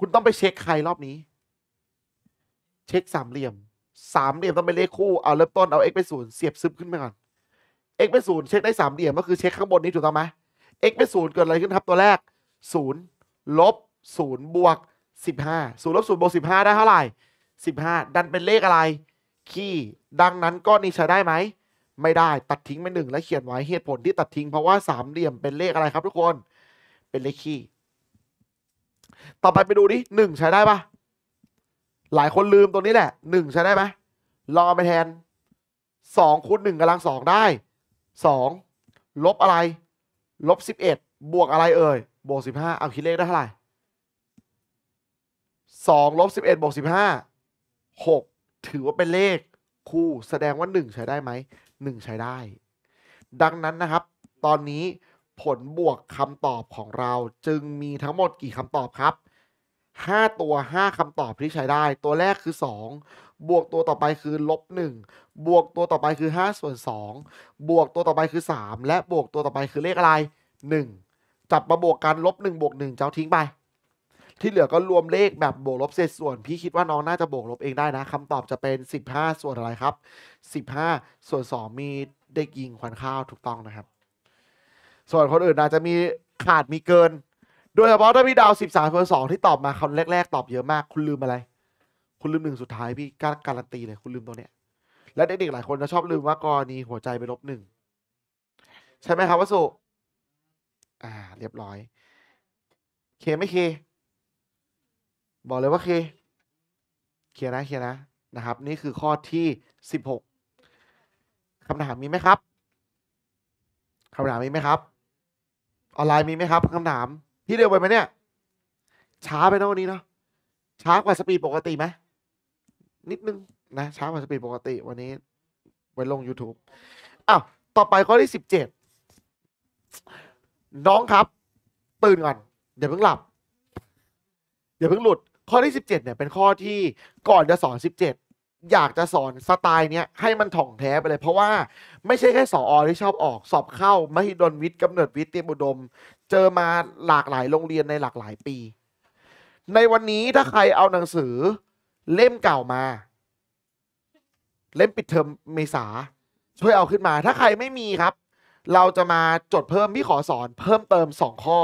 คุณต้องไปเช็คใครรอบนี้เช็คสามเหลี่ยม สามเหลี่ยมต้องเป็นเลขคู่ เอาเริ่มต้นเอา x ไปศูนย์เสียบซึมขึ้นไปก่อน x ไปศูนย์เช็คได้สามเหลี่ยม ก็คือเช็คข้างบนนี้ถูกต้องไหม x ไปศูนย์เกิดอะไรขึ้นครับตัวแรกศูนย์ลบศูนย์บวกสิบห้าศูนย์ลบศูนย์บวกสิบห้าได้เท่าไหร่สิบห้าดันเป็นเลขอะไรขี้ดังนั้นก้อนนี้ใช้ได้ไหม ไม่ได้ตัดทิ้งไปหนึ่งและเขียนไว้เหตุผลที่ตัดทิ้งเพราะว่าสามเหลี่ยมเป็นเลขอะไรครับ ทุกคนเป็นเลขขี้ต่อไปไปดูดิหนึ่งใช้ได้ปะหลายคนลืมตรงนี้แหละหนึ่งใช้ได้ไหมลองไปแทนสองคูณหนึ่งกำลังสองได้สองลบอะไร ลบสิบเอ็ดบวกอะไรเอ่ยบวกสิบห้าเอาคิดเลขได้เท่าไหร่สองลบสิบเอ็ดบวกสิบห้าหกถือว่าเป็นเลข คู่แสดงว่าหนึ่งใช้ได้ไหมหนึ่งใช้ได้ ดังนั้นนะครับ ตอนนี้ผลบวกคำตอบของเราจึงมีทั้งหมดกี่คำตอบครับ5 ตัว 5 คำตอบที่ใช้ได้ ตัวแรกคือ 2 บวกตัวต่อไปคือลบ1บวกตัวต่อไปคือ 5 ส่วน 2 บวกตัวต่อไปคือ 3 และบวกตัวต่อไปคือเลขอะไร 1 จับมาบวกกันลบ1บวก 1 เจ้าทิ้งไป ที่เหลือก็รวมเลขแบบบวกลบเศษส่วนพี่คิดว่าน้อง น่าจะบวกลบเองได้นะคำตอบจะเป็น 15 ส่วนอะไรครับ 15 ส่วน 2 มีเด็กยิงขวัญข้าวถูกต้องนะครับ ส่วนคนอื่นอาจจะมีขาดมีเกินโดยเฉพาะถ้าพี่ดาวสิบสามคนสองที่ตอบมาคำแรก ๆ ตอบเยอะมาก คุณลืมอะไร คุณลืมหนึ่งสุดท้าย พี่การันตีเลย คุณลืมตัวเนี้ยและเด็กๆ หลายคนจะชอบลืมว่ากรณีหัวใจไปลบหนึ่งใช่ไหมครับวสุอ่า เรียบร้อย เคไม่เค บอกเลยว่าเค เคนะเคนะนะครับ นี่คือข้อที่สิบหกคำถามมีไหมครับ คำถามมีไหมครับ ออนไลน์มีไหมครับคำถามที่เร็วไปไหมเนี่ย ช้าไปนะวันนี้เนาะช้ากว่าสปีดปกติไหมนิดนึง นะ ช้ากว่าสปีดปกติ วันนี้ ไว้ลง YouTube อ้าว ต่อไปข้อที่สิบเจ็ดน้องครับตื่นก่อน อย่าเพิ่งหลับ อย่าเพิ่งหลุด ข้อที่สิบเจ็ดเนี่ย เป็นข้อที่ก่อนจะสอนสิบเจ็ดอยากจะสอนสไตล์เนี้ยให้มันถ่องแท้ไปเลย เพราะว่า ไม่ใช่แค่สออที่ชอบออกสอบเข้า มหิดลวิทย์กำเนิดวิทย์เตรียมอุดม เจอมาหลากหลายโรงเรียนในหลากหลายปี ในวันนี้ถ้าใครเอาหนังสือ เล่มเก่ามา เล่มปิดเทอมเมษา ช่วยเอาขึ้นมา ถ้าใครไม่มีครับ เราจะมาจดเพิ่ม พี่ขอสอน เพิ่มเติมสองข้อ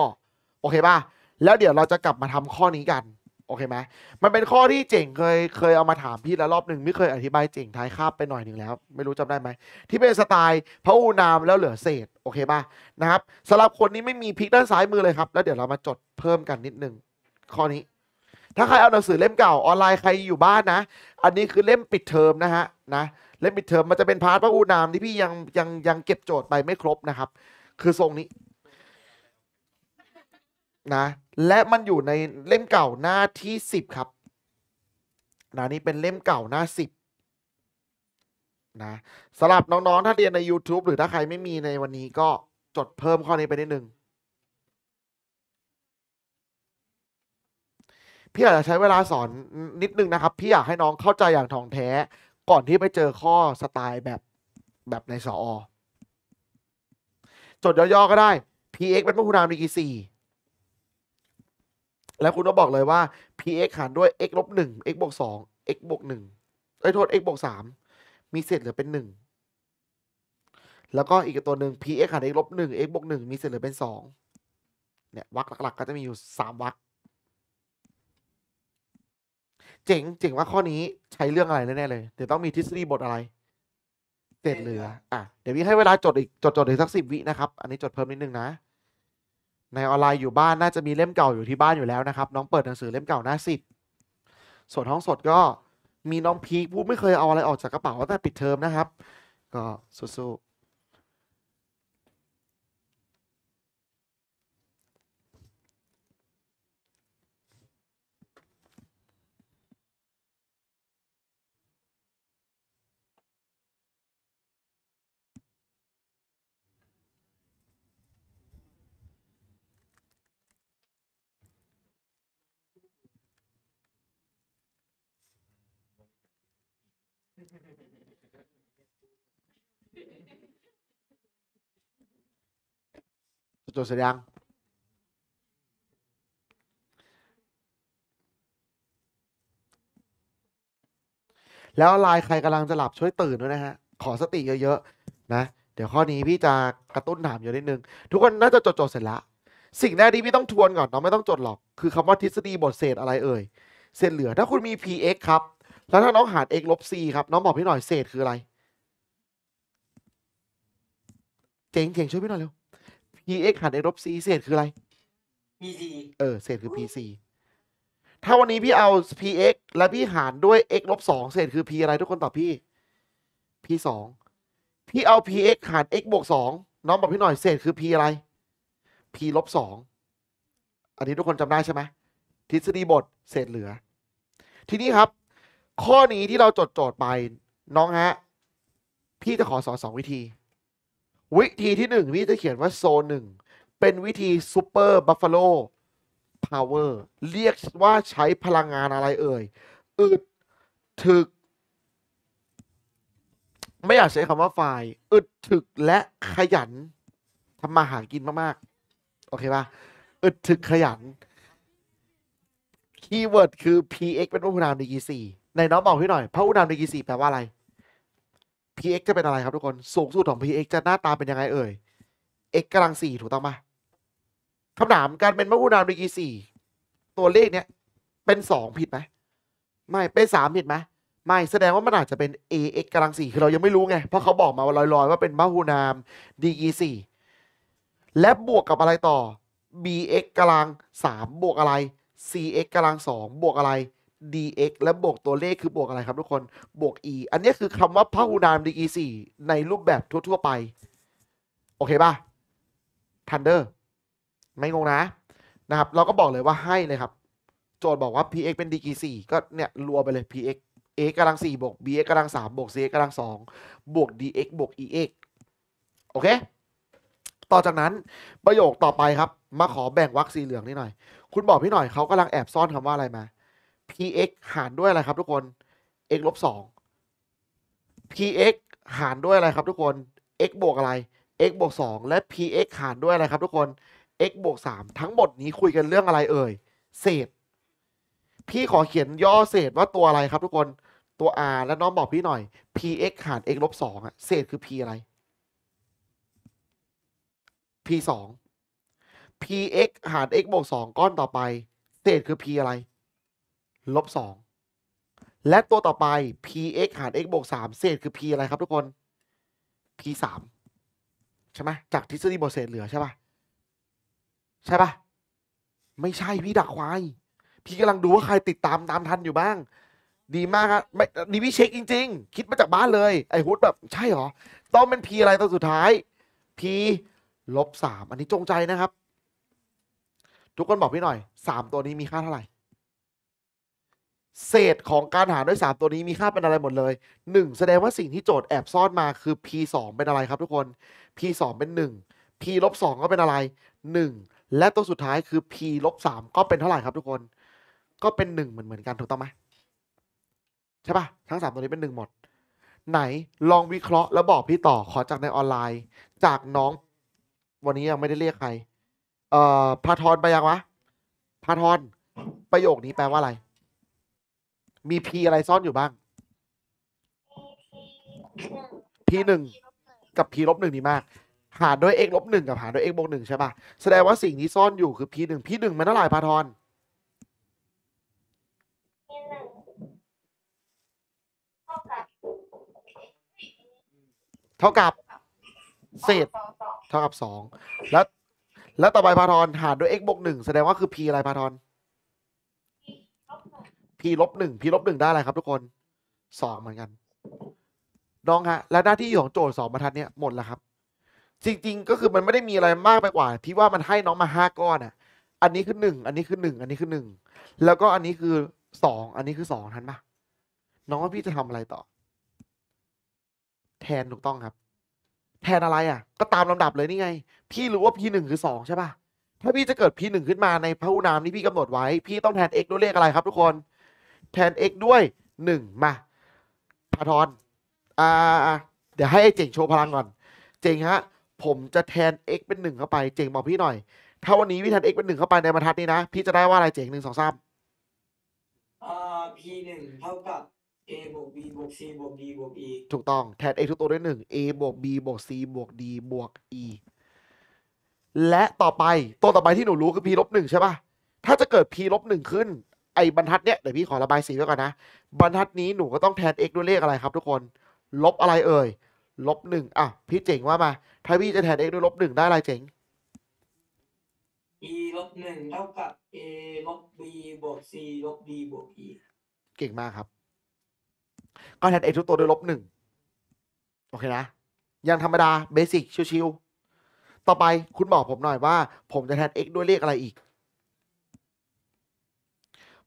โอเคป่ะแล้วเดี๋ยวเราจะกลับมาทำข้อนี้กันโอเคไหมมันเป็นข้อที่เจ๋ง เคยเคยเอามาถามพี่แล้วรอบหนึ่งไม่เคยอธิบายเจ๋งท้ายคาบไปหน่อยหนึ่งแล้วไม่รู้จำได้ไหมที่เป็นสไตล์พระอูนามแล้วเหลือเศษโอเคป่ะนะครับสำหรับคนนี้ไม่มีพลิกด้านซ้ายมือเลยครับแล้วเดี๋ยวเรามาจดเพิ่มกันนิดนึงข้อนี้ ถ้าใครเอาหนังสือเล่มเก่าออนไลน์ใครอยู่บ้านนะ อันนี้คือเล่มปิดเทอมนะฮะนะ เล่มปิดเทอมมันจะเป็นพาร์ทพระอูนามที่พี่ยังยังยังเก็บโจทย์ไปไม่ครบนะครับคือทรงนี้นะและมันอยู่ในเล่มเก่าหน้าที่สิบครับนะนี่เป็นเล่มเก่าหน้าสิบนะสำหรับน้องๆถ้าเรียนใน YouTube หรือถ้าใครไม่มีในวันนี้ก็จดเพิ่มข้อนี้ไปนิดนึง พี่อาจจะใช้เวลาสอนนิดนึงนะครับ พี่อยากให้น้องเข้าใจอย่างท่องแท้ก่อนที่ไปเจอข้อสไตล์แบบแบบในสอจดย่อๆก็ได้ px เป็นพหุนามดีกี่สี่แล้วคุณก็บอกเลยว่า px หารด้วย x ลบหนึ่ง x บวกสอง x บวกหนึ่งไอ้โทษ x บวกสามมีเศษเหลือเป็นหนึ่ง แล้วก็อีกตัวหนึ่ง px หาร x ลบหนึ่ง x บวกหนึ่งมีเศษเหลือเป็นสองเนี่ยวักหลัก ๆ ก็จะมีอยู่สามวัก เจ๋งเจ๋งว่าข้อนี้ใช้เรื่องอะไรแน่เลย เดี๋ยวต้องมีทฤษฎีบทอะไร เศษเหลือ อ่ะ เดี๋ยวพี่ให้เวลาจดอีกจดจดอีกสักสิบวินะครับ อันนี้จดเพิ่มนิดนึงนะในออนไลน์ อยู่บ้าน น่าจะมีเล่มเก่าอยู่ที่บ้านอยู่แล้วนะครับ น้องเปิดหนังสือเล่มเก่า หน้าสิบส่วนห้องสดก็มีน้องพีคผู้ไม่เคยเอาอะไรออกจากกระเป๋าตั้งแต่ปิดเทอมนะครับ ก็สู้ตัวแสดงแล้วลายใครกำลังจะหลับช่วยตื่นด้วยนะฮะ ขอสติเยอะ ๆ นะ เดี๋ยวข้อนี้พี่จะกระตุ้นถามอยู่นิดนึง ทุกคน น่าจะจด ๆ เสร็จละสิ่งแรกที่พี่ต้องทวนก่อนเนาะไม่ต้องจดหรอก คือคำว่าทฤษฎีบทเศษอะไรเอ่ย เศษเหลือ ถ้าคุณมี px ครับ แล้วถ้าน้องหาร x ลบ c ครับ น้องบอกพี่หน่อยเศษคืออะไรเจ๋งเจ๋งช่วยพี่หน่อยเร็ว px หาร x ลบ c เศษคืออะไร pc เออเศษคือ pc ถ้าวันนี้พี่เอา px แล้วพี่หารด้วย x ลบสองเศษคือ p อะไรทุกคนตอบพี่ p สองพี่เอา px หาร x บวกสองน้องบอกพี่หน่อยเศษคือ p อะไร p ลบสองอันนี้ทุกคนจำได้ใช่ไหมทฤษฎีบทเศษเหลือ ทีนี้ครับ ข้อนี้ที่เราจดโจทย์ไปน้องฮะ พี่จะขอสอนสองวิธีวิธีที่หนึ่งนี่จะเขียนว่าโซนหนึ่งเป็นวิธีซูเปอร์บัฟฟาโลพาวเวอร์เรียกว่าใช้พลังงานอะไรเอ่ย อึดถึก ไม่อยากใช้คำว่าฝ่าย อึดถึกและขยันทำมาหากินมากๆโอเคปะอึดถึกขยัน คีย์เวิร์ดคือ px เป็นพหุนามดีกีสี่ในน้องบอกพี่หน่อยพหุนามดีกีสี่แปลว่าอะไร px จะเป็นอะไรครับทุกคนสูงสุดของ px จะหน้าตาเป็นยังไงเอ่ย x กำลังสี่ถูกต้องปะคำถามการเป็นมะพูนามดีกีสี่ตัวเลขเนี้ยเป็นสองผิดไหมไม่เป็นสามผิดไหมไม่ แสดงว่ามันอาจจะเป็น ax กำลังสี่คือเรายังไม่รู้ไง เพราะเขาบอกมาลอย ๆ ว่าเป็นมะฮูนามดีกีสี่และบวกกับอะไรต่อ bx กำลังสามบวกอะไร cx กำลังสองบวกอะไร dx และบวกตัวเลข คือบวกอะไรครับทุกคน บวก e อันนี้คือคำว่าพหุนาม d e 4ในรูปแบบทั่ว ๆ ไป โอเคป่ะทันเดอร์ไม่งงนะ นะครับ เราก็บอกเลยว่าให้ เลยครับ โจทย์ บอกว่า px เป็น d e 4ก็เนี่ยรวมไปเลย px a กาลัง 4 บวก b x กาลัง 3 บวก c x กาลัง2บวก dx บวก e x โอเค ต่อจากนั้นประโยคต่อไป ครับ มาขอแบ่งวัคซีเหลือง นิดหน่อย คุณ บอก พี่ หน่อยเขากำลัง แอบซ่อนคำว่า อะไรมา px หารด้วยอะไรครับทุกคน x ลบสอง px หารด้วยอะไรครับทุกคน x บวกอะไร x บวกสองและ px หารด้วยอะไรครับทุกคน x บวกสามทั้งหมดนี้คุยกันเรื่องอะไรเอ่ยเศษ พี่ขอเขียนย่อเศษว่าตัวอะไรครับทุกคนตัว r และน้องบอกพี่หน่อย px หาร x ลบสองอะเศษคือ p อะไร p สอง px หาร x บวกสองก้อนต่อไป เศษคือ p อะไรลบสองและตัวต่อไป px หาร x บวก3 เศษคือ p อะไรครับทุกคน p 3ใช่ไหมจากทฤษฎีบทเศษเหลือใช่ป่ะ ใช่ป่ะ ไม่ใช่ พี่ดักควาย พี่กำลังดูว่าใครติดตามตามทันอยู่บ้าง ดีมากครับไม่ดีพี่เช็คจริงๆ คิดมาจากบ้านเลย ไอ้ฮุดแบบใช่หรอต้องเป็น p อะไรตัวสุดท้าย p ลบ3อันนี้จงใจนะครับ ทุกคนบอกพี่หน่อย3ตัวนี้มีค่าเท่าไหร่เศษของการหารด้วย 3 ตัวนี้มีค่าเป็นอะไรหมดเลย1แสดงว่าสิ่งที่โจทย์แอบซ่อนมาคือ p 2เป็นอะไรครับทุกคน p 2เป็น 1 p ลบ2ก็เป็นอะไร 1 และตัวสุดท้ายคือ p ลบ3ก็เป็นเท่าไหร่ครับทุกคน ก็เป็น 1 เหมือนเหมือนกันถูกต้องไหมใช่ปะทั้ง 3 ตัวนี้เป็น 1 หมด ไหนลองวิเคราะห์แล้วบอกพี่ต่อขอจากในออนไลน์ จากน้อง วันนี้ยังไม่ได้เรียกใครเอ่อพาทอนไปยังวะพาทอนประโยคนี้แปลว่าอะไรมี p อะไร ซ่อนอยู่บ้าง p หนึ่งกับ p ลบหนึ่งนีมาก หารด้วย x ลบหนึ่งกับหารด้วย x บวกหนึ่งใช่ป่ะแสดงว่าสิ่งที่ซ่อนอยู่คือ p หนึ่ง p หนึ่งมันเท่าไหร่พาทอนเท่ากับเศษเท่ากับสองแล้ว แล้วต่อไปพาทอนหารด้วย x บวกหนึ่งแสดงว่าคือ p อะไรพาทอนพีลบหนึ่งพีลบหนึ่งได้อะไรครับ ทุกคนสองเหมือนกัน น้องฮะ และหน้าที่ของโจทย์สองบรรทัดเนี้ยหมดแล้วครับ จริง ๆก็คือมันไม่ได้มีอะไรมากไปกว่า ที่ว่ามันให้น้องมาห้าก้อนอ่ะอันนี้คือหนึ่งอันนี้คือหนึ่งอันนี้คือหนึ่งแล้วก็อันนี้คือสองอันนี้คือสองทันปะน้องว่าพี่จะทำอะไรต่อ แทนถูกต้องครับ แทนอะไรอ่ะ ก็ตามลำดับเลยนี่ไงพี่รู้ว่าพีหนึ่งคือสองใช่ปะถ้าพี่จะเกิดพีหนึ่งขึ้นมาในพหุนามที่พี่กำหนดไว้พี่ต้องแทน x ด้วยเลขอะไรครับทุกคนแทน x ด้วย 1 มาพาทอนอ่าเดี๋ยวให้ไอ้เจ๋งโชว์พลังก่อน เจ๋งฮะ ผมจะแทน x เป็น 1 เข้าไป เจ๋งบอกพี่หน่อย ถ้าวันนี้พี่แทน x เป็น 1 เข้าไปในบรรทัดนี้นะ พี่จะได้ว่าอะไรเจ๋งหนึ่งสองสามอ่า p หนึ่งเท่ากับ a บวก b บวก c บวก d บวก e ถูกต้องแทน x ทุกตัวด้วย 1 a บวก b บวก c บวก d บวก e และต่อไปตัวต่อไปที่หนูรู้คือ p ลบหนึ่งใช่ป่ะถ้าจะเกิด p ลบหนึ่งขึ้นไอ้บรรทัดเนี้ยเดี๋ยวพี่ขอระบายสีไว้ก่อนนะ บรรทัดนี้หนูก็ต้องแทน x ด้วยเลขอะไรครับทุกคน ลบอะไรเอ่ยลบหนึ่งอ่ะพี่เจ๋งว่ามา ถ้าพี่จะแทน x ด้วยลบหนึ่งได้อะไรเจ๋ง e ลบหนึ่งเท่ากับ a ลบ b บวก c ลบ d บวก e เก่งมากครับ ก็แทน x ทุกตัวด้วยลบหนึ่งโอเคนะ ยังธรรมดาเบสิกชิวๆ ต่อไปคุณบอกผมหน่อยว่า ผมจะแทน x ด้วยเลขอะไรอีก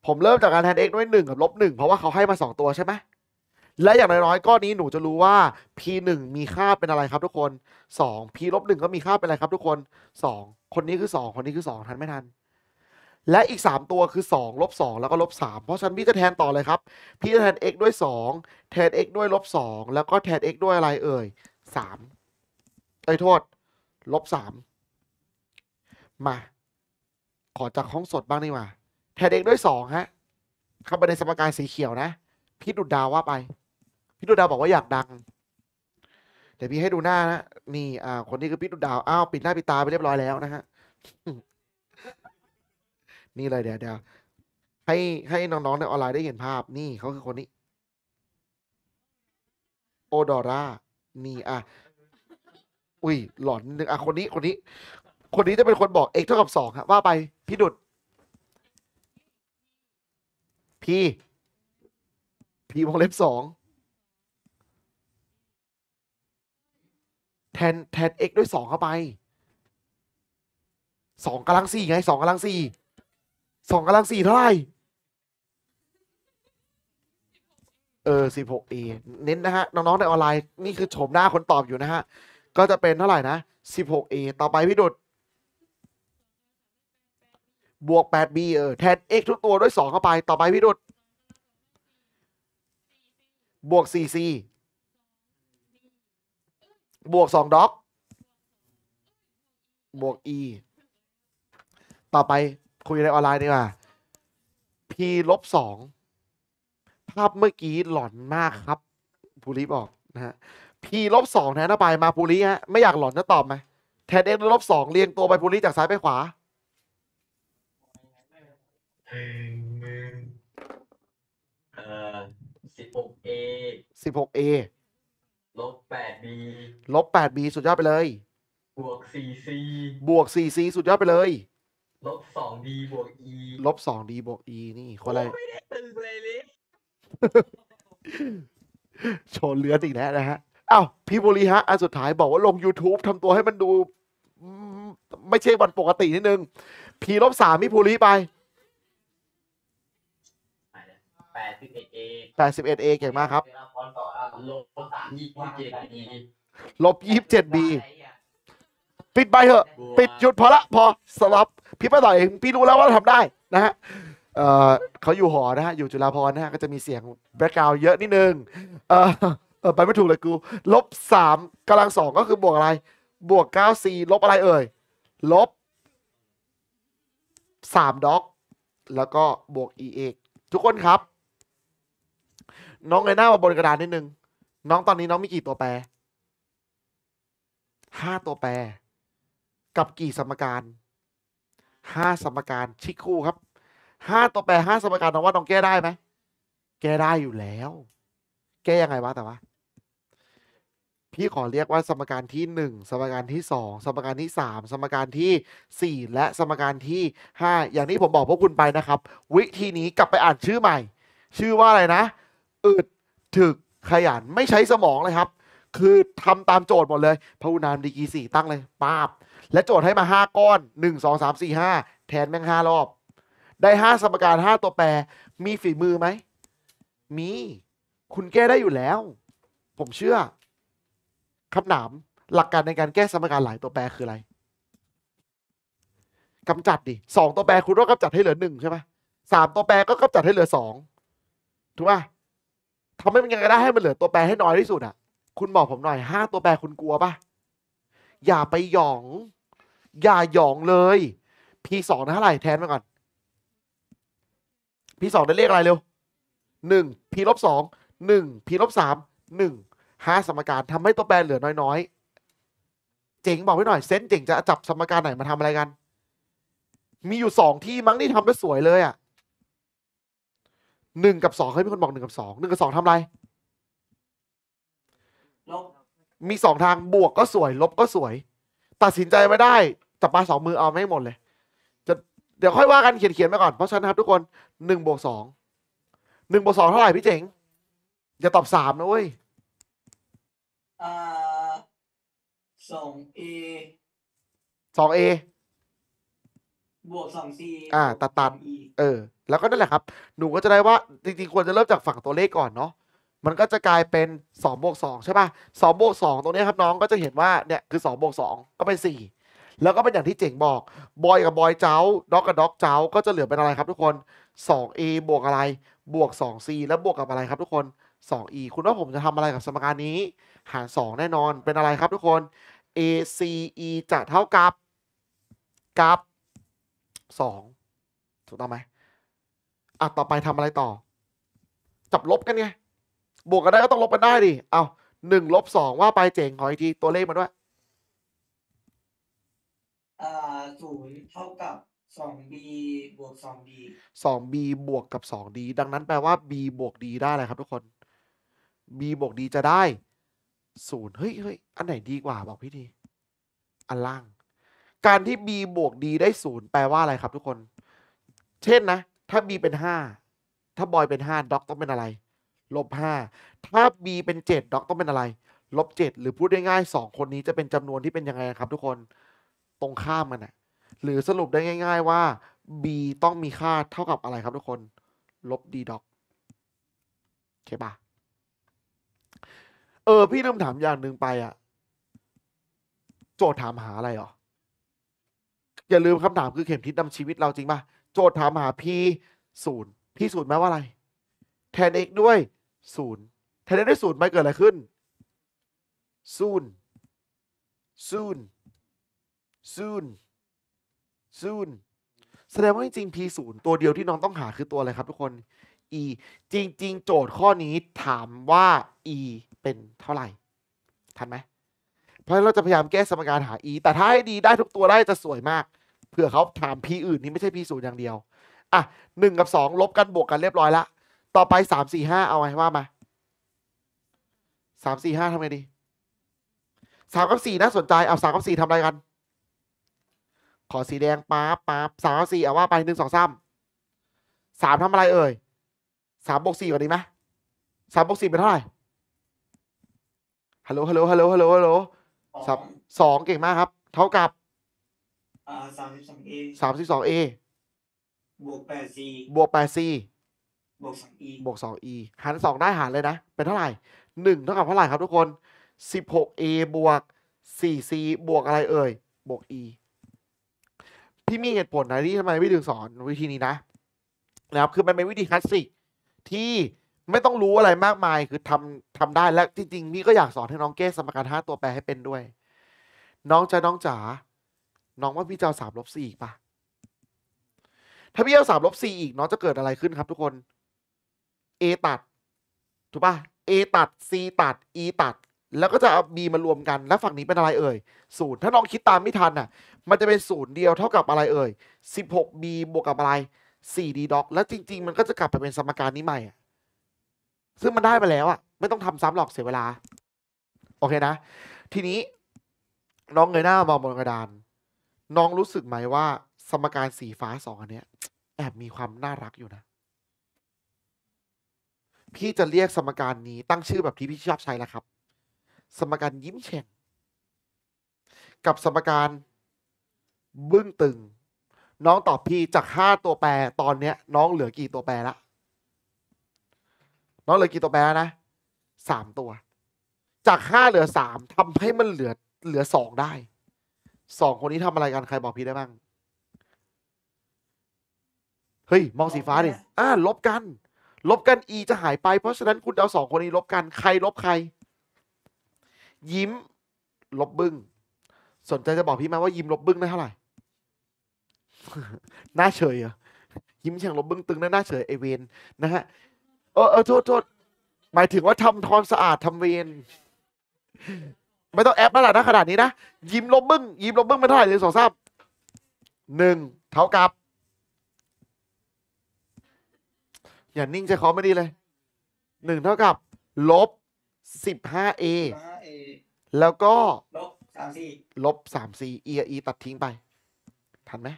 ผม เริ่มจากการแทน x ด้วย 1 กับลบ 1 เพราะว่าเขาให้มา 2 ตัวใช่ไหม และอย่างน้อยๆก้อนนี้หนูจะรู้ว่า p 1 มีค่าเป็นอะไรครับทุกคน 2 p ลบ 1 ก็มีค่าเป็นอะไรครับทุกคน 2 คนนี้คือ 2 คนนี้คือ 2 ทันไม่ทัน และอีก 3 ตัวคือ 2 ลบ 2 แล้วก็ลบ 3 เพราะฉัน พี่จะแทนต่อเลยครับพี่จะแทน x ด้วย 2 แทน x ด้วย ลบ 2 แล้วก็แทน x ด้วยอะไรเอ่ย3ไอ้โทษลบ3มาขอจากห้องสดบ้างนี่มาแทนเองด้วยสองฮะเข้าไปในสมการสีเขียวนะ พี่ ดุดดาวว่าไป พี่ ดุดดาวบอก ว่า อยากดังเดี๋ยวพี่ให้ดูหน้า นะ นี่อ่า คน นี้คือ พี่ ดุดดาว อ้าว ปิดหน้า ปิดตา ไปเรียบร้อยแล้วนะฮะ นี่เลยเดี๋ยวเดี๋ยวให้ให้น้อง ๆ ในออนไลน์ได้เห็นภาพ นี่เขาคือคนนี้โอดอร่านี่อ่ะอุ้ยหลอนหนึ่งอ่ะคนนี้คนนี้ คนนี้จะเป็นคนบอกเอกเท่ากับสองครับว่าไปพี่ดุดพีพีวงเล็บสองแทนแทน x ด้วยสองเข้าไปสองกำลังสี่ไงสองกำลังสี่สองกำลังสี่เท่าไหร่ เออสิบหกเอเน้นนะฮะ น้อง ๆ ในออนไลน์ นี่คือโฉมหน้าคนตอบอยู่นะฮะ ก็จะเป็นเท่าไหร่นะสิบหกเอต่อไปพี่ดุดบวก 8b เออ แทน x ทุกตัว ด้วย 2 เข้าไป ต่อไปพี่ดุดบวก 4c บวก2ด็อกบวก e ต่อไปคุยในออนไลน์ดีกว่า p ลบ2ภาพเมื่อกี้ หลอนมากครับภูริบอกนะฮะ p ลบ2แทนไปมาภูริฮะ ไม่อยากหลอนจะตอบไหม แทน x ลบ 2 เรียงตัวไปภูริจากซ้ายไปขวาหนึ่งเอ่อสิบหกเอสิบหกเอลบแปดบีลบแปดบีสุดยอดไปเลยบวกสี่ซีบวกสี่ซีสุดยอดไปเลยลบสองดีบวกอีลบสองดีบวกอีนี่คนอะไรโไม่ได้ตึงเลยลิโชว์เลือดอีกแล้วนะฮะอ้าวพี่บุรีฮะอันสุดท้ายบอกว่าลง YouTube ทำตัวให้มันดู ไม่ใช่วันปกตินิดนึง พีลบสามพี่บุรีไป81 A 81 A เก่งมากครับลบ2 7 B ลบ27 B ปิดไปเถอะ ปิดหยุดพอละ พอ สลับ พี่ป้าต่อย พี่รู้แล้วว่าทำได้นะฮะ เออเขาอยู่หอนะฮะ อยู่จุฬาพรนะฮะ ก็จะมีเสียงแบ็กกราวเยอะนิดนึง เออเออไปไม่ถูกเลยกู ลบสามกำลังสองก็คือบวกอะไร บวกเก้าสี่ลบอะไรเอ่ย ลบสามด็อกแล้วก็บวกเออกทุกคนครับน้องลยหน้ามาบนกระดานนิดนึง น้องตอนนี้น้องมีกี่ตัวแปร ห้าตัวแปร กับกี่สมการห้าสมการ ชิคู่ครับห้าตัวแปรห้าสมการน้องว่าน้องแก้ได้ไหม แก้ได้อยู่แล้ว แก้ยังไงวะแต่ว่า พี่ขอเรียกว่าสมการที่หนึ่งสมการที่สองสมการที่สามสมการที่สี่และสมการที่ห้าอย่างนี้ผมบอกพวกคุณไปนะครับ วิธีนี้กลับไปอ่านชื่อใหม่ ชื่อว่าอะไรนะอึดถึกขยัน ไม่ใช้สมองเลยครับ คือทำตามโจทย์หมดเลยพระอุนามดีกีสี่ตั้งเลยปาบ และโจทย์ให้มาห้าก้อนหนึ่งงสามสี่ห้าแทนแม่งห้ารอบ ได้ห้าสมการห้าตัวแปร มีฝีมือไหมมี คุณแก้ได้อยู่แล้ว ผมเชื่อคำถามหลักการในการแก้สมการหลายตัวแปรคืออะไรกำจัดดิสองตัวแปรคุณต้องกำจัดให้เหลือหนึ่งใช่ไหมสามตัวแปรก็กำจัดให้เหลือสองถูกป่ะทำให้มันยังไงได้ให้มันเหลือตัวแปรให้น้อยที่สุดอ่ะ คุณบอกผมหน่อยห้าตัวแปรคุณกลัวปะอย่าไปหยอง อย่าหยองเลย p สองนะเท่าไหร่แทนมาก่อน p สองได้เลขอะไรเร็วหนึ่ง p ลบสองหนึ่ง p ลบสามหนึ่งหาสมการทำให้ตัวแปรเหลือน้อยๆ เจ๋งบอกไว้หน่อยเซนเจ๋งจะจับสมการไหนมาทำอะไรกัน มีอยู่สองที่มั้งที่ทำได้สวยเลยอ่ะหนึ่งกับสองเฮ้ยมีคนบอกหนึ่งกับสองหนึ่งกับสองทำไร ลบ มีสองทางบวกก็สวย ลบก็สวย ตัดสินใจไม่ได้ จับปลาสองมือเอาไม่หมดเลยจะเดี๋ยวค่อยว่ากันเขียนเขียนไปก่อน เพราะฉะนั้นนะครับทุกคนหนึ่งบวกสองหนึ่งบวกสองเท่าไหร่พี่เจ๋งอย่าตอบสามนะเว้ยสองเอสองเอบวกสองซีอ่าตัดตัดเออแล้วก็นั่นแหละครับ หนูก็จะได้ว่าจริงๆควรจะเริ่มจากฝั่งตัวเลขก่อนเนาะ มันก็จะกลายเป็น2บวกสใช่ป่ะ2บวกสตรงนี้ครับน้องก็จะเห็นว่าเนี่ยคือ2บวกสก็เป็น4แล้วก็เป็นอย่างที่เจ๋งบอก บอยกับบอยเจ้าด็อกกับด็อกเจ้าก็จะเหลือเป็นอะไรครับทุกคน 2a บวกอะไรบวก 2c แล้วบวกกับอะไรครับทุกคน 2e คุณว่าผมจะทำอะไรกับสมการนี้ หาร2แน่นอนเป็นอะไรครับทุกคน ACE จะเท่ากับกับ2ถูกต้องไหมอ่ะต่อไปทำอะไรต่อ จับลบกันไง บวกกันได้ก็ต้องลบกันได้ดิ เอาหนึ่งลบสองว่าไปเจ๋งขออีกที ตัวเลขมาด้วยอ่าศูนย์เท่ากับสองบีบวกสองดีสองบีบวกกับสองดี ดังนั้นแปลว่าบีบวกดีได้อะไรครับ ทุกคนบีบวกดีจะได้ศูนย์เฮ้ยเฮ้ยอันไหนดีกว่าบอกพี่ทีอันล่าง การที่ b บวกดีได้ศูนย์แปลว่าอะไรครับ ทุกคน เช่นนะถ้าบีเป็นห้าถ้าบอยเป็นห้าด็อกต้องเป็นอะไรลบห้าถ้าบีเป็นเจ็ดด็อกต้องเป็นอะไรลบเจ็ดหรือพูดได้ง่ายสองคนนี้จะเป็นจำนวนที่เป็นยังไงครับ ทุกคนตรงข้ามกันนะหรือสรุปได้ง่ายๆ ว่า b ต้องมีค่าเท่ากับอะไรครับทุกคนลบ d ด็อกโอเคปะเออพี่นืมถามอย่างหนึ่งไปอะโจทย์ถามหาอะไรหรอ อย่าลืมคำถามคือเข็มทิศนำชีวิตเราจริงปะ่ะโจทย์ถามหา p ศูนย์ p ศูนย์แปลว่าอะไร แทน x ด้วยศูนย์แทน x ด้วยศูนย์ไปเกิดอะไรขึ้นศูนย์ศูนย์ศูนย์ศูนย์แสดงว่าจริงๆ p ศูนย์ตัวเดียวที่น้องต้องหาคือตัวอะไรครับทุกคน e จริงๆ โจทย์ข้อนี้ถามว่า e เป็นเท่าไหร่ ทันไหมเพราะเราจะพยายามแก้สมการหา e แต่ถ้าให้ดีได้ทุกตัวได้จะสวยมากเผื่อเขาถามพีอื่นที่ไม่ใช่พีศูนย์อย่างเดียว อ่ะหนึ่งกับสองลบกันบวกกันเรียบร้อย ละ ต่อไปสามสี่ห้าเอาไงว่ามา สามสี่ห้าทำไง ดี สามกับสี่น่าสนใจเอาสามกับสี่ทำอะไรกัน ขอสีแดงป๊าป๊าสามกับสี่เอาว่าไปหนึ่งสองสามสามทำอะไรเอ่ย สามบวกสี่ก่อนดีไหมสามบวกสี่เป็นเท่าไหร่ ฮัลโหลฮัลโหลฮัลโหลฮัลโหลฮัลโหลสองเก่งมากครับ เท่ากับสามสิบสองเอสามสิบสองเอบวกแปดซีบวกแปดซีบวกสองอีบวกสองอีหารสองได้หารเลยนะ เป็นเท่าไหร่หนึ่งเท่ากับเท่าไหร่ครับทุกคนสิบหกเอบวกสี่ซีบวกอะไรเอ่ย บวกอีพี่มีเหตุผลนะที่ทำไมไี่ถึงสอน วิธีนี้นะนะครับ คือมันเป็นวิธีคลาสสิกที่ไม่ต้องรู้อะไรมากมาย คือทำทำได้ และจริงๆพี่ก็อยากสอนให้น้องเก้สมการห้าตัวแปรให้เป็นด้วย น้องจะน้องจ๋าน้องว่าพี่จะเอาสามลบสี่อีกปะถ้าพี่เอาสามลบสี่อีกน้องจะเกิดอะไรขึ้นครับทุกคน a ตัดถูกปะ a ตัด c ตัด e ตัด แล้วก็จะเอา b มารวมกัน แล้วฝั่งนี้เป็นอะไรเอ่ยศูนย์ถ้าน้องคิดตามไม่ทันน่ะ มันจะเป็นศูนย์เดียวเท่ากับอะไร เอ่ย 16b บวกกับอะไร 4d ด็อกแล้วจริง ๆ มันก็จะกลับไปเป็นสมการนี้ใหม่อ่ะซึ่งมันได้ไปแล้วอ่ะไม่ต้องทำซ้ำหรอกเสียเวลา โอเคนะ ทีนี้ น้องเงยหน้ามองบนกระดานน้องรู้สึกไหมว่า สมการสีฟ้าสองอันเนี้ยแอบมีความน่ารักอยู่นะ พี่จะเรียกสมการนี้ตั้งชื่อแบบที่พี่ชอบใช้แล้วครับ สมการยิ้มแฉ่งกับสมการบึ้งตึง น้องตอบพี่จากห้าตัวแปรตอนเนี้ย น้องเหลือกี่ตัวแปรละน้องเหลือกี่ตัวแปรนะสามตัว จากห้าเหลือสามทำให้มันเหลือเหลือสองได้สองคนนี้ทำอะไรกัน ใครบอกพี่ได้บ้าง เฮ้ยมองสีฟ้าดิอ่า ลบกัน ลบกันอีจะหายไป เพราะฉะนั้นคุณเอาสองคนนี้ ลบกัน ใคร ลบใคร ยิ้มลบบึง้ง สนใจจะบอกพี่ไหมว่ายิ้มลบบึ้งได้เท่าไหร่หน้าเฉยอะยิ้มชฉยงลบบึ้งตึงหน้าเฉยไอเวนนะฮะ เออเออโทษโทษหมายถึงว่าทำทอนสะอาดทำเวนไม่ต้องแอปแล้วล่ะนะขนาดนี้นะ ยิ้มลบบึ้งยิ้มลบบึ้งไม่เท่าไหร่เลย สองสามหนึ่งเท่ากับ อย่านิ่งใจคอไม่ดีเลยหนึ่งเท่ากับ ลบสิบห้าเอแล้วก็ ลบสามสี่ลบสามสี่เออีตัดทิ้งไปทันไหม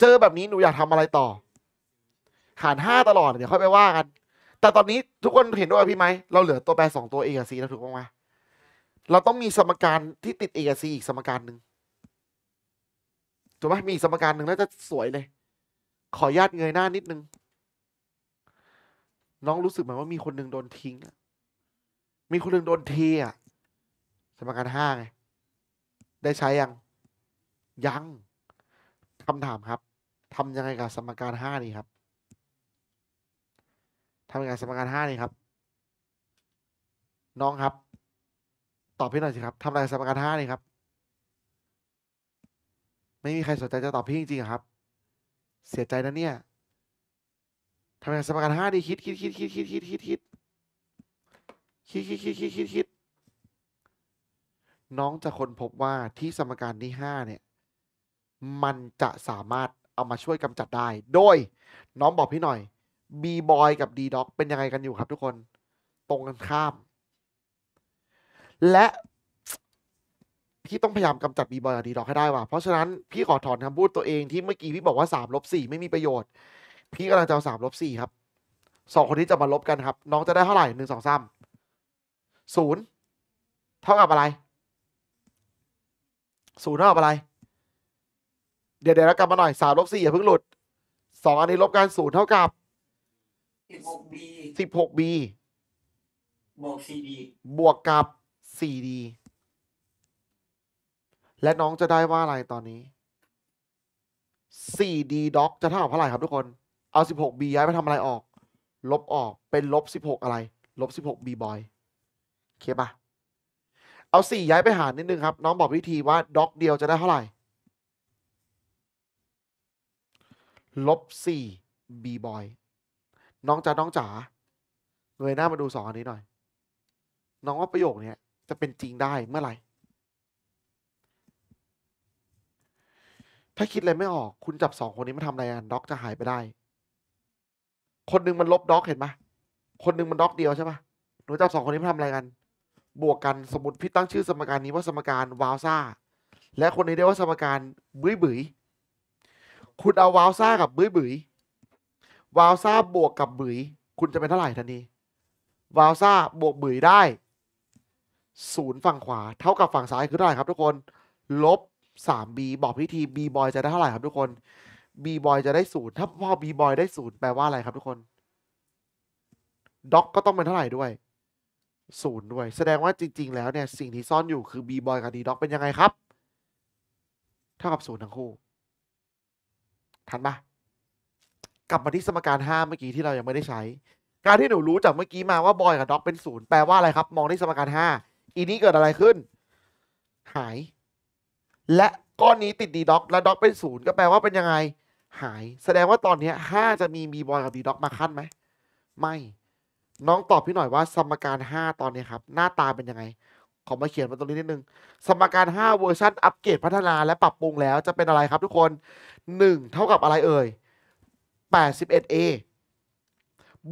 เจอแบบนี้หนูอยากทำอะไรต่อหารห้าตลอด เดี๋ยวค่อยไปว่ากัน แต่ตอนนี้ทุกคนเห็นด้วยพี่ไหมเราเหลือตัวแปรสองตัวเอกับซีแล้วถูกต้องไหมเราต้องมีสมการที่ติดเอกซีอีกสมการหนึ่งถูกไหมมีสมการหนึ่งแล้วจะสวยเลยขอญาตเงยหน้านิดนึงน้องรู้สึกไหมว่ามีคนหนึ่งโดนทิ้งมีคนหนึ่งโดนเทอะสมการห้าไง ได้ใช้ยังยังคำถามครับทำยังไงกับสมการห้านี่ครับทำยังไงสมการห้านี่ครับ น้องครับตอบพี่หน่อยสิครับทำลายสมการห้าเลยครับ ไม่มีใครสนใจจะตอบพี่จริงๆครับ เสียใจนะเนี่ยทำลายสมการห้าดีคิดคิดคิดคิดคิดคิดคิดคิดคิดคิดคิดคิดคิดคิด น้องจะค้นพบว่าที่สมการที่ห้าเนี่ย มันจะสามารถเอามาช่วยกำจัดได้ โดยน้องบอกพี่หน่อย B-boy กับ d d o กเป็นยังไงกันอยู่ครับ ทุกคน ตรงกันข้ามและ พี่ต้องพยายามกำจัดบีบอยกดีดอกให้ได้ว่ะ เพราะฉะนั้นพี่ขอถอนคำพูดตัวเองที่เมื่อกี้พี่บอกว่าสามลบสี่ไม่มีประโยชน์ พี่กำลังจะเอาสามลบสี่ครับสองคนนี้จะมาลบกันครับ น้องจะได้เท่าไหร่หนึ่งสองสามศูนย์เท่ากับอะไรศูนย์เท่ากับอะไร เดี๋ยวเดี๋ยวกลับมาหน่อยสามลบสี่อย่าเพิ่งหลุดสองอันนี้ลบกันศูนย์เท่ากับสิบหกบีสิบหกบีบวกซีดีบวกกับ 4D และน้องจะได้ว่าอะไรตอนนี้ 4D ด็อกจะเท่ากับเท่าไหร่ครับทุกคน เอา 16B ย้ายไปทำอะไรออก ลบออก เป็นลบ 16 อะไร ลบ 16B boy โอเคปะเอา 4 ย้ายไปหารนิดนึงครับ น้องบอกวิธีว่าด็อกเดียวจะได้เท่าไหร่ลบ 4B boy น้องจ๋าน้องจ๋าเงยหน้ามาดูสองอันนี้หน่อย น้องว่าประโยคนี้จะเป็นจริงได้เมื่อไหร่ ถ้าคิดอะไรไม่ออก คุณจับสองคนนี้มาทำอะไรกันด็อกจะหายไปได้ คนหนึ่งมันลบด็อกเห็นไหมคนหนึ่งมันด็อก เดียวใช่ไหมหนูจับสองคนนี้มาทำอะไรกัน บวกกันสมมติพี่ตั้งชื่อสมการนี้ว่าสมการวาลซ่า และคนนี้เรียกว่าสมการบื้อบื้อคุณเอาวาลซ่ากับบื้อบื้อวาลซ่าบวกกับบื้อคุณจะเป็นเท่าไหร่ทันทีวาลซ่าบวกบื้อได้ศูนย์ฝั่งขวาเท่ากับฝั่งซ้ายคือเท่าไหร่ครับทุกคนลบ 3b บอกพิธี b บอยจะได้เท่าไหร่ครับทุกคน b บอยจะได้ศูนย์ถ้าพ่อ b บอยได้ศูนย์แปลว่าอะไรครับทุกคนด็อกก็ต้องเป็นเท่าไหร่ด้วยศูนย์ด้วย แสดงว่าจริง ๆ แล้วเนี่ยสิ่งที่ซ่อนอยู่คือ b บอยกับด็อกเป็นยังไงครับ เท่ากับศูนย์ทั้งคู่ ทันปะกลับมาที่สมการห้าเมื่อกี้ที่เรายังไม่ได้ใช้ การที่หนูรู้จากเมื่อกี้มาว่าบอยกับด็อกเป็นศูนย์แปลว่าอะไรครับมองที่สมการห้าอีนี้เกิดอะไรขึ้น หาย และก้อนนี้ติดดีด็อกและด็อกเป็นศูนย์ก็แปลว่าเป็นยังไง หาย แสดงว่าตอนนี้ห้าจะมี มีบอยกับดีด็อกมาขั้นไหม ไม่ น้องตอบพี่หน่อยว่าสมการห้าตอนนี้ครับ หน้าตาเป็นยังไง ขอมาเขียนมาตรงนี้นิดนึง สมการห้าเวอร์ชันอัปเกรดพัฒนาและปรับปรุงแล้วจะเป็นอะไรครับทุกคนหนึ่งเท่ากับอะไรเอ่ยแปดสิบเอ็ดเอ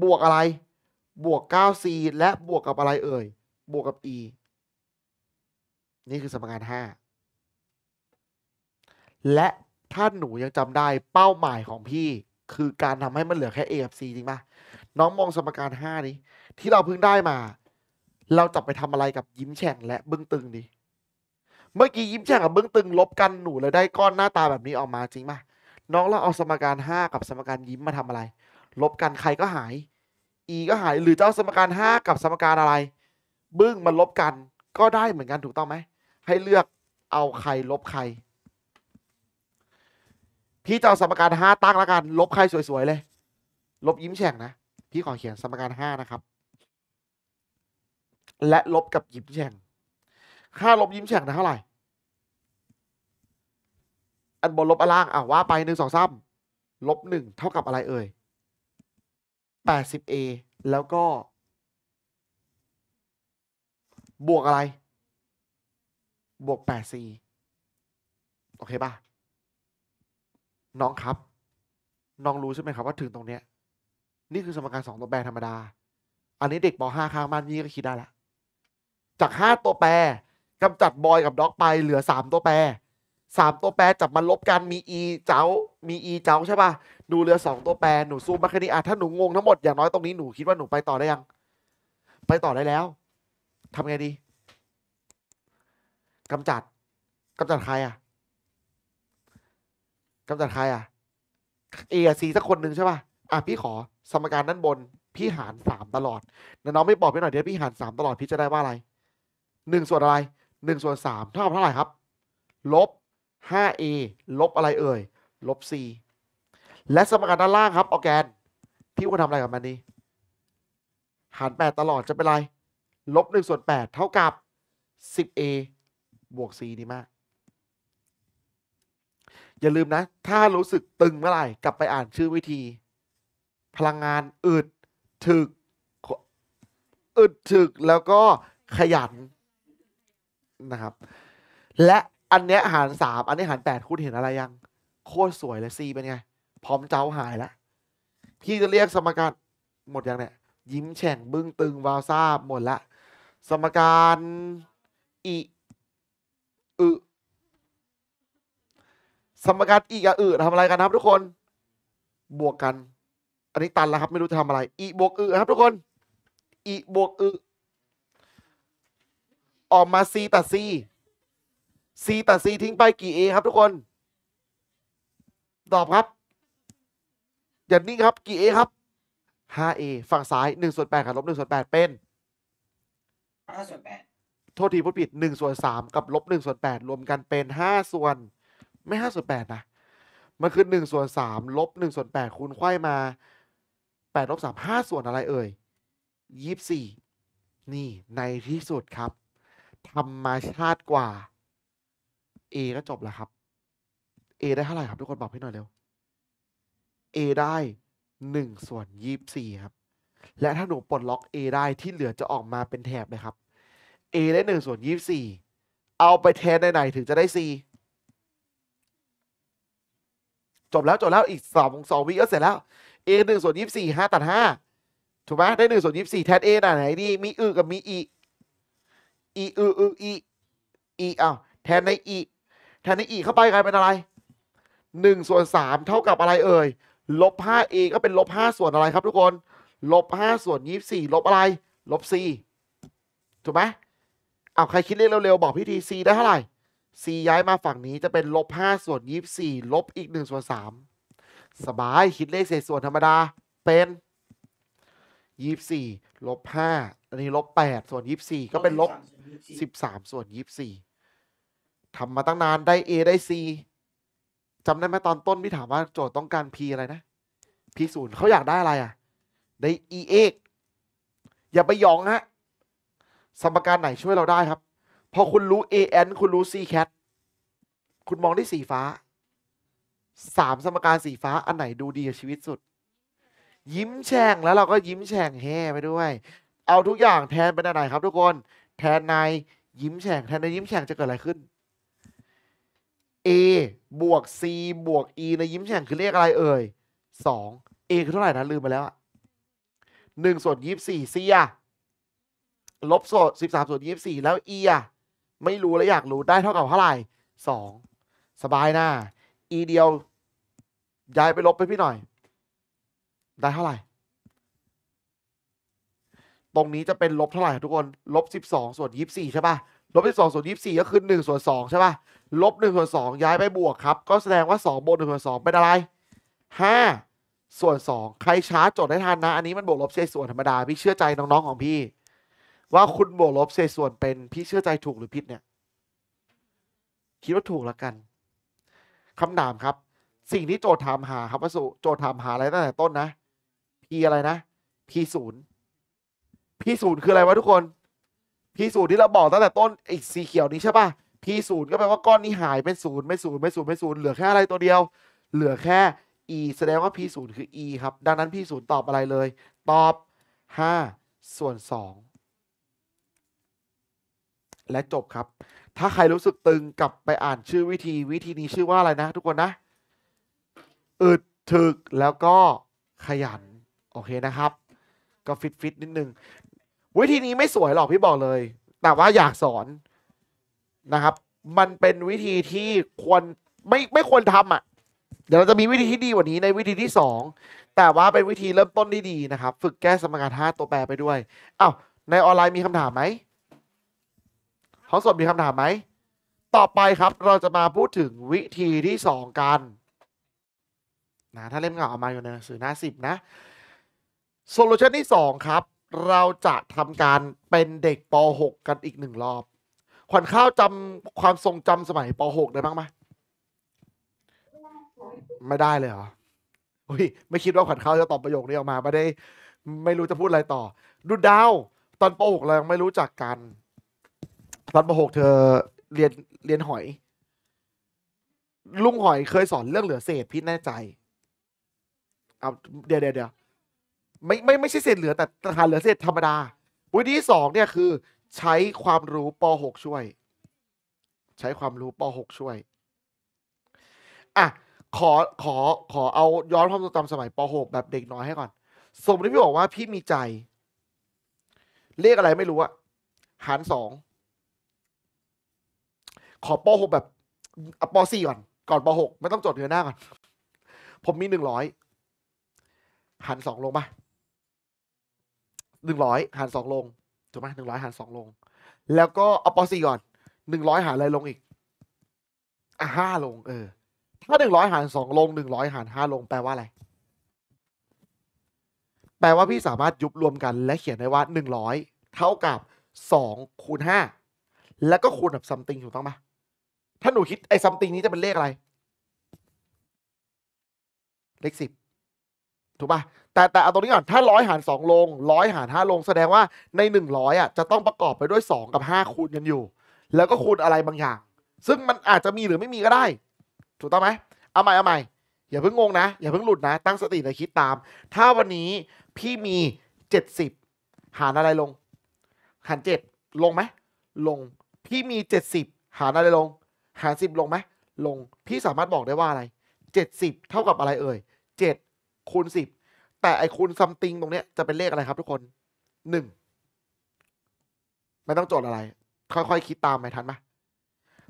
บวกอะไร บวก 9c และบวกกับอะไรเอ่ย บวกกับ e นี่คือสมการห้าและ ถ้าหนูยังจำได้เป้าหมายของพี่คือการทำให้มันเหลือแค่ A f C จริงปะน้องมองสมการห้านี้ ที่เราเพิ่งได้มา เราจะไปทำอะไรกับยิ้มแฉ่งและเบื้องตึงดี เมื่อกี้ยิ้มแฉ่งกับเบื้องตึงลบกันหนูเลยได้ก้อนหน้าตาแบบนี้ออกมาจริงปะน้องเราเอาสมการห้ากับสมการยิ้มมาทำอะไร ลบกันใครก็หาย E ก็หาย หรือจ้เอาสมการห้ากับสมการอะไร บึ้งมันลบกันก็ได้เหมือนกันถูกต้องไหมให้เลือกเอาใครลบใคร พี่จะเอาสมการห้าตั้งแล้วกัน ลบใครสวยๆ เลย ลบยิ้มแฉ่งนะ พี่ขอเขียนสมการห้านะครับ และลบกับยิ้มแฉ่ง ค่าลบยิ้มแฉ่งนะเท่าไหร่ อันบนลบอันล่างอ่ะ ว่าไปหนึ่งสองสามลบหนึ่งเท่ากับอะไรเอ่ยแปดสิบเอแล้วก็ บวกอะไรบวก 8c โอเคป่ะ น้องครับ น้องรู้ใช่ไหมครับว่าถึงตรงเนี้ย นี่คือสมการสองตัวแปรธรรมดา อันนี้เด็กป .5 ข้างบ้านนี่ก็คิดได้ละ จากห้าตัวแปรกำจัดบอยกับด็อกไปเหลือสามตัวแปร สามตัวแปรจับมันลบกันมีอีเจ้ามีอีเจ้าใช่ป่ะ ดูเหลือสองตัวแปร หนูซูมมาแค่นี้อ่ะถ้าหนูงงทั้งหมดอย่างน้อยตรงนี้หนูคิดว่าหนูไปต่อได้ยัง ไปต่อได้แล้วทำไงดีกำจัดกำจัดใครอ่ะกำจัดใครอ่ะเอซีสักคนหนึ่งใช่ป่ะอ่ะพี่ขอสมการด้านบนพี่หารสามตลอดน้องไม่บอกไปหน่อยเดี๋ยวพี่หารสามตลอดพี่จะได้ว่าอะไรหนึ่งส่วนอะไรหนึ่งส่วนสามเท่ากับเท่าไหร่ครับลบห้าเอลบอะไรเอ่ยลบสี่และสมการด้านล่างครับออแกนพี่ควรทำอะไรกับมันดีหารแปดตลอดจะเป็นไรลบหนึ่งส่วนแปดเท่ากับสบเอบวก C ดีมาก อย่าลืมนะ ถ้ารู้สึกตึงเมื่อไหร่กลับไปอ่านชื่อวิธี พลังงานอึดถึก อึดถึก แล้วก็ขยันนะครับ และอันเนี้ยหารสามอันนี้หารแปดคุณเห็นอะไรยัง โคตรสวยเลยซีเป็นไง พร้อมเจ้าหายแล้วพี่จะเรียกสมการหมดยังเนี่ย ยิ้มแฉ่ง บึ้งตึง วาวซาาหมดละ สมการอีอึสมการอีกับอึทำอะไรกันครับทุกคน บวกกัน อันนี้ตันแล้วครับ ไม่รู้จะทำอะไรอีบวกอึครับทุกคนอีบวกอึออกมาซีตัดซีซีตัดซีทิ้งไปกี่เอครับทุกคน ตอบครับ อย่านี้ครับกี่เอครับ 5a ฝั่งซ้าย1ส่วน8กับลบ1ส่วน8เป็น5ส่วน8โทษทีพูดผิดหนึ่งส่วนสามกับลบหนึ่งส่วนแปดรวมกันเป็นห้าส่วน ไม่ห้าส่วนแปดนะ มันคือหนึ่งส่วนสามลบหนึ่งส่วนแปดคูณไขว้มาดลบสามห้าส่วนอะไรเอ่ยยี่สี่นี่ในที่สุดครับ ธรรมชาติกว่า A ก็จบแล้วครับ A ได้เท่าไหร่ครับ ทุกคนบอกให้หน่อยเร็ว A ได้ 1 ส่วน24ครับ และถ้าหนูปลดล็อก A ได้ที่เหลือจะออกมาเป็นแถบเลยครับ A ได้หนึ่งส่วนยี่สี่เอาไปแทนในไหนถึงจะได้ C จบแล้วจบแล้วอีกสองสองวิก็เสร็จแล้ว A หนึ่งส่วนยี่สี่ห้าตัดห้าถูกไหมได้หนึ่งส่วนยี่สี่แทน A ไหนดีมีอือกับมีอีอีอือออีอีอ้าวแทนในอีแทนในอีเข้าไปกลายเป็นอะไรหนึ่งส่วนสามเท่ากับอะไรเอ่ยลบห้าเอก็เป็นลบห้าส่วนอะไรครับ ทุกคนลบห้าส่วนยี่สี่ลบอะไรลบ c ถูกไหมเอาใครคิดเลขเร็วๆ บอกพี่ทีซีได้เท่าไหร่ซีย้ายมาฝั่งนี้จะเป็นลบห้าส่วนยี่สี่ลบอีกหนึ่งส่วนสามสบายคิดเลขเศษส่วนธรรมดาเป็นยี่สี่ลบห้าอันนี้ลบแปดส่วนยี่สี่ก็เป็นลบสิบสามส่วนยี่สี่ทำมาตั้งนานได้เอได้ซีจำได้ไหมตอนต้นพี่ถามว่าโจทย์ต้องการพีอะไรนะพีศูนย์เขาอยากได้อะไรอ่ะได้ E กอย่าไปยองฮะสมการไหนช่วยเราได้ครับ พอคุณรู้ an คุณรู้ c cat คุณมองได้สีฟ้า สามสมการสีฟ้าอันไหนดูดีกับชีวิตสุด ยิ้มแฉ่งแล้วเราก็ยิ้มแฉ่งแฮ่ไปด้วย เอาทุกอย่างแทนไปในไหนครับทุกคน แทนในยิ้มแฉ่งแทนในยิ้มแฉ่งจะเกิดอะไรขึ้น a บวก c บวก e ในยิ้มแฉ่งคือเลขอะไรเอ่ยสอง a คือเท่าไหร่นะลืมไปแล้วหนึ่งส่วนยี่สิบสี่ c อ่ะลบส่วนสิบสามส่วนยี่สิบสี่แล้วเอียไม่รู้แล้วอยากรู้ได้เท่ากับเท่าไหร่สองสบายหน้าีเดียวย้ายไปลบไปพี่หน่อย ได้เท่าไหร่ ตรงนี้จะเป็นลบเท่าไหร่ ทุกคน ลบสิบสองส่วนยี่สิบสี่ใช่ป่ะลบสิบสองส่วนยี่สิบสี่ก็คือหนึ่งส่วนสองใช่ป่ะลบหนึ่งส่วนสองย้ายไปบวกครับก็แสดงว่าสองบนหนึ่งส่วนสองเป็นอะไรห้าส่วนสองใครช้าจดได้ทันนะอันนี้มันบวกลบเศษส่วนธรรมดาพี่เชื่อใจน้องๆของพี่ว่า คุณบวกลบเศษส่วนเป็น พี่เชื่อใจถูกหรือผิดเนี่ย คิดว่า ถูกแล้วกันคำถามครับ สิ่งที่โจทย์ถามหาครับวัสุโจทย์ถามหาอะไรตั้งแต่ต้นนะ p อะไรนะ p ศูนย์ p ศูนย์คืออะไรวะทุกคน p ศูนย์ที่เราบอกตั้งแต่ต้นไอ้สีเขียวนี้ใช่ป่ะ p ศูนย์ก็แปลว่า ก้อนนี้หายเป็นศูนย์ไม่ศูนย์ไม่ศูนย์ไม่ศูนย์เหลือแค่อะไรตัวเดียว เหลือแค่ e แสดงว่า p ศูนย์คือ e ครับ ดังนั้น p ศูนย์ตอบอะไรเลย ตอบ 5 ส่วน 2และจบครับ ถ้าใครรู้สึกตึง กลับไปอ่านชื่อวิธี วิธีนี้ชื่อว่าอะไรนะทุกคนนะอึดถึกแล้วก็ขยันโอเคนะครับก็ฟิตฟิตนิดนึงวิธีนี้ไม่สวยหรอกพี่บอกเลย แต่ว่าอยากสอนนะครับ มันเป็นวิธีที่ควรไม่ไม่ควรทำอะ่ะ เดี๋ยวเราจะมีวิธีที่ดีกว่านี้ในวิธีที่สองแต่ว่าเป็นวิธีเริ่มต้นที่ดีนะครับ ฝึกแก้สมการ5ตัวแปรไปด้วยอา้าวในออนไลน์มีคำถามไหมเขาสดมีคำถามไหม ต่อไปครับเราจะมาพูดถึงวิธีที่สองกันนะถ้าเล่มเงาออกมาอยู่ในหนังสือหน้าสิบนะโซลูชันที่สองครับ เราจะทำการเป็นเด็กป .6 กันอีกหนึ่งรอบ ขวัญข้าวจำความทรงจำสมัยป .6 ได้บ้างไหมไม่ได้เลยเหรออุ้ยไม่คิดว่าขวัญข้าวจะตอบประโยคนี้ออกมา ไม่ได้ ไม่รู้จะพูดอะไรต่อดูดาวตอนป .6 เรายังไม่รู้จักกันตอนป .6 เธอเรียนเรียนหอย ลุงหอยเคยสอนเรื่องเหลือเศษพิษแน่ใจเอาเดี๋ยวเดี๋ยวเดี๋ยวไม่ไม่ไม่ใช่ เศษเหลือแต่หาเหลือเศษธรรมดาวิธีสองเนี่ยคือ ใช้ความรู้ป .6 ช่วย ใช้ความรู้ป .6 ช่วย อ่ะ ขอขอขอเอาย้อนความทรงจำสมัยป .6 แบบเด็กน้อยให้ก่อน สมมติพี่บอกว่าพี่มีใจ เลขอะไรไม่รู้อะหารสองขอปหกแบบปสี่ก่อนก่อนปหกไม่ต้องจดเดือนหน้าก่อน ผมมีหนึ่งร้อยหันสองลงปะหนึ่งร้อยหันสองลงถูกไหมหนึ่งร้อยหันสองลง แล้วก็เอาปสี่ก่อนหนึ่งร้อยหารอะไรลงอีกห้าลงเออ ถ้าหนึ่งร้อยหารสองลงหนึ่งร้อยหารห้าลง แปลว่าอะไร แปลว่าพี่สามารถยุบรวมกัน และเขียนได้ว่าหนึ่งร้อยเท่ากับสองคูณห้าแล้วก็คูณกับซัมติงถูกต้องไหมถ้าหนูคิด ไอ้ซัมติงนี้จะเป็นเลขอะไร เลขสิบถูกป่ะ แต่แต่เอาตรงนี้ก่อนถ้าร้อยหารสองลงร้อยหารห้าลงแสดงว่าในหนึ่งร้อยอ่ะจะต้องประกอบไปด้วยสองกับห้าคูณกันอยู่ แล้วก็คูณอะไรบางอย่าง ซึ่งมันอาจจะมีหรือไม่มีก็ได้ ถูกต้องไหมเอาใหม่เอาใหม่อย่าเพิ่งงงนะ อย่าเพิ่งหลุดนะ ตั้งสติและคิดตาม ถ้าวันนี้พี่มีเจ็ดสิบหารอะไรลงหารเจ็ดลงไหมลงพี่มีเจ็ดสิบหารอะไรลงหารสิบลงไหม ลง พี่สามารถบอกได้ว่าอะไร เจ็ดสิบเท่ากับอะไรเอ่ย เจ็ดคูณสิบ แต่ ไอคูณซัมติงตรงเนี้ยจะเป็นเลขอะไรครับทุกคน หนึ่งไม่ต้องโจทย์อะไร ค่อยๆคิดตามไปทันไหม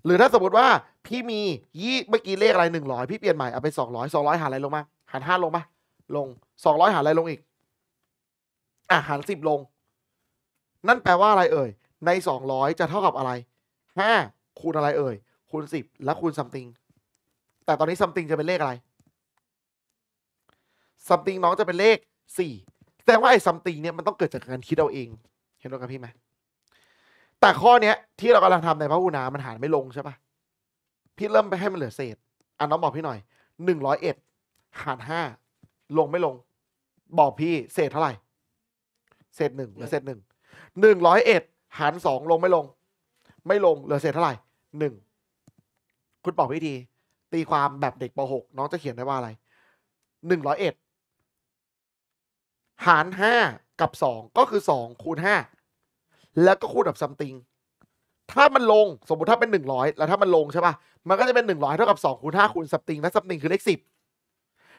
หรือถ้าสมมติว่า พี่มี ยี่เมื่อกี้เลขอะไรหนึ่งร้อยพี่เปลี่ยนใหม่ เอาไปสองร้อยสองร้อยหารอะไรลงมาหารห้าลงมาลงสองร้อยหารอะไรลงอีก อ่ะ หารสิบลง นั่นแปลว่าอะไรเอ่ย ในสองร้อยจะเท่ากับอะไร ห้าคูณอะไรเอ่ยคูณสิบแล้วคูณซัมติง แต่ตอนนี้ซัมติงจะเป็นเลขอะไร ซัมติงน้องจะเป็นเลขสี่แสดงว่าไอ้ซัมติงเนี่ยมันต้องเกิดจากการคิดเอาเอง เห็นด้วยกับพี่ไหม แต่ข้อเนี้ยที่เรากำลังทำในพระอุณามันหารไม่ลงใช่ปะพี่เริ่มไปให้มันเหลือเศษ อ่ะน้องบอกพี่หน่อย หนึ่งร้อยเอ็ดหารห้าลงไม่ลง บอกพี่เศษเท่าไหร่เศษหนึ่งเหลือเศษหนึ่ง หนึ่งร้อยเอ็ดหารสองลงไม่ลง ไม่ลงเหลือเศษเท่าไหร่หนึ่งคุณบอกวิธีตีความแบบเด็กป .6 น้องจะเขียนได้ว่าอะไรหนึ่งร้อยเอ็ดหารห้ากับสองก็คือสองคูณห้าแล้วก็คูณกับซัมติงถ้ามันลงสมมติถ้าเป็นหนึ่งร้อยแล้วถ้ามันลงใช่ปะมันก็จะเป็นหนึ่งร้อยเท่ากับสองคูณห้าคูณซัมติงและซัมติงคือเลขสิบ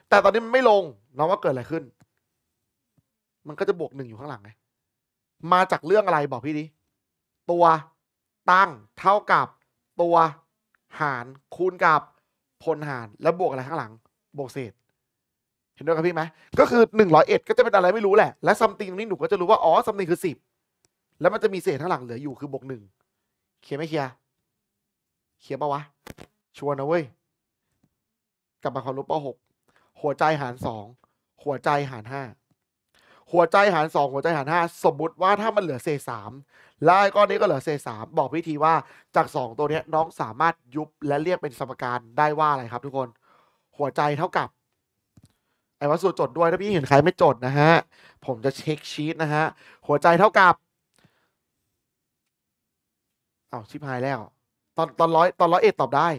แต่ตอนนี้มันไม่ลงน้องว่าเกิดอะไรขึ้น มันก็จะบวกหนึ่งอยู่ข้างหลังไง มาจากเรื่องอะไรบอกพี่ดิตัว ตั้งเท่ากับตัวหารคูณกับพลหารแล้วบวกอะไรข้างหลัง บวกเศษ เห็นด้วยครับพี่ไหม ก็คือหนึ่งร้อยเอ็ดก็จะเป็นอะไรไม่รู้แหละ และซัมติงตรงนี้หนูก็จะรู้ว่า อ๋อซัมติงคือสิบแล้วมันจะมีเศษข้างหลังเหลืออยู่ คือบวกหนึ่งเขียนไไม่เขียนเขียนปะวะชวนนะเว้ย กลับมาความรู้ปหกหัวใจหารสองหัวใจหารห้าหัวใจหารสองหัวใจหารห้าสมมุติว่าถ้ามันเหลือเศษสามลายก้อนนี้ก็เหลือเศษสามบอกวิธีว่าจากสองตัวนี้น้องสามารถยุบและเรียกเป็นสมการได้ว่าอะไรครับทุกคนหัวใจเท่ากับไอ้วัสดุจดด้วยถ้าพี่เห็นใครไม่จดนะฮะผมจะเช็คชีตนะฮะหัวใจเท่ากับเอาชิบหายแล้ว ตอนตอนร้อยตอนร้อยเอ็ดตอบได้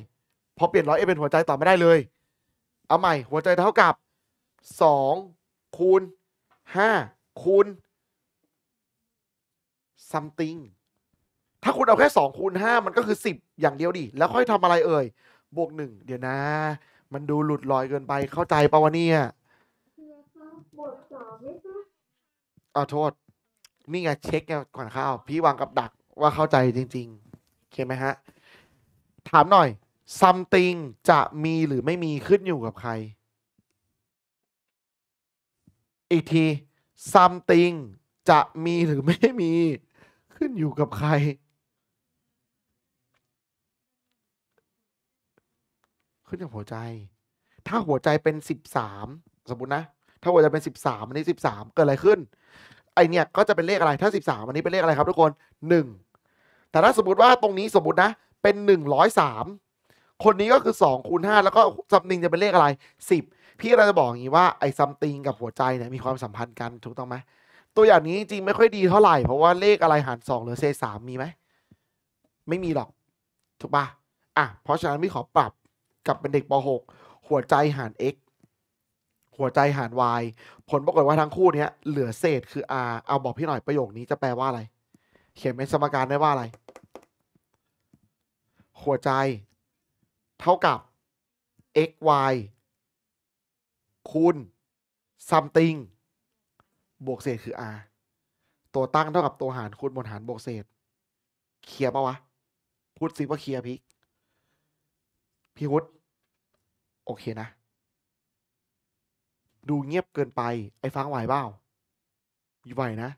พอเปลี่ยนร้อยเอ็ดเป็นหัวใจตอบไม่ได้เลยเอาใหม่หัวใจเท่ากับสองคูณห้าคูณ something ถ้าคุณเอาแค่สองคูณห้ามันก็คือสิบอย่างเดียวดิ แล้วค่อยทำอะไรเอ่ยบวกหนึ่งเดี๋ยวนะ มันดูหลุดลอยเกินไป เข้าใจปะวะเนี่ยบทสออาโทษ นี่ไงเช็คงก่อนข้าว พี่วางกับดักว่าเข้าใจจริง ๆ โอเจไหมฮะ ถามหน่อย something จะมีหรือไม่มีขึ้นอยู่กับใครอีกทีซัมติงจะมีหรือไม่มีขึ้นอยู่กับใคร ขึ้นอยู่หัวใจ ถ้าหัวใจเป็นสิบสามสมมตินะ ถ้าหัวใจเป็นสิบสามอันนี้สิบสามเกิดอะไรขึ้นไอเนี่ย ก็จะเป็นเลขอะไรถ้าสิบสามอันนี้เป็นเลขอะไรครับ ทุกคนหนึ่งแต่ถ้าสมมติว่าตรงนี้สมมตินะ เป็นหนึ่งร้อยสามคนนี้ก็คือสองคูณห้าแล้วก็ซัมนิงจะเป็นเลขอะไรสิบพี่เราจะบอกอย่างนี้ว่าไอ้ซัมติงกับหัวใจเนี่ย มีความสัมพันธ์กันถูกต้องไหมตัวอย่างนี้จริงไม่ค่อยดีเท่าไหร่ เพราะว่าเลขอะไรหารสองหรือเศษสามมีไหมไม่มีหรอกถูกปะอ่ะ เพราะฉะนั้นพี่ขอปรับกลับเป็นเด็กป .6 หัวใจหาร x หัวใจหาร y ผลปรากฏว่าทั้งคู่เนี้ยเหลือเศษคือ r เอาบอกพี่หน่อยประโยคนี้จะแปลว่าอะไร เขียนเป็นสมการได้ว่าอะไร หัวใจ เท่ากับ x y คูณ something บวกเศษคือ r ตัวตั้งเท่ากับตัวหารคูณบนหารบวกเศษ เคลียร์ปะวะพูดซิว่าเคลียร์พี่ พี่วุฒโอเคนะ ดูเงียบเกินไป ไอ้ฟังไหวเปล่าไหวนะ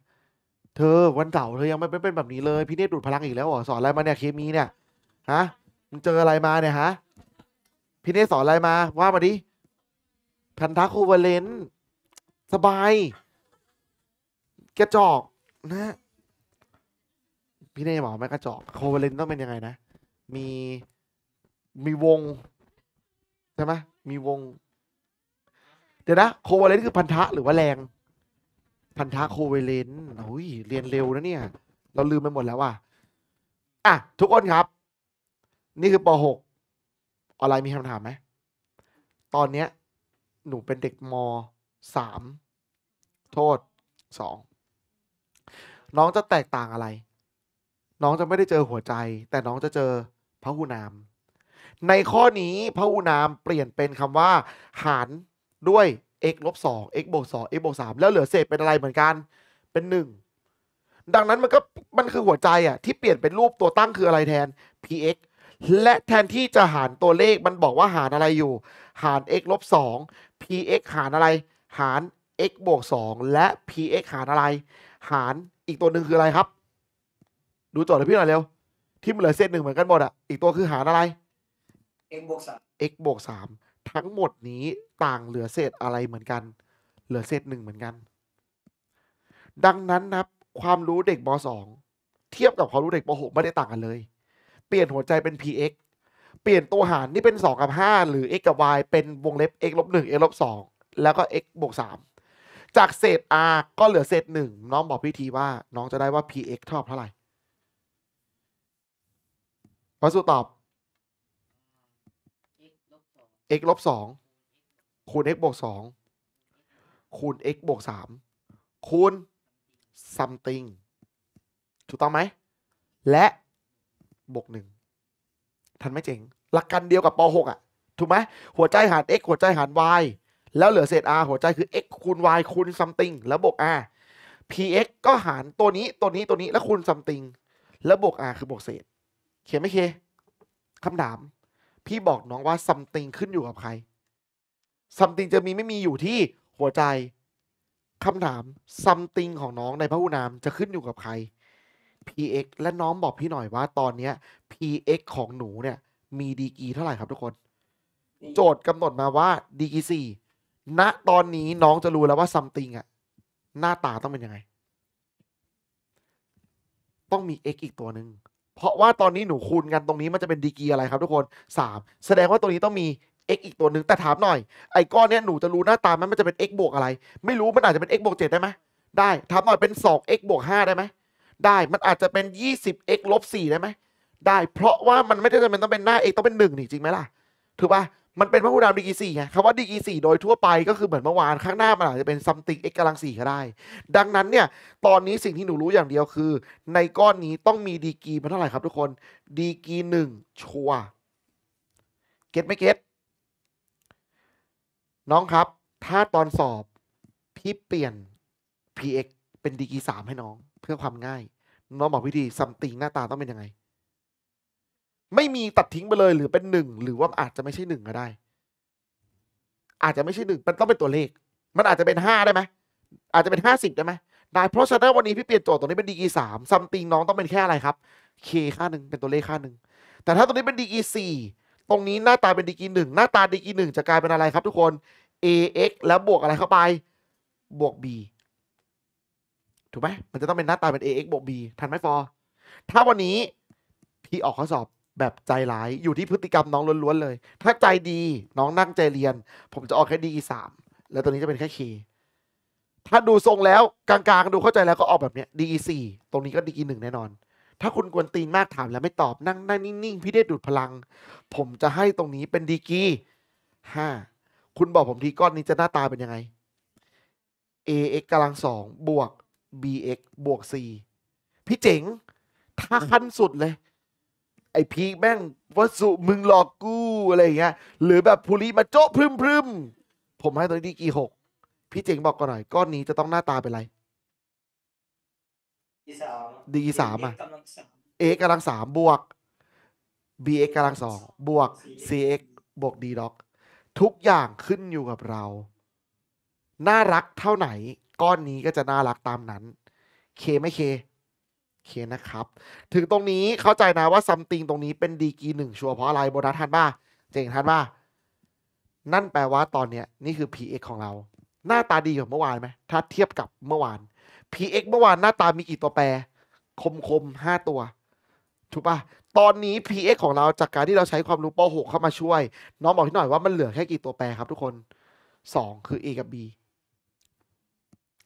เธอวันเสาร์เธอ ยังไม่เป็นแบบนี้เลย พี่เนตดูดพลังอีกแล้วเหรอสอนอะไรมาเนี่ย เคมีเนี่ยฮะมึงเจออะไรมาเนี่ย ฮะพี่เนตสอนอะไรมาว่ามาดิพันธะโคเวเลนสบาย กระจอกนะพี่เน่บอกไม่กระจอกโคเวเลนต้องเป็นยังไงนะ มีมีวง ใช่ไหมมีวง เดี๋ยวนะโคเวเลนคือพันธะหรือว่าแรง พันธะโคเวเลนโอ้ยเรียนเร็วนะเนี่ย เราลืมไปหมดแล้วว่ะอ่ะ ทุกคนครับ นี่คือป .6 ออไรมีคำถามไหมตอนเนี้ยหนูเป็นเด็กมสามโทษสองน้องจะแตกต่างอะไร น้องจะไม่ได้เจอหัวใจแต่น้องจะเจอพระหุนาม ในข้อนี้พระหุนามเปลี่ยนเป็นคำว่า หารด้วย x ลบสอง x บวกสอง x บวกสามแล้วเหลือเศษเป็นอะไรเหมือนกันเป็นหนึ่งดังนั้นมันก็มันคือหัวใจอ่ะที่เปลี่ยนเป็นรูปตัวตั้งคืออะไรแทน px และแทนที่จะหารตัวเลขมันบอกว่าหารอะไรอยู่ หาร x ลบ2 px หารอะไร หาร x บวก2และ px หารอะไร หารอีกตัวหนึ่งคืออะไรครับ ดูโจทย์เลยพี่หน่อยเร็วที่มันเหลือเส้นหนึ่งเหมือนกันหมดอ่ะอีกตัวคือหารอะไร x บวก3 x บวก3ทั้งหมดนี้ต่างเหลือเศษอะไรเหมือนกัน เหลือเศษหนึ่งเหมือนกัน ดังนั้นนะครับความรู้เด็กม .2 เทียบกับความรู้เด็กป .6 ไม่ได้ต่างกันเลยเปลี่ยนหัวใจเป็น px เปลี่ยนตัวหารนี่เป็น 2 กับ 5 หรือ x กับ y เป็นวงเล็บ x ลบ1 x ลบ2แล้วก็ x บวก3 จากเศษ r ก็เหลือเศษ 1 น้องบอกพี่ทีว่า น้องจะได้ว่า px เท่าบเท่าไหร่วัสดุตอบ x ลบ2คูณ x บวก2คูณ x บวก3คูณ something ถูกต้องไหม และบวกหนึ่งทันไม่เจ๋งหลักการเดียวกับป .6 อ่ะถูกไหมหัวใจหาร x หัวใจหาร y แล้วเหลือเศษ r หัวใจคือ x คูณ y คูณ something แล้วบวก r px ก็หารตัวนี้ตัวนี้ตัวนี้แล้วคูณ something แล้วบวก r คือบวกเศษ เขียนไม่เคคำถาม พี่บอกน้องว่า something ขึ้นอยู่กับใคร something จะมีไม่มีอยู่ที่หัวใจคำถาม something ของน้องในพหุนามจะขึ้นอยู่กับใคร PX และน้องบอกพี่หน่อยว่าตอนเนี้ย PX ของหนูเนี่ยมีดีกีเท่าไหร่ครับทุกคน โจทย์กำหนดมาว่าดีกีสี่ณตอนนี้น้องจะรู้แล้วว่าซัมติงอะหน้าตาต้องเป็นยังไง ต้องมี x อีกตัวหนึ่งเพราะว่าตอนนี้หนูคูณกันตรงนี้มันจะเป็นดีกีอะไรครับทุกคนสามแสดงว่าตัวนี้ต้องมี x อีกตัวหนึ่งแต่ถามหน่อยไอ้ก้อนเนี้ยหนูจะรู้หน้าตามันมันจะเป็น x บวกอะไร ไม่รู้มันอาจจะเป็น x บวกเจ็ดได้ไหมได้ถามหน่อยเป็นสอง x บวกห้าได้ไหมได้ มันอาจจะเป็น 20x ลบ4ได้ไหม ได้ เพราะว่ามันไม่ได้จำเป็นต้องเป็นหน้า x ต้องเป็น 1 นี่ จริงไหมล่ะถูกป่ะ มันเป็นพหุนามดีกีสี่ไงคำว่าดีกีสี่โดยทั่วไปก็คือเหมือนเมื่อวานข้างหน้ามันอาจจะเป็นซัมติงเอกำลังสี่ก็ได้ ดังนั้นเนี่ย ตอนนี้สิ่งที่หนูรู้อย่างเดียวคือ ในก้อนนี้ต้องมีดีกีมันเท่าไหร่ครับทุกคนดีกีหนึ่งชัวเก็ตไม่เก็ตน้องครับถ้าตอนสอบพี่เปลี่ยน px เป็นดีกีสามให้น้อง เพื่อความง่าย น้องบอกวิธีซัมติงหน้าตาต้องเป็นยังไง ไม่มีตัดทิ้งไปเลยหรือเป็นหนึ่งหรือว่าอาจจะไม่ใช่หนึ่งก็ได้ อาจจะไม่ใช่หนึ่งมันต้องเป็นตัวเลข มันอาจจะเป็นห้าได้ไหมอาจจะเป็นห้าสิบได้ไหมได้เพราะฉะนั้นวันนี้พี่ เปลี่ยนโจทย์ตรงนี้เป็นดีกีสามซัมติงน้องต้องเป็นแค่อะไรครับเคค่าหนึ่งเป็นตัวเลขค่าหนึ่งแต่ถ้าตรงนี้เป็นดีกีสี่ตรงนี้หน้าตาเป็นดีกีหนึ่งหน้าตาดีกีหนึ่งจะกลายเป็นอะไรครับทุกคน ax แล้วบวกอะไรเข้าไปบวก b ถูกไหมมันจะต้องเป็นหน้าตาเป็น ax บวก b ทันไหมฟอร์ถ้าวันนี้ พี่ออกข้อสอบแบบใจร้ายอยู่ที่พฤติกรรมน้องล้วนๆเลย ถ้าใจดี น้องนั่งใจเรียน ผมจะออกแค่ดีสามแล้วตัวนี้จะเป็นแค่เคถ้าดูทรงแล้วกลางๆ ดูเข้าใจแล้วก็ออกแบบเนี้ยดีสี่ตรงนี้ก็ดีหนึ่งแน่นอน ถ้าคุณกวนตีนมากถามแล้วไม่ตอบนั่งนั่งนิ่งๆพี่ได้ดูดพลัง ผมจะให้ตรงนี้เป็นดีกีห้าคุณบอกผมทีก้อนนี้จะหน้าตาเป็นยังไง ax กำลังสองบวก bx บวก c พี่เจ๋ง ถ้าขั้นสุดเลย ไอพีแม่งวัสุมึงหลอกกูอะไรอย่างเงี้ย หรือแบบภูริมาโจ๊ะพรึมพรึมผมให้ตัวนี้ดีกี่หกพี่เจ๋งบอกก่อนหน่อย ก้อนนี้จะต้องหน้าตาเป็นไร ดีสามอ่ะเอกํำลังสามบวก bx กำลังสอง บวก cx บวก d ด็อกทุกอย่างขึ้นอยู่กับเรา น่ารักเท่าไหนก้อนนี้ก็จะน่ารักตามนั้นเคไม่เค เคนะครับ ถึงตรงนี้เข้าใจนะว่าซัมติงตรงนี้เป็นดีกีหนึ่งชัวร์เพราะอะไรโบนัสทันบ้าเจ๋งทันบ้า นั่นแปลว่าตอนเนี้ยนี่คือ PX ของเรา หน้าตาดีกว่าเมื่อวานไหม ถ้าเทียบกับเมื่อวาน PX เมื่อวานหน้าตามีกี่ตัวแปร คมคมห้าตัว ถูกปะตอนนี้ PX ของเราจากการที่เราใช้ความรู้ป .6 เข้ามาช่วยน้องบอกที่หน่อยว่ามันเหลือแค่กี่ตัวแปรครับทุกคน 2 คือ A กับ B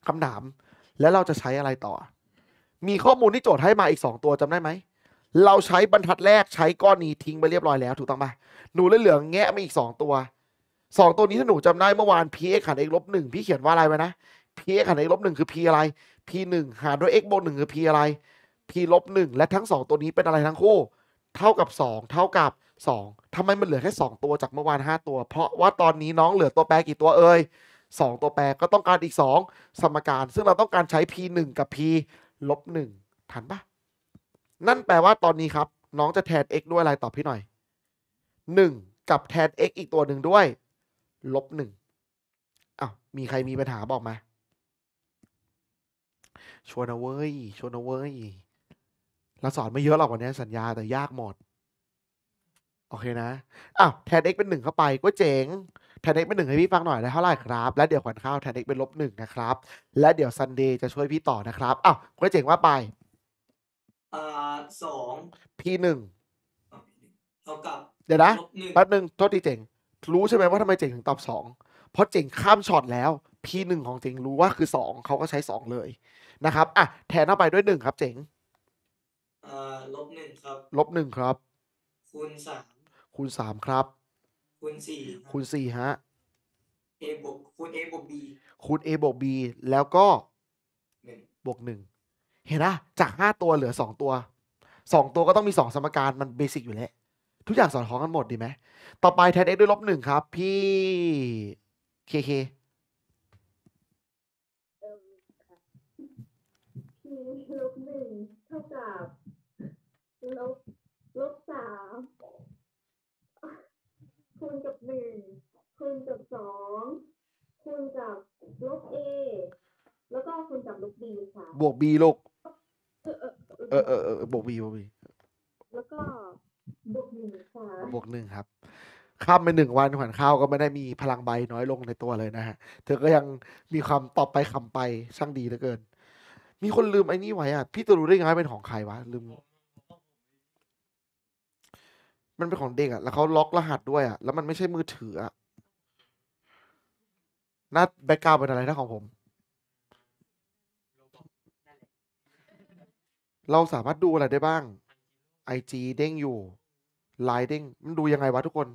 คำถาม แล้วเราจะใช้อะไรต่อ มีข้อมูลที่โจทย์ให้มาอีก 2 ตัวจำได้ไหม เราใช้บรรทัดแรกใช้ก้อนนี้ทิ้งไปเรียบร้อยแล้วถูกต้องไหมหนูเลยเหลืองแงะมาอีก 2 ตัว 2 ตัวนี้ถ้าหนูจำได้ เมื่อวาน p x หาร x ลบหนึ่งพี่เขียนว่าอะไรไว้นะ p x หาร x ลบหนึ่งคือ p อะไร p หนึ่งหารด้วย x บวกหนึ่งคือ p อะไร p ลบหนึ่งและทั้งสองตัวนี้เป็นอะไรทั้งคู่เท่ากับสองเท่ากับสองทำไมมันเหลือแค่สองตัวจากเมื่อวานห้าตัว เพราะว่าตอนนี้น้องเหลือตัวแปรกี่ตัวเอ่ย2 ตัวแปรก็ต้องการอีก 2 สมการซึ่งเราต้องการใช้ p 1กับ p ลบ1ทันปะนั่นแปลว่าตอนนี้ครับ น้องจะแทน x ด้วยอะไรตอบพี่หน่อย 1 กับแทน x อีกตัวหนึ่งด้วยลบ1อ้าว มีใครมีปัญหาบอกมาชวนเอาเว้ย ชวนเอาเว้ยเราสอนไม่เยอะหรอกวันนี้สัญญา แต่ยากหมด โอเคนะ อ้าว แทน x เป็นหนึ่งเข้าไป ก็เจ๋งแทนเนกเป็นหนึ่งให้พี่ฟังหน่อยได้เท่าไหร่ครับและเดี๋ยวขวัญข้าวแทนเนกเป็นลบหนึ่งนะครับ และเดี๋ยวซันเดย์จะช่วยพี่ต่อนะครับ อ้าว คุณเจ๋งว่าไปสองพี่หนึ่งเท่ากับ เดี๋ยวนะลบหนึ่งแป๊บหนึ่งโทษทีเจ๋ง รู้ใช่ไหมว่าทำไมเจ๋งถึงตอบสองเพราะเจ๋งข้ามช็อตแล้ว พี่หนึ่งของเจ๋งรู้ว่าคือสองเขาก็ใช้สองเลยนะครับอ่ะแทนเข้าไปด้วยหนึ่งครับเจ๋งลบหนึ่งครับลบหนึ่งครับ คูณสามคูณสามครับคูณสี่คูณสี่ฮะ a บวกคูณ a บวก b คูณ a บวก b แล้วก็บวกหนึ่งเห็นนะจากห้าตัวเหลือสองตัวสองตัวก็ต้องมีสองสมการ มันเบสิกอยู่แล้ว ทุกอย่างสอดคล้องกันหมดดีไหม ต่อไปแทน x ด้วยลบหนึ่งครับ พี่เคเคลบหนึ่งเท่ากับ ลบลบสามคูณกับหนึ่งคูณกับสองคูณกับลบเอแล้วก็คูณกับลบบีค่ะบวกบีลกเออเออเออบวกบีบวกบีแล้วก็ บวกหนึ่งค่ะบวกหนึ่งครับ ข้ามไปหนึ่งวันขวัญข้าวก็ไม่ได้มีพลังใบน้อยลงในตัวเลยนะฮะ เธอก็ยังมีความตอบไปคำไปช่างดีเหลือเกิน มีคนลืม ไอ้นี่ไว้อ่ะ พี่ตูรู้ได้ไงเป็นของใครวะลืมมันเป็นของเด็กอะแล้วเขาล็อกรหัสด้วยอะแล้วมันไม่ใช่มือถืออะหน้าแบ็กกราวเป็นอะไร นะของผม เราสามารถดูอะไรได้บ้างไอจีเด้งอยู่ไลน์เด้งมันดูยังไงวะทุกคน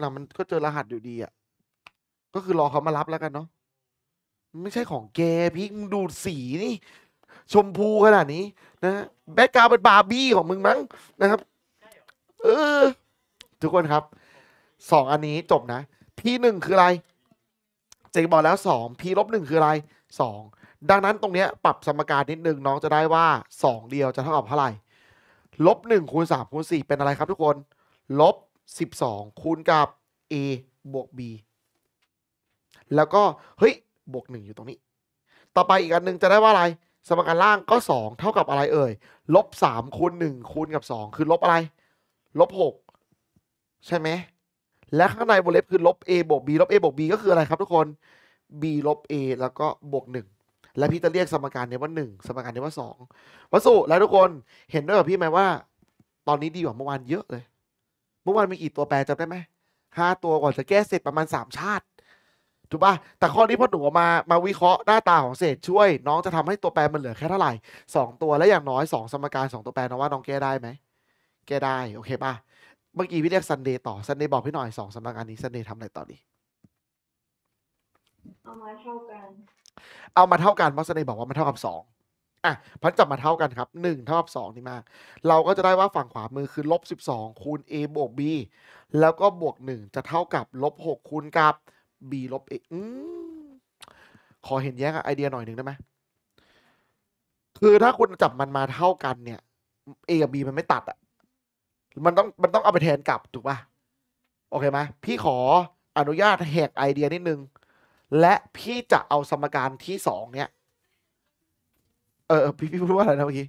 นะมันก็เจอรหัสอยู่ดีอะก็คือรอเขามารับแล้วกันเนาะไม่ใช่ของแกพี่มึงดูสีนี่ชมพูขนาดนี้นะแบ็กกราวเป็นบาร์บี้ของมึงมั้งนะครับเออทุกคนครับสองอันนี้จบนะพีหนึ่งคืออะไรเจงบอกแล้วสองพีลบหนึ่งคืออะไรสองดังนั้นตรงเนี้ยปรับสมการนิดนึงน้องจะได้ว่าสองเดียวจะเท่ากับเท่าไหร่ลบหนึ่งคูณสามคูณสี่เป็นอะไรครับทุกคนลบสิบสองคูณกับ a บวก b แล้วก็เฮ้ยบวกหนึ่งอยู่ตรงนี้ ต่อไปอีกอันหนึ่งจะได้ว่าอะไร สมการล่างก็สองเท่ากับอะไรเอ่ยลบสามคูณหนึ่งคูณกับสองคือลบอะไรลบหกใช่ไหมและข้างในวงเล็บคือลบ a บวก b ลบ a บวก b ก็คืออะไรครับทุกคน b ลบ a แล้วก็บวกหนึ่งและพี่จะเรียกสมการนี้ว่าหนึ่งสมการนี้ว่าสองวัสุแล้วทุกคนเห็นด้วยกับพี่ไหมว่า ตอนนี้ดีกว่าเมื่อวานเยอะเลย เมื่อวานมีกี่ตัวแปรจำได้ไหมห้าตัวกว่าจะแก้เสร็จประมาณสามชาติ ถูกป่ะแต่ข้อนี้พอหนูมามาวิเคราะห์หน้าตาของเศษช่วย น้องจะทำให้ตัวแปรมันเหลือแค่เท่าไหร่2ตัวและอย่างน้อย2 สมการ2ตัวแปรน้องว่าน้องแก้ได้ไหมแก้ได้ โอเคป่ะเมื่อกี้พี่เรียกซันเดย์ต่อซันเดย์บอกพี่หน่อยสองสำนักงานนี้ซันเดย์ทำอะไรต่อดีเอามาเท่ากัน เอามาเท่ากันเพราะซันเดย์บอกว่ามันเท่ากับสองอ่ะพันจับมาเท่ากันครับหนึ่งเท่ากับสองนี่มาก เราก็จะได้ว่าฝั่งขวามือคือลบสิบสองคูณ a บวก b แล้วก็บวกหนึ่งจะเท่ากับลบหกคูณกับ b ลบ a อืมขอเห็นแย้งไอเดียหน่อยหนึ่งได้ไหมคือถ้าคุณจับมันมาเท่ากันเนี่ย a กับ b มันไม่ตัดอะมันต้องมันต้องเอาไปแทนกลับถูกป่ะโอเคไหมพี่ขออนุญาตแหกไอเดียนิดนึง และพี่จะเอาสมการที่สองเนี้ยเออพี่พี่พูดว่าอะไรนะเมื่อกี้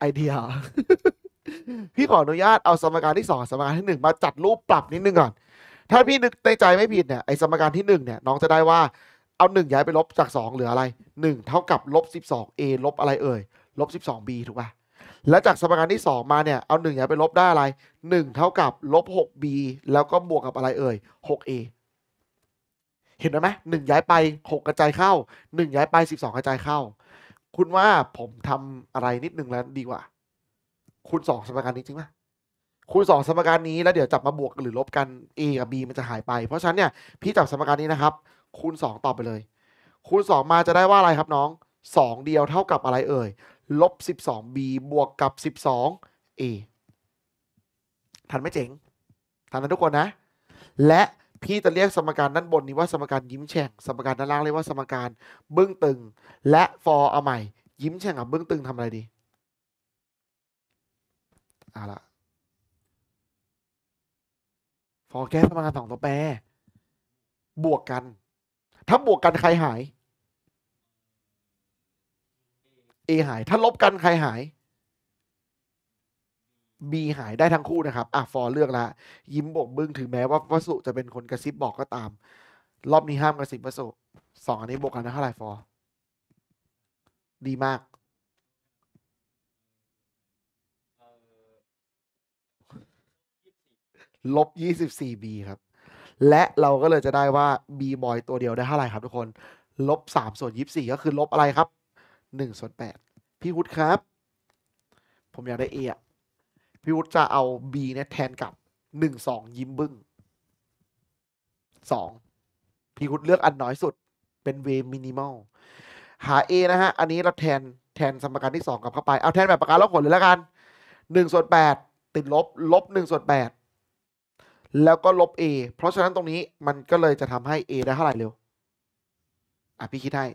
ไอเดีย พี่ขออนุญาตเอาสมการที่สองสมการที่หนึ่งมาจัดรูปปรับนิดนึงก่อน ถ้าพี่นึกในใจไม่ผิดเนี่ยไอสมการที่หนึ่งเนี่ย น้องจะได้ว่าเอาหนึ่งย้ายไปลบจากสองเหลืออะไรหนึ่งเท่ากับลบสิบสองเอลบอะไรเอ่ยลบสิบสองบีถูกป่ะและจากสมการที่ 2 มาเนี่ยเอา1อย่าไปลบได้อะไร 1เท่ากับลบ 6b แล้วก็บวกกับอะไรเอ่ย 6a เห็นไหมหนึ่งย้ายไป 6 กระจายเข้า 1 ย้ายไป 12 กระจายเข้า คุณว่าผมทำอะไรนิดนึงแล้วดีกว่าคูณ2 สมการนี้จริงไหมคูณ2 สมการนี้แล้วเดี๋ยวจับมาบวกหรือลบกัน a กับ b มันจะหายไป เพราะฉะนั้นเนี่ยพี่จับสมการนี้นะครับ คูณ 2ต่อไปเลยคูณ2 มาจะได้ว่าอะไรครับน้อง 2 เดียวเท่ากับอะไรเอ่ยลบ 12b บวกกับ 12a ทันไหมเจ๋งทันนะทุกคนนะ และพี่จะเรียกสมการด้านบนนี้ว่าสมการยิ้มแฉ่ง สมการด้านล่างเรียกว่าสมการเบื้องตึง และ for เอาใหม่ยิ้มแฉ่งกับเบื้องตึงทำอะไรดีเอาละ for แก้สมการสองตัวแปรบวกกัน ถ้าบวกกันใครหาย A หาย ถ้าลบกันใครหาย B หายได้ทั้งคู่นะครับ อ่ะฟอร์เลือกละ ยิ้มบกบึ้งถึงแม้ว่าวัสุจะเป็นคนกระซิบบอกก็ตาม รอบนี้ ห้ามกระซิบวัสุสองอันนี้บวกกันนะเท่าไหร่ฟอร์ดีมากลบ 24b ครับ และเราก็เลยจะได้ว่า b บอยตัวเดียวได้เท่าไหร่ครับทุกคนลบ3ส่วน24ก็คือลบอะไรครับหนึ่งส่วนแปดพี่วุฒครับ ผมอยากได้เอะพี่วุฒจะเอาบีเนี่ยแทนกับหนึ่งสองยิ้มบึ้งสองพี่วุฒเลือกอันน้อยสุดเป็นเวมินิมอลหา A นะฮะ อันนี้เราแทนแทนสมการที่ 2กับเข้าไป เอาแทนแบบประการลบผลเลยละกัน1ส่วน8ติดลบลบ1ส่วน8แล้วก็ลบ A เพราะฉะนั้นตรงนี้มันก็เลยจะทำให้ A ได้เท่าไหร่เร็ว อ่ะพี่คิดให้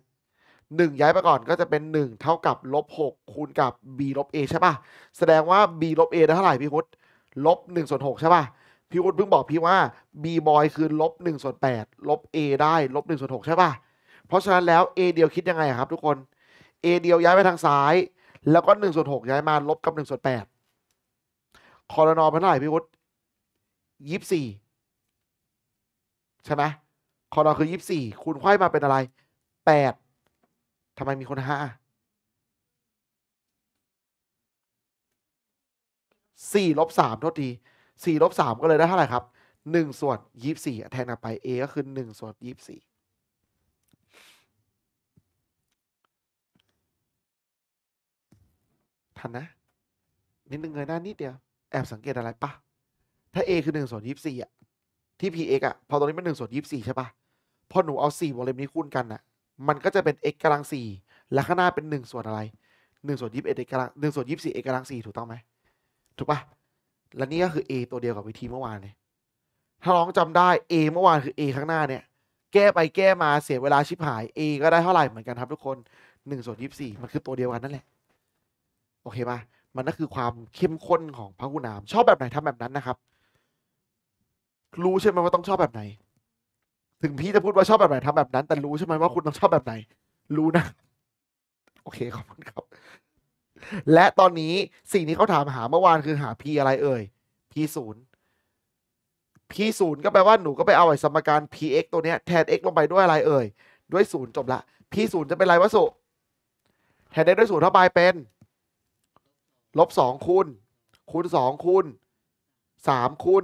1 ย้ายไปก่อนก็จะเป็น 1 เท่ากับลบ6คูณกับ b ลบ a ใช่ป่ะ แสดงว่า b ลบ a ได้เท่าไหร่ พี่พุทธลบ1ส่วน6ใช่ป่ะ พี่พุทธเพิ่งบอกพี่ว่า b บอยคือลบ1ส่วน8ลบ a ได้ลบ1ส่วน6ใช่ป่ะ เพราะฉะนั้นแล้ว a เดียวคิดยังไงครับทุกคน a เดียวย้ายไปทางซ้าย แล้วก็1ส่วน6ย้ายมาลบกับ1ส่วน8คอรนอเป็นเท่าไหร่พี่พุทธยี่สิบสี่ใช่ไหมคอรนอคือยี่สิบสี่คูณไขว้มาเป็นอะไรแปดทำไม มีคนห้าสี่ลบสามโทษทีสี่ลบสามก็เลยได้เท่าไหร่ครับหนึ่งส่วนยี่สี่แทนไป a ก็ คือหนึ่งส่วนยี่สี่ทัน นะ นิด นึงเงยหน้านิด เดียว แอบ สังเกตอะไรปะถ้า a คือหนึ่งส่วนยี่สี่อะที่ px อะพอตรงนี้มันหนึ่งส่วนยี่สี่ใช่ปะพอหนู เอาสี่วงเล็บนี้คูณกันอะมันก็จะเป็น x กำลังสี่และข้างหน้าเป็นหนึ่งส่วนอะไรหนึ่งส่วนยี่สิบเอ็ดกำลังหนึ่งส่วนยี่สิบเอกำลังสี่ถูกต้องไหมถูกปะและนี่ก็คือ a ตัวเดียวกับวิธีเมื่อวานเนี่ยถ้าน้องจำได้ a เมื่อวานคือ a ข้างหน้าเนี่ยแก้ไปแก้มาเสียเวลาชิบหาย a ก็ได้เท่าไหร่เหมือนกันครับทุกคนหนึ่งส่วนยี่สิบสี่มันคือตัวเดียวกัน นั่นแหละ โอเคปะมันก็คือความเข้มข้นของพระคุณามชอบแบบไหนทำแบบนั้นนะครับรู้ใช่ไหมว่าต้องชอบแบบไหนถึงพี่จะพูดว่าชอบแบบไหนทำแบบนั้นแต่รู้ใช่ไหมว่าคุณต้องชอบแบบไหน รู้นะ โอเค ขอบคุณครับ และตอนนี้สิ่งที่เขาถามหาเมื่อวานคือหาพีอะไรเอ่ย พีศูนย์พีศูนย์ก็แปลว่าหนูก็ไปเอาไอ้สมการ px ตัวเนี้ย แทน x ลงไปด้วยอะไรเอ่ย ด้วยศูนย์จบละพีศูนย์จะเป็นไรวะสุแทนได้ด้วยศูนย์เท่าไปเป็นลบสองคูณคูณสองคูณสามคูณ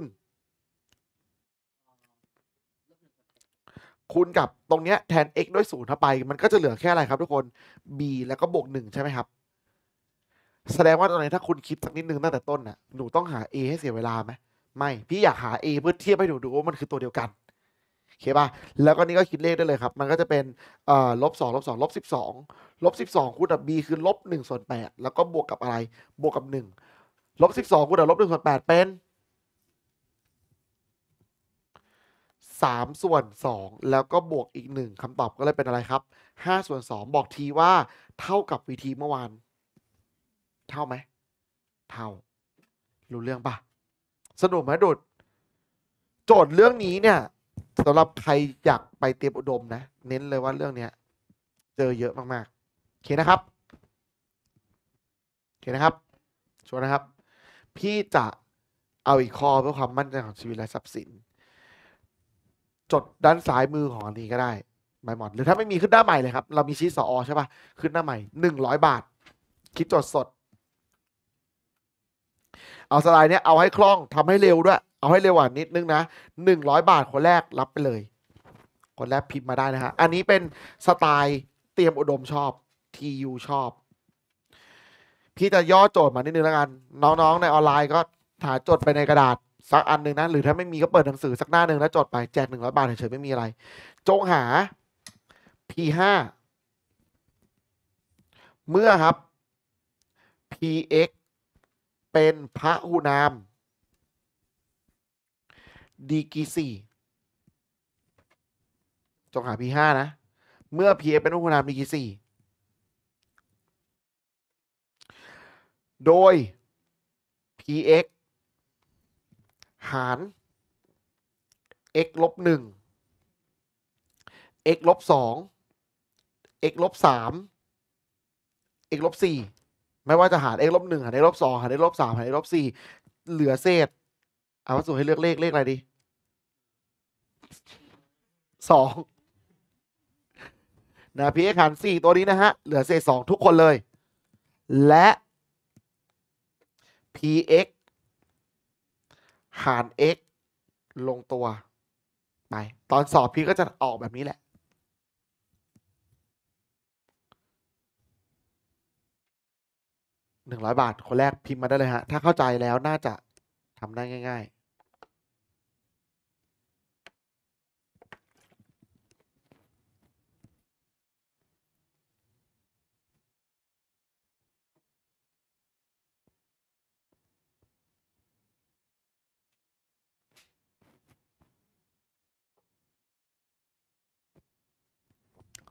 คูณกับตรงเนี้ยแทน x ด้วยศูนย์เข้าไป มันก็จะเหลือแค่อะไรครับทุกคน b แล้วก็บวกหนึ่งใช่ไหมครับ แสดงว่าตอนนี้ถ้าคุณคิดสักนิดนึงตั้งแต่ต้นน่ะหนูต้องหา a ให้เสียเวลาไหมไม่ พี่อยากหา a เพื่อเทียบให้หนูดู ว่ามันคือตัวเดียวกัน โอเคป่ะ แล้วก็นี่ก็คิดเลขได้เลยครับ มันก็จะเป็น ลบสองลบสองลบสิบสองลบสิบสองคูณกับ b คือลบหนึ่งส่วนแปดแล้วก็บวกกับอะไร บวกกับหนึ่งลบสิบสองคูณกับลบหนึ่งส่วนแปดเป็น3ส่วน2แล้วก็บวกอีก 1 คำตอบก็เลยเป็นอะไรครับ5ส่วน2บอกทีว่า เท่ากับวิธีเมื่อวาน เท่าไหม เท่า รู้เรื่องปะสนุกไหมดุดโจทย์เรื่องนี้เนี่ยสำหรับใครอยากไปเตรียมอุดมนะ เน้นเลยว่าเรื่องเนี้ยเจอเยอะมากๆโอเคนะครับ โอเคนะครับชัวร์นะครับ พี่จะเอาอีกข้อเพื่อความมั่นใจของชีวิตและทรัพย์สินจดด้านซ้ายมือของอันนี้ก็ได้ใ่หมดหรือถ้าไม่มีขึ้นหน้าใหม่เลยครับ เรามีชีสสอใช่ปะขึ้นหน้าใหม่หนึ่งร้อยบาท คิดจดสด เอาสไลด์เนี้ยเอาให้คล่องทำให้เร็วด้วย เอาให้เร็วกว่านิดนึงนะหนึ่งร้อยบาทคนแรกรับไปเลย คนแรก พิมพ์มาได้นะฮะอันนี้เป็นสไตล์เตรียมอุดมชอบทียูชอบ พี่จะย่อโจทย์มานิดนึงแล้วกัน น้องๆ ในออนไลน์ก็ถาจดไปในกระดาษสักอันหนึ่งนะหรือถ้าไม่มีก็เปิดหนังสือสักหน้าหนึ่งแล้วจดไป แจกหนึ่งร้อยบาทเฉยๆไม่มีอะไร จงหา p ห้าเมื่อครับ px เป็นพระหุนามดีกีสี่จงหา p ห้านะ เมื่อ px เป็นพระหุนามดีกีสี่โดย px หาร x ลบหนึ่ง x ลบสอง x ลบสาม x ลบสี่ไม่ว่าจะหาร x ลบหนึ่งหาร x ลบสองหาร x ลบสามหาร x ลบสี่เหลือเศษเอาวัสดุให้เลือกเลขเลข อะไรดีสองนะพีเอกหารสี่ตัวนี้นะฮะเหลือเศษสองทุกคนเลย และ px หาร x ลงตัว ไป ตอนสอบ พี่ ก็จะออกแบบนี้ แหละ หนึ่งร้อยบาท คน แรกพิมพ์ มา ได้เลย ฮะ ถ้าเข้าใจแล้วน่าจะทำได้ง่าย ๆ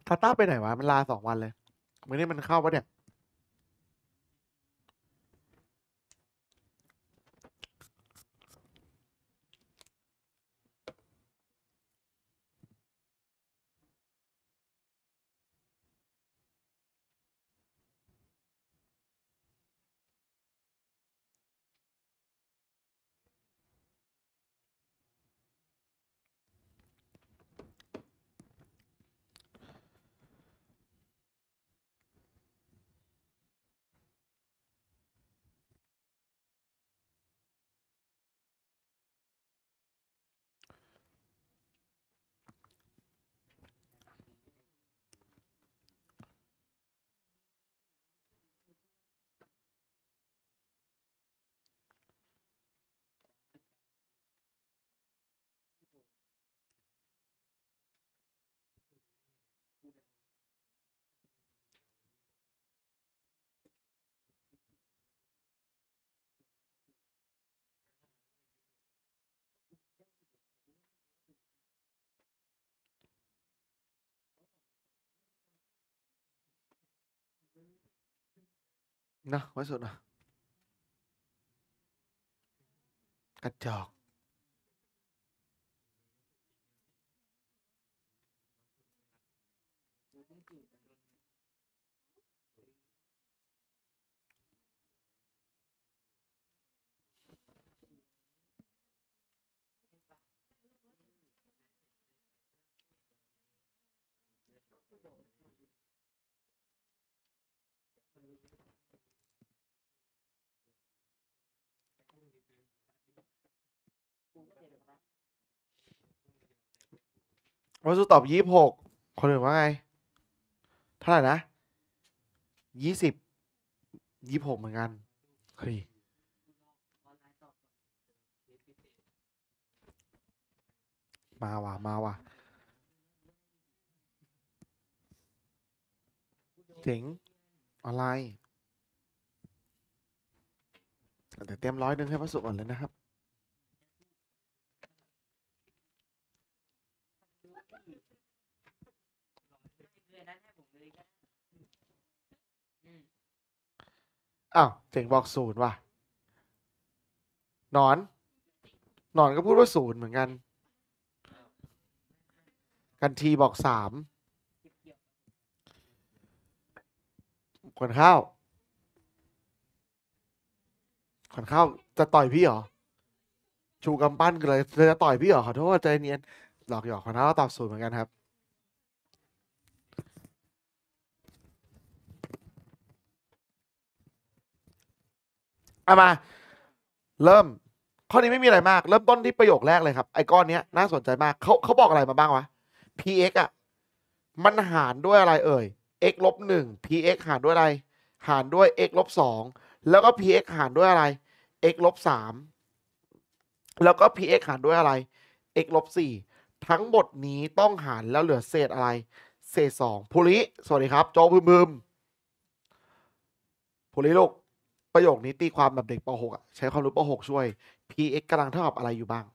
ทาต้าไปไหนวะมันลาสองวันเลยไม่ได้มันเข้าปะเนี่ยな、わいそうな。กระจอก Thank you. วัสดุตอบยี่หกคนอื่นว่าไง เท่าไหร่นะยี่สิบยี่หกเหมือนกันเฮ้ยมาว่ะมาว่ะเจ๋งอะไรแต่เต็มร้อยหนึ่งให้พระสุก่อนเลยนะครับอ้าว เจ๋งบอกศูนย์ว่ะนอน นอน ก็พูดว่าศูนย์เหมือนกัน กันทีบอกสามขวัญข้าวขวัญข้าว จะต่อยพี่เหรอ ชูกำปั้นเลยจะต่อยพี่เหรอ ขอโทษใจเนียน หลอกหยอกขวัญข้าวตอบศูนย์เหมือนกันครับเอามาเริ่มข้อนี้ ไม่มีอะไรมาก เริ่มต้นที่ประโยคแรกเลยครับไอ้ก้อนเนี้ยน่าสนใจมากเขาเขาบอกอะไรมาบ้างวะ px อ่ะมันหารด้วยอะไรเอ่ย x ลบหนึ่ง px หารด้วยอะไร หารด้วย x ลบสองแล้วก็ px หารด้วยอะไร x ลบสามแล้วก็ px หารด้วยอะไร x ลบสี่ทั้งหมดนี้ต้องหารแล้วเหลือเศษอะไร เศษสองภูริสวัสดีครับโจพึมพึมภูริลูกประโยคนี้ตีความแบบเด็กป .6 อ่ะ ใช้ความรู้ป .6 ช่วย px กำลังเท่ากับอะไรอยู่บ้าง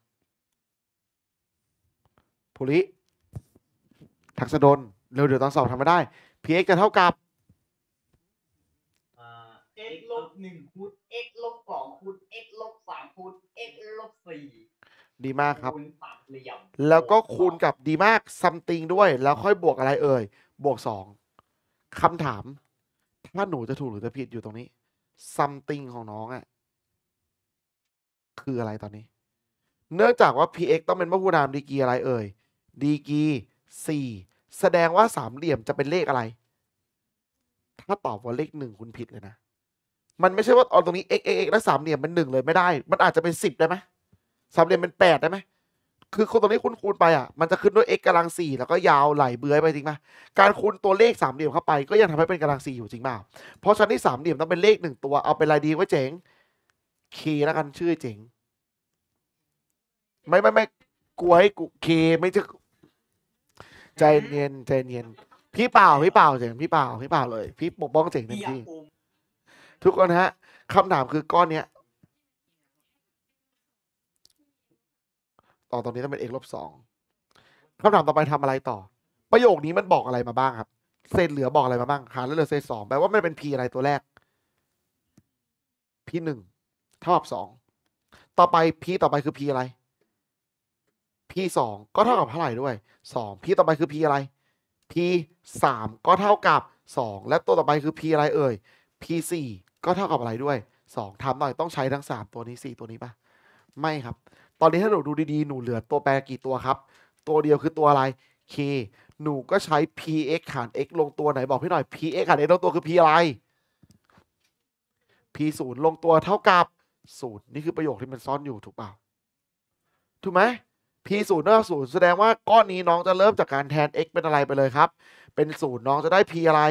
ภูริทักษดลเร็วเดี๋ยวตอนสอบทำไม่ได้ px จะเท่ากับ x ลบหนึ่งคูณ x ลบสองคูณ x ลบสามคูณ x ลบสี่ดีมากครับ แล้วก็คูณกับดีมากซัมติงด้วย แล้วค่อยบวกอะไรเอ่ย บวกสองคำถาม ถ้าหนูจะถูกหรือจะผิดอยู่ตรงนี้ซัมติงของน้องอะ่ะ คืออะไรตอนนี้ เนื่องจากว่า px ต้องเป็นมพูดนามดีกีอะไรเอ่ย ดีกีสี่แสดงว่าสามเหลี่ยมจะเป็นเลขอะไร ถ้า ตอบว่าเลขหนึ่งคุณผิด เลยนะ มันไม่ใช่ว่าเอาตรงนี้ x x x แล้วสามเหลี่ยมเป็นหนึ่งเลยไม่ได้ มันอาจจะเป็นสิบได้ไหมสามเหลี่ยมเป็นแปดได้ไหมคือคนตรงนี้คุณคูณไปอ่ะ มันจะขึ้นด้วย x กำลังสี่ แล้วก็ยาวไหลเบื้อยไปจริงไหมการคูณตัวเลขสามเหลี่ยมเข้าไป ก็ยังทำให้เป็นกำลังสี่อยู่จริงเปล่าเพราะฉะนั้นที่สามเหลี่ยมต้องเป็นเลขหนึ่งตัวเอาเป็นลายดีว่าเจ๋งเคแล้วกันชื่อเจ๋งไม่ไม่ไม่กวยกูเคไม่จะ ใจเย็นใจเย็นพี่เปล่าพี่เปล่าเจ๋งพี่เปล่าพี่เปล่าเลย พี่ปกป้องเจ๋งจริงทุกคนฮะคำถามคือก้อนเนี้ยต่อตรงนี้ต้องเป็น x ลบสองคำถามต่อไปทำอะไรต่อ ประโยคนี้มันบอกอะไรมาบ้างครับเศษเหลือบอกอะไรมาบ้างหารแล้วเหลือเศษสองแปลว่ามันเป็น p อะไรตัวแรก p หนึ่งเท่ากับสองต่อไป p ต่อไปคือ p อะไร p สองก็เท่ากับเท่าไหร่ด้วยสอง p ต่อไปคือ p อะไร p สามก็เท่ากับสองและตัวต่อไปคือ p อะไรเอ่ย p สี่ก็เท่ากับอะไรด้วยสองทำหน่อยต้องใช้ทั้งสามตัวนี้สี่ตัวนี้ปะไม่ครับตอนนี้ถ้าหนูดูดีๆหนูเหลือตัวแปรกี่ตัวครับ ตัวเดียวคือตัวอะไร k หนูก็ใช้ px หาร x ลงตัวไหนบอกพี่หน่อย px หาร x ลงตัวคือ p อะไร p ศูนย์ลงตัวเท่ากับศูนย์นี่คือประโยคที่มันซ่อนอยู่ถูกเปล่า ถูกไหม p ศูนย์เท่ากับศูนย์แสดงว่าก้อนนี้น้องจะเริ่มจากการแทน x เป็นอะไรไปเลยครับ เป็นศูนย์น้องจะได้ p อะไร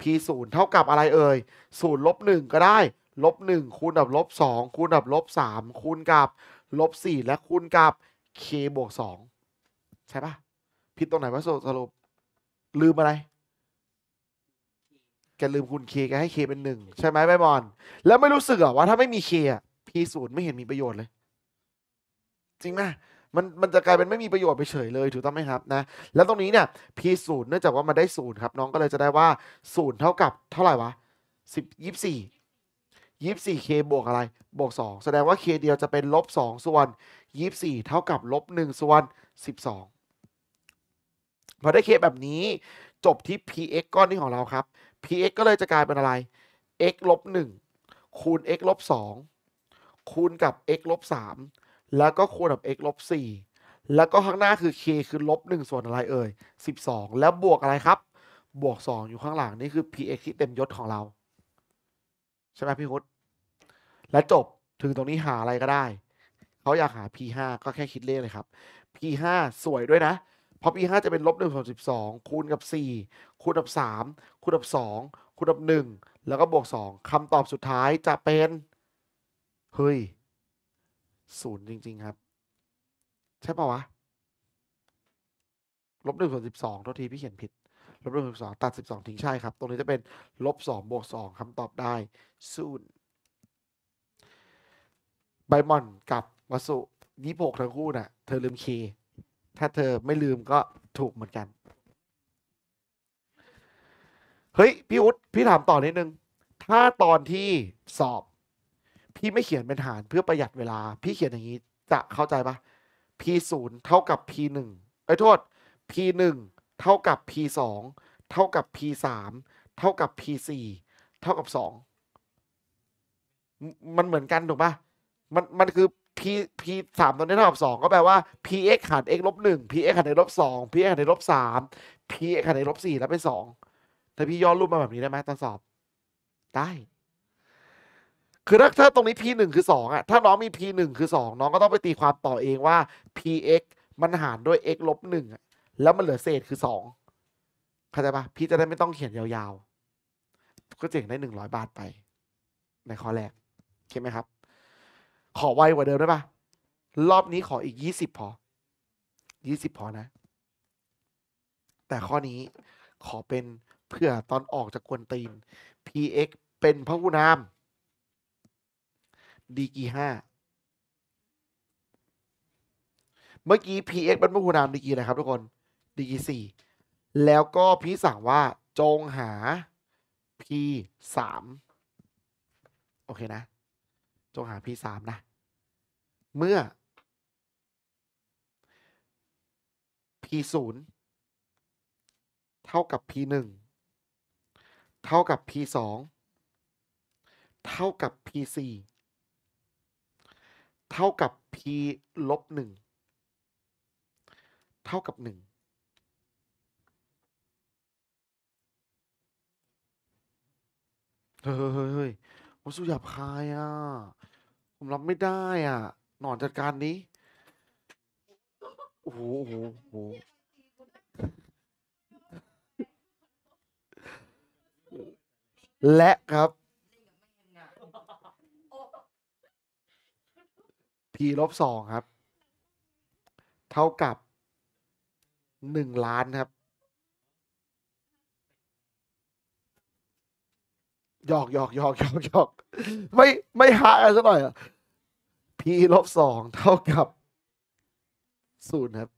p ศูนย์เท่ากับอะไรเอ่ยศูนย์ลบหนึ่งก็ได้ ลบหนึ่งคูณกับลบสองคูณกับลบสามคูณกับลบสี่และคูณกับ k บวกสองใช่ปะผิดตรงไหนวะสรุป ลืมอะไรแกลืมคูณ k แกให้ k เป็นหนึ่ง ใช่ไหมใบบอลแล้วไม่รู้สึกเหรอว่าถ้าไม่มี k อ่ะ p ศูนย์ไม่เห็นมีประโยชน์เลย จริงไหมมันมันจะกลายเป็นไม่มีประโยชน์ไปเฉยเลย ถูกต้องไหมครับ นะแล้วตรงนี้เนี่ย p ศูนย์เนื่องจากว่ามันได้ศูนย์ครับ น้องก็เลยจะได้ว่าศูนย์เท่ากับ เท่าไหร่วะสิบยี่สิบสี่ยีส่เ k บวกอะไร บวกสองแสดงว่า k เดียวจะเป็นลบสองส่วนยสี่เท่ากับ ลบหนึ่งส่วนสสิบองพอได้ k แบบนี้จบที่ px ก้อนนี้ของเราครับ px ก็เลยจะกลายเป็นอะไร x ลบหนึ่งคูณ x ลบสองคูณกับ x ลบสามแล้วก็คูณกับ x ลบสี่แล้วก็ข้างหน้าคือ k คือลบหนึ่งส่วนอะไรเอ่ยสสิบองแล้วบวกอะไรครับ บวกสองอยู่ข้างหลังนี่คือ px ที่เต็มยศของเราใช่ไหมพี่ฮุทธและจบถึงตรงนี้หาอะไรก็ได้ เขาอยากหา P5 ก็แค่คิดเลขเลยครับ P5 สวยด้วยนะ เพราะ P5 จะเป็นลบ1ส่วน12 คูณกับ 4 คูณกับ 3 คูณกับ 2 คูณกับ 1 แล้วก็บวก 2คำตอบสุดท้ายจะเป็น เฮ้ยศูนย์จริงๆครับ ใช่ปะวะลบหนึ่งส่วนสิบสองโทษทีพี่เขียนผิด ลบหนึ่งส่วนสิบสองตัดสิบสองทิ้งใช่ครับ ตรงนี้จะเป็น ลบสองบวกสองคำตอบได้ศูนย์ไบมอนกับวัสุยี่ปกทั้งคู่นะ่ะเธอลืมเคถ้าเธอไม่ลืมก็ถูกเหมือนกัน เฮ้ยพี่อุ๊ดพี่ถามต่อนิดนึงถ้าตอนที่สอบ พี่ไม่เขียนเป็นหารเพื่อประหยัดเวลาพี่เขียนอย่างนี้จะเข้าใจปะ p ศูนย์เท่ากับ p หนึ่งไอ้โทษ p หนึ่งเท่ากับ p สองเท่ากับ p สามเท่ากับ p สี่เท่ากับสองมันเหมือนกันถูกปะมันมันคือ p p สามตัวนี้เท่ากับสองก็แปลว่า p x หาร x ลบหนึ่ง p x หาร x ลบสอง p x หาร x ลบสาม p x หาร x ลบสี่แล้วเป็นสองถ้าพี่ย้อนรูปมาแบบนี้ได้ไหมตอนสอบ ได้ คือถ้าถ้าตรงนี้ p หนึ่งคือสองอะ ถ้าน้องมี p หนึ่งคือสองน้องก็ต้องไปตีความต่อเองว่า p x มันหารด้วย x ลบหนึ่งแล้วมันเหลือเศษคือสองเข้าใจปะพี่จะได้ไม่ต้องเขียนยาวๆ ก็เจ๋งได้หนึ่งร้อยบาทไป ในข้อแรกเข้าไหมครับขอไวกว่าเดิมได้ปะรอบนี้ขออีกยี่สิบพอยี่สิบพอนะ แต่ข้อนี้ขอเป็นเพื่อตอนออกจากกวนตีน px เป็นพระหูนาม ดีกีห้าเมื่อกี้ px เป็นพระหูนามดีกีอะไรครับทุกคน ดีกีสี่แล้วก็พี่สั่งว่าจงหา p สามโอเคนะจงหา p สามนะเมื่อ p 0เท่ากับ p 1เท่ากับ p 2เท่ากับ p 4เท่ากับ p ลบ1เท่ากับ 1 เฮ้ยเฮ้ยเฮ้ยมสุหยาบคายอ่ะ ผมรับไม่ได้อ่ะหนอนจัดการนี้โอ้โหโอ้โหและครับพีลบสองครับ เท่ากับหนึ่งล้านครับ หยอกหยอกหยอกหยอกหยอก ไม่ ไม่หากไรสักหน่อยอ่ะ P ลบสองเท่ากับศูนย์ครับ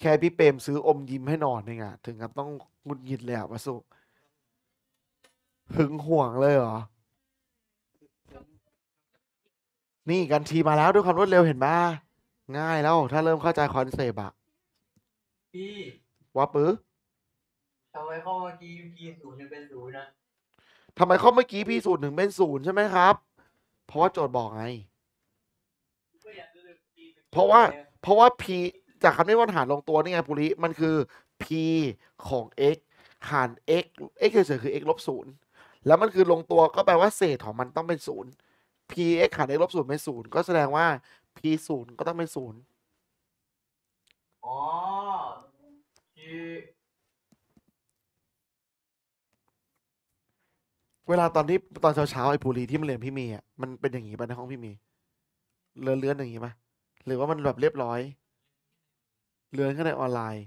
แค่พี่เปรมซื้ออมยิ้มให้นอนเนงานถึงกับ ต้องหงุดหงิดเลยอะวะสุ หึงห่วงเลยเหรอ นี่ กันทีมาแล้วด้วยความรวดเร็วเห็นไหมง่ายแล้วถ้าเริ่มเข้าใจคอนเซปต์อะว่าปื้อทำไมข้อเมื่อกี้พีศูนย์ยังเป็นศูนย์นะทำไมข้อเมื่อกี้พีศูนย์ถึงเป็นศูนย์ใช่ไหมครับ เพราะว่าโจทย์บอกไง เพราะว่า เพราะว่า p จากคำนิยมหารลงตัวนี่ไงปุริ มันคือ p ของ x หาร x x เฉยๆคือ x ลบศูนย์แล้วมันคือลงตัวก็แปลว่า เศษของมันต้องเป็นศูนย์ p x หาร x ลบศูนย์เป็นศูนย์ก็แสดงว่า p ศูนย์ก็ต้องเป็นศูนย์อ๋อคอเวลาตอนที่ตอนเช้าเช้าไอ้ภูรีที่มันเรียนพี่เมีอ่ะมันเป็นอย่างงี้ป่ะในห้องพี่เมี เลื่อนเลื่อนอย่างงี้ป่ะ หรือว่ามันแบบเรียบร้อย เลื่อนแค่ในออนไลน์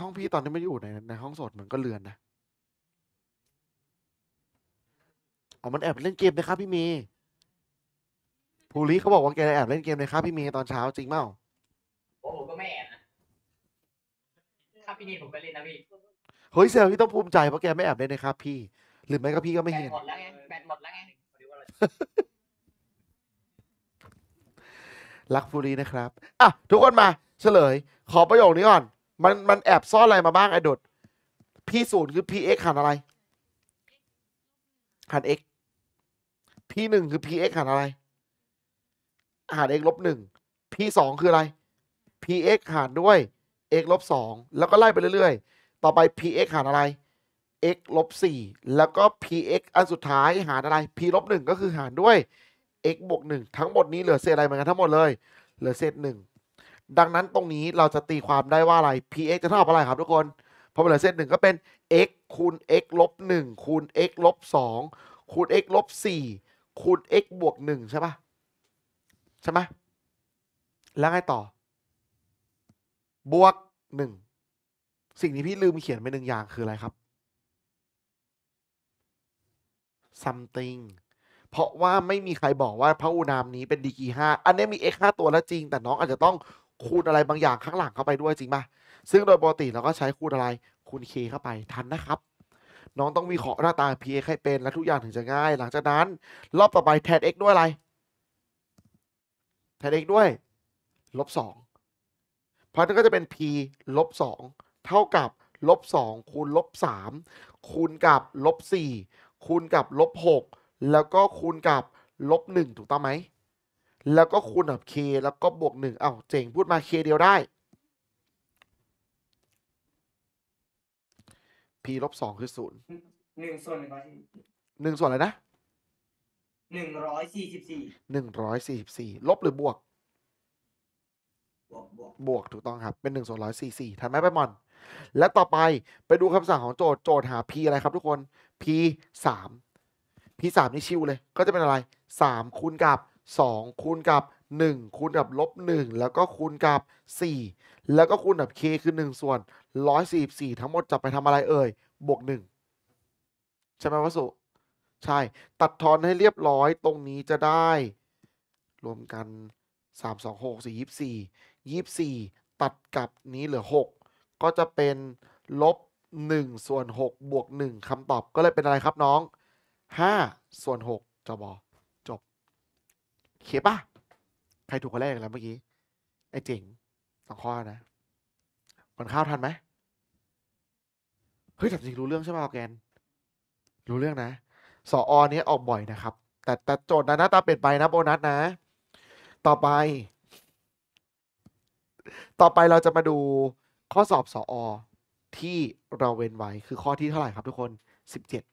ห้องพี่ตอนที่ไม่อยู่ในในห้องสดมันก็เลื่อนนะอามันแอบเล่นเกมนะครับพี่เมีภูรีเขาบอกว่าแกแอบเล่นเกมนะครับพี่เมีตอนเช้าจริงเปล่า โอ้ผมก็ไม่แอบนะครับพี่เมีผมก็เล่นนะพี่เฮ้ยเซลพี่ต้องภูมิใจเพราะแกไม่แอบเล้นในครับพี่หรือไม่ก็พี่ก็ไม่เห็ตนหมดแล้วไงแบตหมดแล้วไงรักฟูรีนะครับ อ่ะ ทุกคนมา เฉลยขอประโยคนี้ก่อน มันมันแอบซ่อนอะไรมาบ้าง ไอ้ดดพ่ศูนย์คือพีเอ็กหันอะไรหันเอ็กี่หนึ่งคือพีเอ็กหันอะไรหันเอ x ลบหนึ่งพ่สองคืออะไรพีเอ็กหันด้วยเอ x ลบสองแล้วก็ไล่ไปเรื่อยต่อไป px หารอะไร x ลบ4แล้วก็ px อันสุดท้ายหารอะไร p ลบ1ก็คือหารด้วย x บวก 1 ทั้งหมดนี้เหลือเศษอะไรเหมือนกันทั้งหมดเลย เหลือเศษ1ดังนั้นตรงนี้เราจะตีความได้ว่าอะไร px จะเท่ากับอะไรครับทุกคนพอเหลือเศษ1ก็เป็น x คูณ x ลบ1คูณ x ลบ2คูณ x ลบ4คูณ x บวก1ใช่ปะใช่ไหมแล้วไงต่อ บวก 1สิ่งที่พี่ลืมเขียนไปหนึ่งอย่าง คืออะไรครับ something เพราะว่าไม่มีใครบอกว่าพระอุณามนี้เป็นดีกีห้า อันนี้มี x ห้าตัวแล้วจริง แต่น้องอาจจะต้องคูณอะไรบางอย่างข้างหลังเข้าไปด้วยจริงป่ะ ซึ่งโดยปกติเราก็ใช้คูณอะไร คูณ k เข้าไปทันนะครับ น้องต้องมีเคราะห์หน้าตา px ให้เป็น และทุกอย่างถึงจะง่าย หลังจากนั้นรอบต่อไปแทน x ด้วยอะไร แทน x ด้วยลบสองเพราะนั่นก็จะเป็น p ลบสองเท่ากับลบ2คูณลบ3คูณกับลบ4คูณกับลบ6แล้วก็คูณกับลบ1ถูกต้องไหม แล้วก็คูณกับ k แล้วก็บวก1เอ้าเจ๋งพูดมา k เดียวได้ p ลบ2คือ 0 1 ส่วน1ส่วนอะไรนะ 144 144 ลบหรือบวก บวก บวกถูกต้องครับ เป็น1ส่วน144ทันไหมไปมอนและต่อไปไปดูคำสั่งของโจทย์โจทย์หา p อะไรครับทุกคน p 3 p 3 นี่ชิวเลยก็จะเป็นอะไร 3 คูณกับ 2 คูณกับ 1 คูณกับลบ 1 แล้วก็คูณกับ 4 แล้วก็คูณกับ k คือ1 ส่วน144 ทั้งหมดจะไปทำอะไรเอ่ยบวก1 ใช่ไหมวสุ ใช่ ตัดทอนให้เรียบร้อยตรงนี้จะได้ รวมกัน 3 2 6 4 24 24 ตัดกับนี้เหลือ 6ก็จะเป็นลบ 1 ส่วน6บวก 1คำตอบ ก็เลยเป็นอะไรครับน้อง5ส่วน6จบ จบ เขียป่ะ ใครถูกคนแรกแล้วเมื่อกี้ ไอ้เจ๋งสองข้อนะคนข้าวทันไหมเฮ้ยแต่จริงรู้เรื่องใช่ไหมออแกน รู้เรื่องนะ สออนี้ออกบ่อยนะครับ แต่แต่โจทย์นะหน้าตาเปลี่ยนไปนะโบนัสนะ ต่อไป ต่อไปเราจะมาดูข้อสอบสออที่เราเว้นไว้คือข้อที่เท่าไหร่ครับทุกคน 17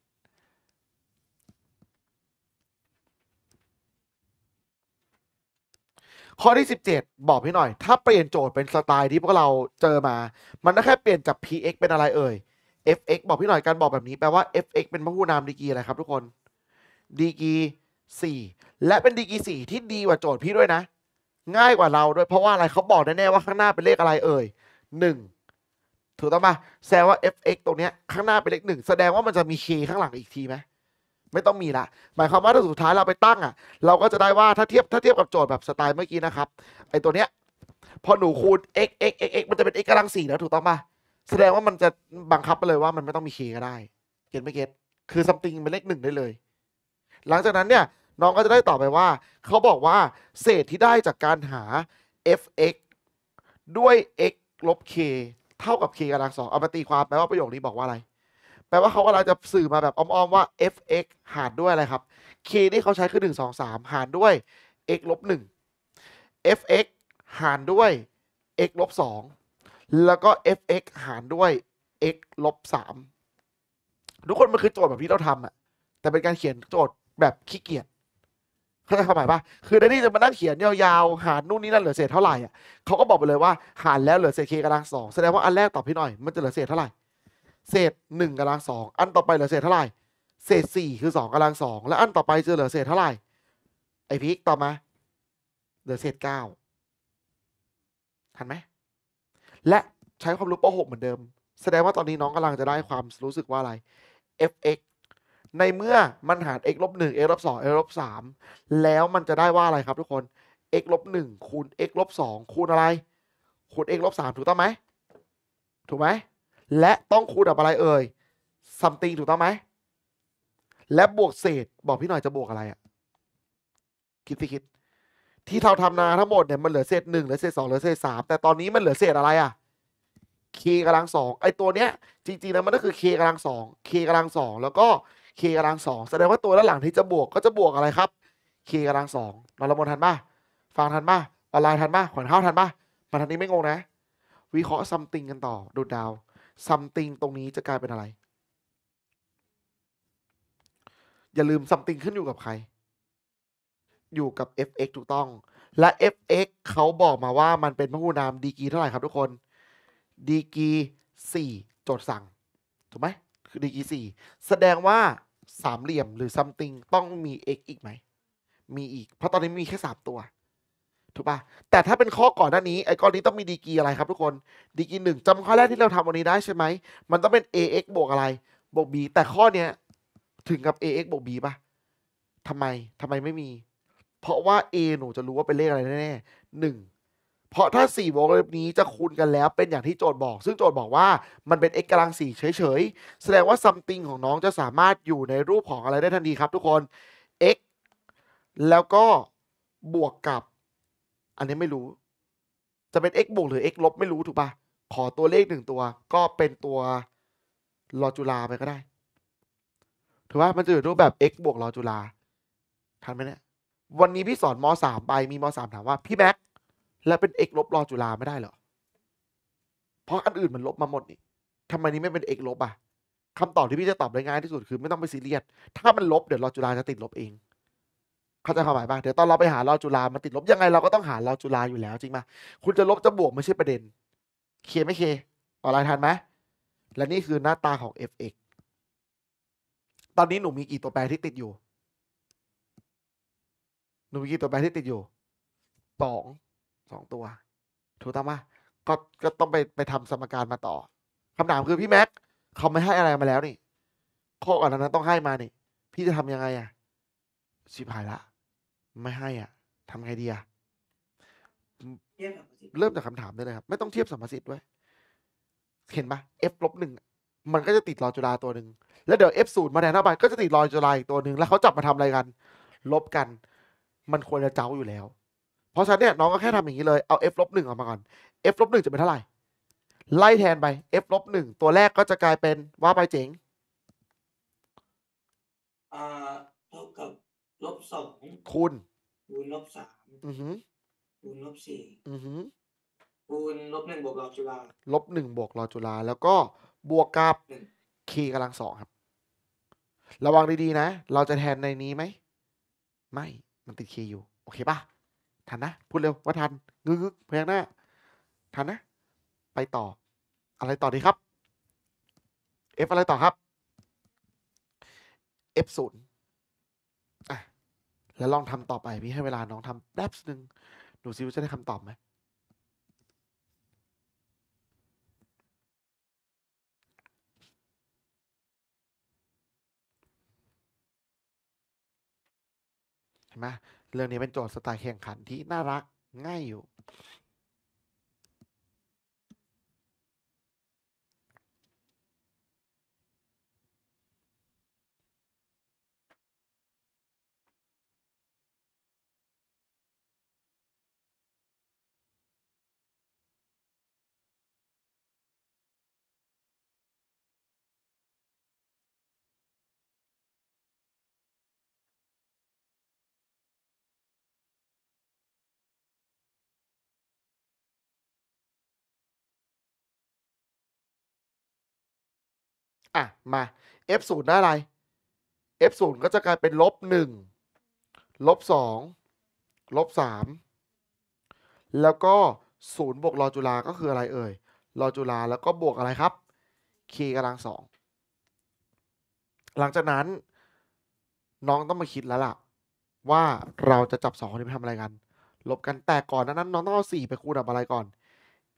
ข้อที่ 17 บอกพี่หน่อย ถ้าเปลี่ยนโจทย์เป็นสไตล์ที่พวกเราเจอมา มันก็แค่เปลี่ยนจาก px เป็นอะไรเอ่ย fx บอกพี่หน่อยการบอกแบบนี้แปลว่า fx เป็นพหูนามดีกีอะไรครับทุกคน ดีกี4 และเป็นดีกี4 ที่ดีกว่าโจทย์พี่ด้วยนะ ง่ายกว่าเราด้วยเพราะว่าอะไรเขาบอกแน่ๆว่าข้างหน้าเป็นเลขอะไรเอ่ย1 ถูกต้องปะแสดงว่า fx ตรงเนี้ยข้างหน้าเป็นเลขหนึ่งแสดงว่ามันจะมี k ข้างหลังอีกทีไหม ไม่ต้องมีละ หมายความว่าถ้าสุดท้ายเราไปตั้งอ่ะเราก็จะได้ว่าถ้าเทียบถ้าเทียบกับโจทย์แบบสไตล์เมื่อกี้นะครับ ไอตัวเนี้ยพอหนูคูณ x x x x มันจะเป็น x กำลังสี่แล้วถูกต้องปะแสดงว่ามันจะบังคับไปเลยว่ามันไม่ต้องมี k ก็ได้ เก็ตไม่เก็ตคือ something เป็นเลขหนึ่งได้เลย หลังจากนั้นเนี่ยน้องก็จะได้ตอบไปว่าเขาบอกว่าเศษที่ได้จากการหา fx ด้วย x ลบ k เท่ากับ k กำลังสองเอามาตีความ แปลว่าประโยคนี้บอกว่าอะไร แปลว่าเขากำลังจะสื่อมาแบบอ้อมๆว่า f(x) หารด้วยอะไรครับ k ที่เขาใช้คือ 1 2 3 หารด้วย x ลบ 1 f(x) หารด้วย x ลบ 2 แล้วก็ f(x) หารด้วย x ลบ 3 ทุกคนมันคือโจทย์แบบที่เราทำอะแต่เป็นการเขียนโจทย์แบบขี้เกียจเข้าใจความหมายปะคือในที่จะมานั่งเขียนยาวๆ หารนู่นนี่นั่นเหลือเศษเท่าไหร่อ่ะเขาก็บอกไปเลยว่า หารแล้วเหลือเศษเคกำลังสองแสดงว่าอันแรกตอบพี่หน่อย มันจะเหลือเศษเท่าไหร่ เศษหนึ่งกำลังสองอันต่อไปเหลือเศษเท่าไหร่ เศษสี่คือสองกำลังสองแล้วอันต่อไปจะเหลือเศษเท่าไหร่ ไอพีกต่อมา เหลือเศษเก้าทันไหมและใช้ความรู้ป .6 เหมือนเดิม แสดงว่าตอนนี้น้องกำลังจะได้ความรู้สึกว่าอะไร f x ในเมื่อมันหาร x ลบ1 x ลบ2 x ลบ3แล้วมันจะได้ว่าอะไรครับทุกคน x ลบ1คูณ x ลบ2คูณอะไร คูณ x ลบ3ถูกต้องไหม ถูกไหม และต้องคูณกับอะไรเอ่ย something ถูกต้องไหมและบวกเศษบอกพี่หน่อยจะบวกอะไรอะคิดสิคิดที่เราทำนาทั้งหมดเนี่ย มันเหลือเศษหนึ่งเหลือเศษสองเหลือเศษสามแต่ตอนนี้มันเหลือเศษอะไรอ่ะ k กำลังสองไอตัวเนี้ยจริงๆแล้วมันก็คือ k กำลังสอง k กำลังสองแล้วก็ k กำลังสองแสดงว่าตัวด้านหลังที่จะบวกก็จะบวกอะไรครับ k กำลังสองนรมนทันป่ะฟังทันป่ะออนไลน์ทันป่ะขวัญข้าวทันป่ะมาทันนี้ไม่งงนะ วิเคราะห์ซัมติงกันต่อดูดาวซัมติงตรงนี้จะกลายเป็นอะไร อย่าลืมซัมติงขึ้นอยู่กับใคร อยู่กับ fx ถูกต้อง และ fx เขาบอกมาว่ามันเป็นพหุนามดีกีเท่าไหร่ครับทุกคนดีกีสี่โจทย์สั่งถูกไหมือดีกรีสี่แสดงว่าสามเหลี่ยมหรือซัมติงต้องมี x อีกไหม มีอีก เพราะตอนนี้มีแค่สามตัว ถูกป่ะ แต่ถ้าเป็นข้อก่อนหน้านี้ ไอ้ก้อนนี้ ต้องมีดีกีอะไรครับทุกคนดีกีหนึ่งจำข้อแรกที่เราทำวันนี้ได้ใช่ไหม มันต้องเป็น ax บวกอะไร บวก b แต่ข้อเนี้ย ถึงกับ ax บวก b ป่ะทำไมทำไมไม่มี เพราะว่า a หนูจะรู้ว่าเป็นเลขอะไรแน่ๆหนึ่งเพราะถ้า4วงเล็บนี้จะคูณกันแล้วเป็นอย่างที่โจทย์บอก ซึ่งโจทย์บอกว่ามันเป็น x กำลัง 4 เฉยๆ แสดงว่าซัมติงของน้องจะสามารถอยู่ในรูปของอะไรได้ทันทีครับทุกคน x แล้วก็บวกกับ อันนี้ไม่รู้ จะเป็น x บวกหรือ x ลบไม่รู้ ถูกปะขอตัวเลขหนึ่งตัว ก็เป็นตัวลอจุลาไปก็ได้ ถูกปะมันจะอยู่รูปแบบ x บวกลอจุลาทันไหมเนี่ย วันนี้พี่สอนม .3 ไปมีม .3 ถามว่าพี่แม็กแล้วเป็น x ลบรอจุฬาไม่ได้เหรอ เพราะอันอื่นมันลบมาหมดนี่ทำไมนี้ไม่เป็น x ลบอ่ะคำตอบที่พี่จะตอบได้ง่ายที่สุดคือ ไม่ต้องไปซีเรียส ถ้ามันลบเดี๋ยวรอจุฬาจะติดลบเอง เขาใจความหมายป่ะ เดี๋ยวตอนเราไปหารอจุฬามันติดลบยังไงเราก็ต้องหารอจุฬาอยู่แล้ว จริงป่ะ คุณจะลบจะบวกไม่ใช่ประเด็น เคไม่เคออนไลน์ทันไหมและนี่คือหน้าตาของ fx ตอนนี้หนูมีกี่ตัวแปรที่ติดอยู่ หนูมีกี่ตัวแปรที่ติดอยู่ สองสองตัว ถูกต้องปะก็ก็ต้องไปไปทำสมการมาต่อคำถามคือพี่แม็กเขาไม่ให้อะไรมาแล้วนี่ ข้อก่อนนั้นต้องให้มานี่ พี่จะทำยังไงอ่ะ ชิบหายละไม่ให้อ่ะทำไงดีอ่ะเริ่มจากคำถามได้เลยครับไม่ต้องเทียบสมรสิทธิ์ด้วยเห็นปะ f ลบหนึ่งมันก็จะติดรอจุฬาตัวหนึ่งแล้วเดี๋ยว f ศูนย์มาแทนหน้าไปก็จะติดรอจุฬาอีกตัวหนึ่งแล้วเขาจับมาทำอะไรกัน ลบกัน มันควรจะเจ้าอยู่แล้วพราะฉะนั้นเนี่ยน้องก็แค่ทำอย่างนี้เลยเอา f ลบหนึ่งออกมาก่อน f ลบหนึ่งจะเป็นเท่าไหร่ไล่แทนไป f ลบหนึ่งตัวแรกก็จะกลายเป็นว่าไปเจ๋งเท่ากับลบสองคูณคูณลบสามคูณลบสี่คูณลบหนึ่งบวกรอจุฬาลบหนึ่งบวกรอจุฬาแล้วก็บวกกับ k กำคกำลังสองครับ ระวังดีๆนะเราจะแทนในนี้ไหม ไม่มันติดคอยู่โอเคป่ะทันนะ พูดเร็ว ว่าทันงึกเพียงหน้า ทันนะ ไปต่อ อะไรต่อดีครับ F อะไรต่อครับ F ศูนย์อะแล้วลองทำต่อไป พี่ให้เวลาน้องทำแป๊บนึง ดูซิว่าจะได้คำตอบไหม เห็นไหมเรื่องนี้เป็น โจทย์สไตล์แข่งขันที่ น่ารัก ง่ายอยู่อ่ะ มา f ศูนย์ได้อะไร f ศูนย์ก็จะกลายเป็นลบหนึ่งลบสองลบสามแล้วก็ศูนย์บวกรอจุลาก็คืออะไรเอ่ยลอจุลาแล้วก็บวกอะไรครับ k กำลังสองหลังจากนั้น น้องต้องมาคิดแล้วล่ะว่าเราจะจับสองนนี้ไปทำอะไรกัน ลบกันแต่ก่อนนั้น น้องต้องเอาสี่ไปคูณกับอะไรก่อน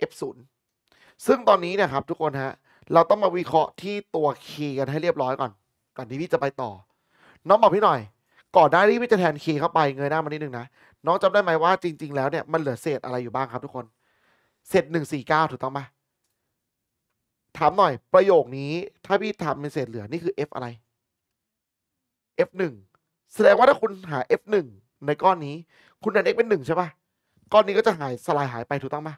f ศูนย์ซึ่งตอนนี้เนี่ยครับทุกคนฮะเราต้องมาวิเคราะห์ที่ตัวคีกันให้เรียบร้อยก่อน ก่อนที่พี่จะไปต่อ น้องบอกพี่หน่อย ก่อนหน้าที่พี่จะแทนคีเข้าไปเงยหน้ามานิดนึงนะน้องจำได้ไหมว่าจริง ๆแล้วเนี่ยมันเหลือเศษอะไรอยู่บ้างครับทุกคน เศษหนึ่งสี่เก้าถูกต้องไหมถามหน่อยประโยคนี้ ถ้าพี่ทำเป็นเศษเหลือนี่คือ f อะไร f หนึ่งแสดงว่าถ้าคุณหา f หนึ่งในก้อนนี้คุณดัน x เป็นหนึ่งใช่ปะก้อนนี้ก็จะหายสลายหายไปถูกต้องปะ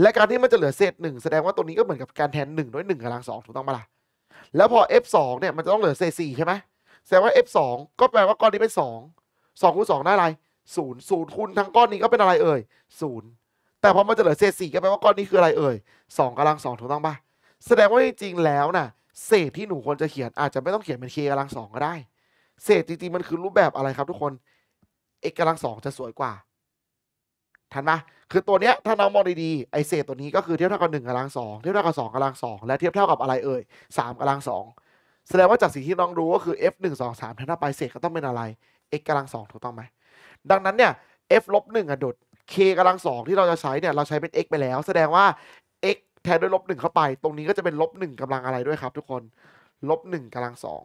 และการที่มันจะเหลือเศษหนึ่งแสดงว่าตัวนี้ก็เหมือนกับการแทนหนึ่งด้วยหนึ่งกำลังสองถูกต้องปะล่ะ แล้วพอ f2 เนี่ยมันจะต้องเหลือเศษสี่ใช่ไหมแสดงว่า f2 ก็แปลว่าก้อนนี้เป็นสองสองคูณสองได้อะไรศูนย์ศูนย์คูณทั้งก้อนนี้ก็เป็นอะไรเอ่ยศูนย์แต่พอมันจะเหลือเศษสี่ก็แปลว่าก้อนนี้คืออะไรเอ่ยสองกำลังสองถูกต้องปะแสดงว่าจริงๆแล้วน่ะเศษที่หนูควรจะเขียนอาจจะไม่ต้องเขียนเป็น k กำลังสองก็ได้ เศษจริงๆมันคือรูปแบบอะไรครับทุกคน x กำลังสองจะสวยกว่าทันปะคือตัวเนี้ยถ้าน้องมองดีๆไอเศษตัวนี้ก็คือเทียบเท่ากับ1กำลังสองเทียบเท่ากับ2 กำลังสอง และเทียบเท่ากับอะไรเอ่ย3 กำลังสอง แสดงว่าจากสิ่งที่น้องรู้ก็คือ f 1 2 3ทั้งไปเศษก็ต้องเป็นอะไร x กำลังสองถูกต้องไหมดังนั้นเนี่ย f ลบหนึ่งอ่ะดด k กำลังสองที่เราจะใช้เนี่ยเราใช้เป็น x ไปแล้ว แสดงว่า x แทนด้วยลบหนึ่งเข้าไป ตรงนี้ก็จะเป็นลบหนึ่งกำลังอะไรด้วยครับ ทุกคน ลบหนึ่งกำลังสอง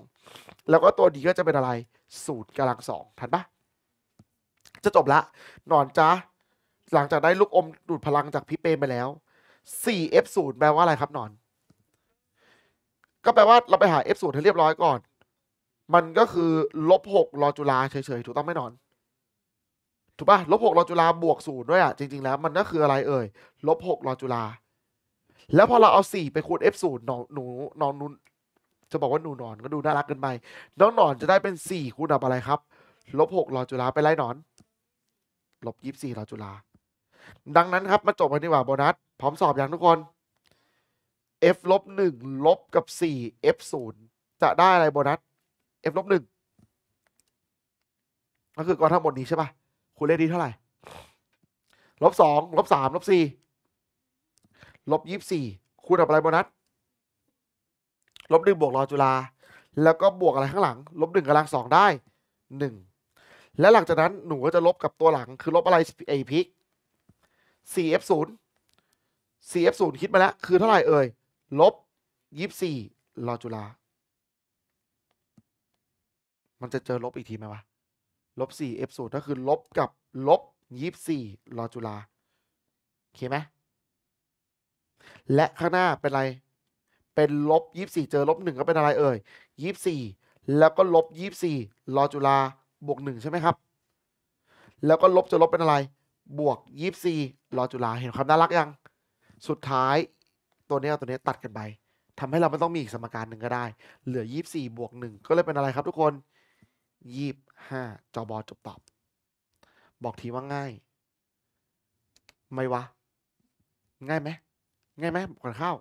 แล้วก็ตัวดีก็จะเป็นอะไรสูตรกำลังสองทันปะจะจบละนอนจ้าหลังจากได้ ลูกอม ดูดพลังจากพี่เปไปแล้ว 4F0 แปลว่าอะไรครับนอน ก็แปลว่าเราไปหา F0 ให้เรียบร้อยก่อน มันก็คือลบ6รอจุลาเฉยๆถูกต้องไม่นอน ถูกป่ะลบ6รอจุลาบวก0ด้วยอ่ะจริงๆแล้วมันก็คืออะไรเอ่ยลบ6รอจุลา แล้วพอเราเอา 4 ไปคูณ F0 หนอนหนูนอนนุนจะบอกว่าหนูนอน ก็ดูน่ารักเกินไปน้องนอนจะได้เป็น 4 คูณกับอะไรครับลบ6รอจุลาไปไล่นอนลบ24รอจุลาดังนั้นครับมาจบกันดีกว่าโบนัส พร้อมสอบอย่างทุกคน f ลบหนึ่งลบกับสี่ f ศูนย์จะได้อะไรโบนัส f ลบหนึ่งก็คือกอนทั้งหมดนี้ใช่ปะคูณเลขนี้เท่าไหร่ลบสองลบสามลบสี่ลบยี่สิบสี่คูณกับอะไรโบนัสลบหนึ่งบวกรอจุฬาแล้วก็บวกอะไรข้างหลังลบหนึ่งกำลังสองได้หนึ่งและหลังจากนั้นหนูก็จะลบกับตัวหลังคือลบอะไรไอพิก 4f0 4f0 คิดมาแล้ว คือเท่าไหร่เอ่ยลบ 24ลอจุลา มันจะเจอลบอีกทีไหมวะลบ 4f0 ก็คือลบกับลบ 24ลอจุลาโอเคไหมและข้างหน้าเป็นอะไรเป็นลบ24เจอลบ1ก็เป็นอะไรเอ่ย 24 แล้วก็ลบ24ลอจุลาบวก1 ใช่ไหมครับ แล้วก็ลบจะลบเป็นอะไรบวกยี่สี่รอจุฬาเห็นความน่ารักยัง สุดท้ายตัวนี้ตัวนี้ตัดกันไปทำให้เราไม่ต้องมีอีกสมการหนึ่งก็ได้ เหลือยี่สี่บวกหนึ่งก็เลยเป็นอะไรครับทุกคนยี่ห้าจอบอจบตอบ บอกทีว่าง่าย ไม่วะ ง่ายไหมง่ายไหมก่อนข้าว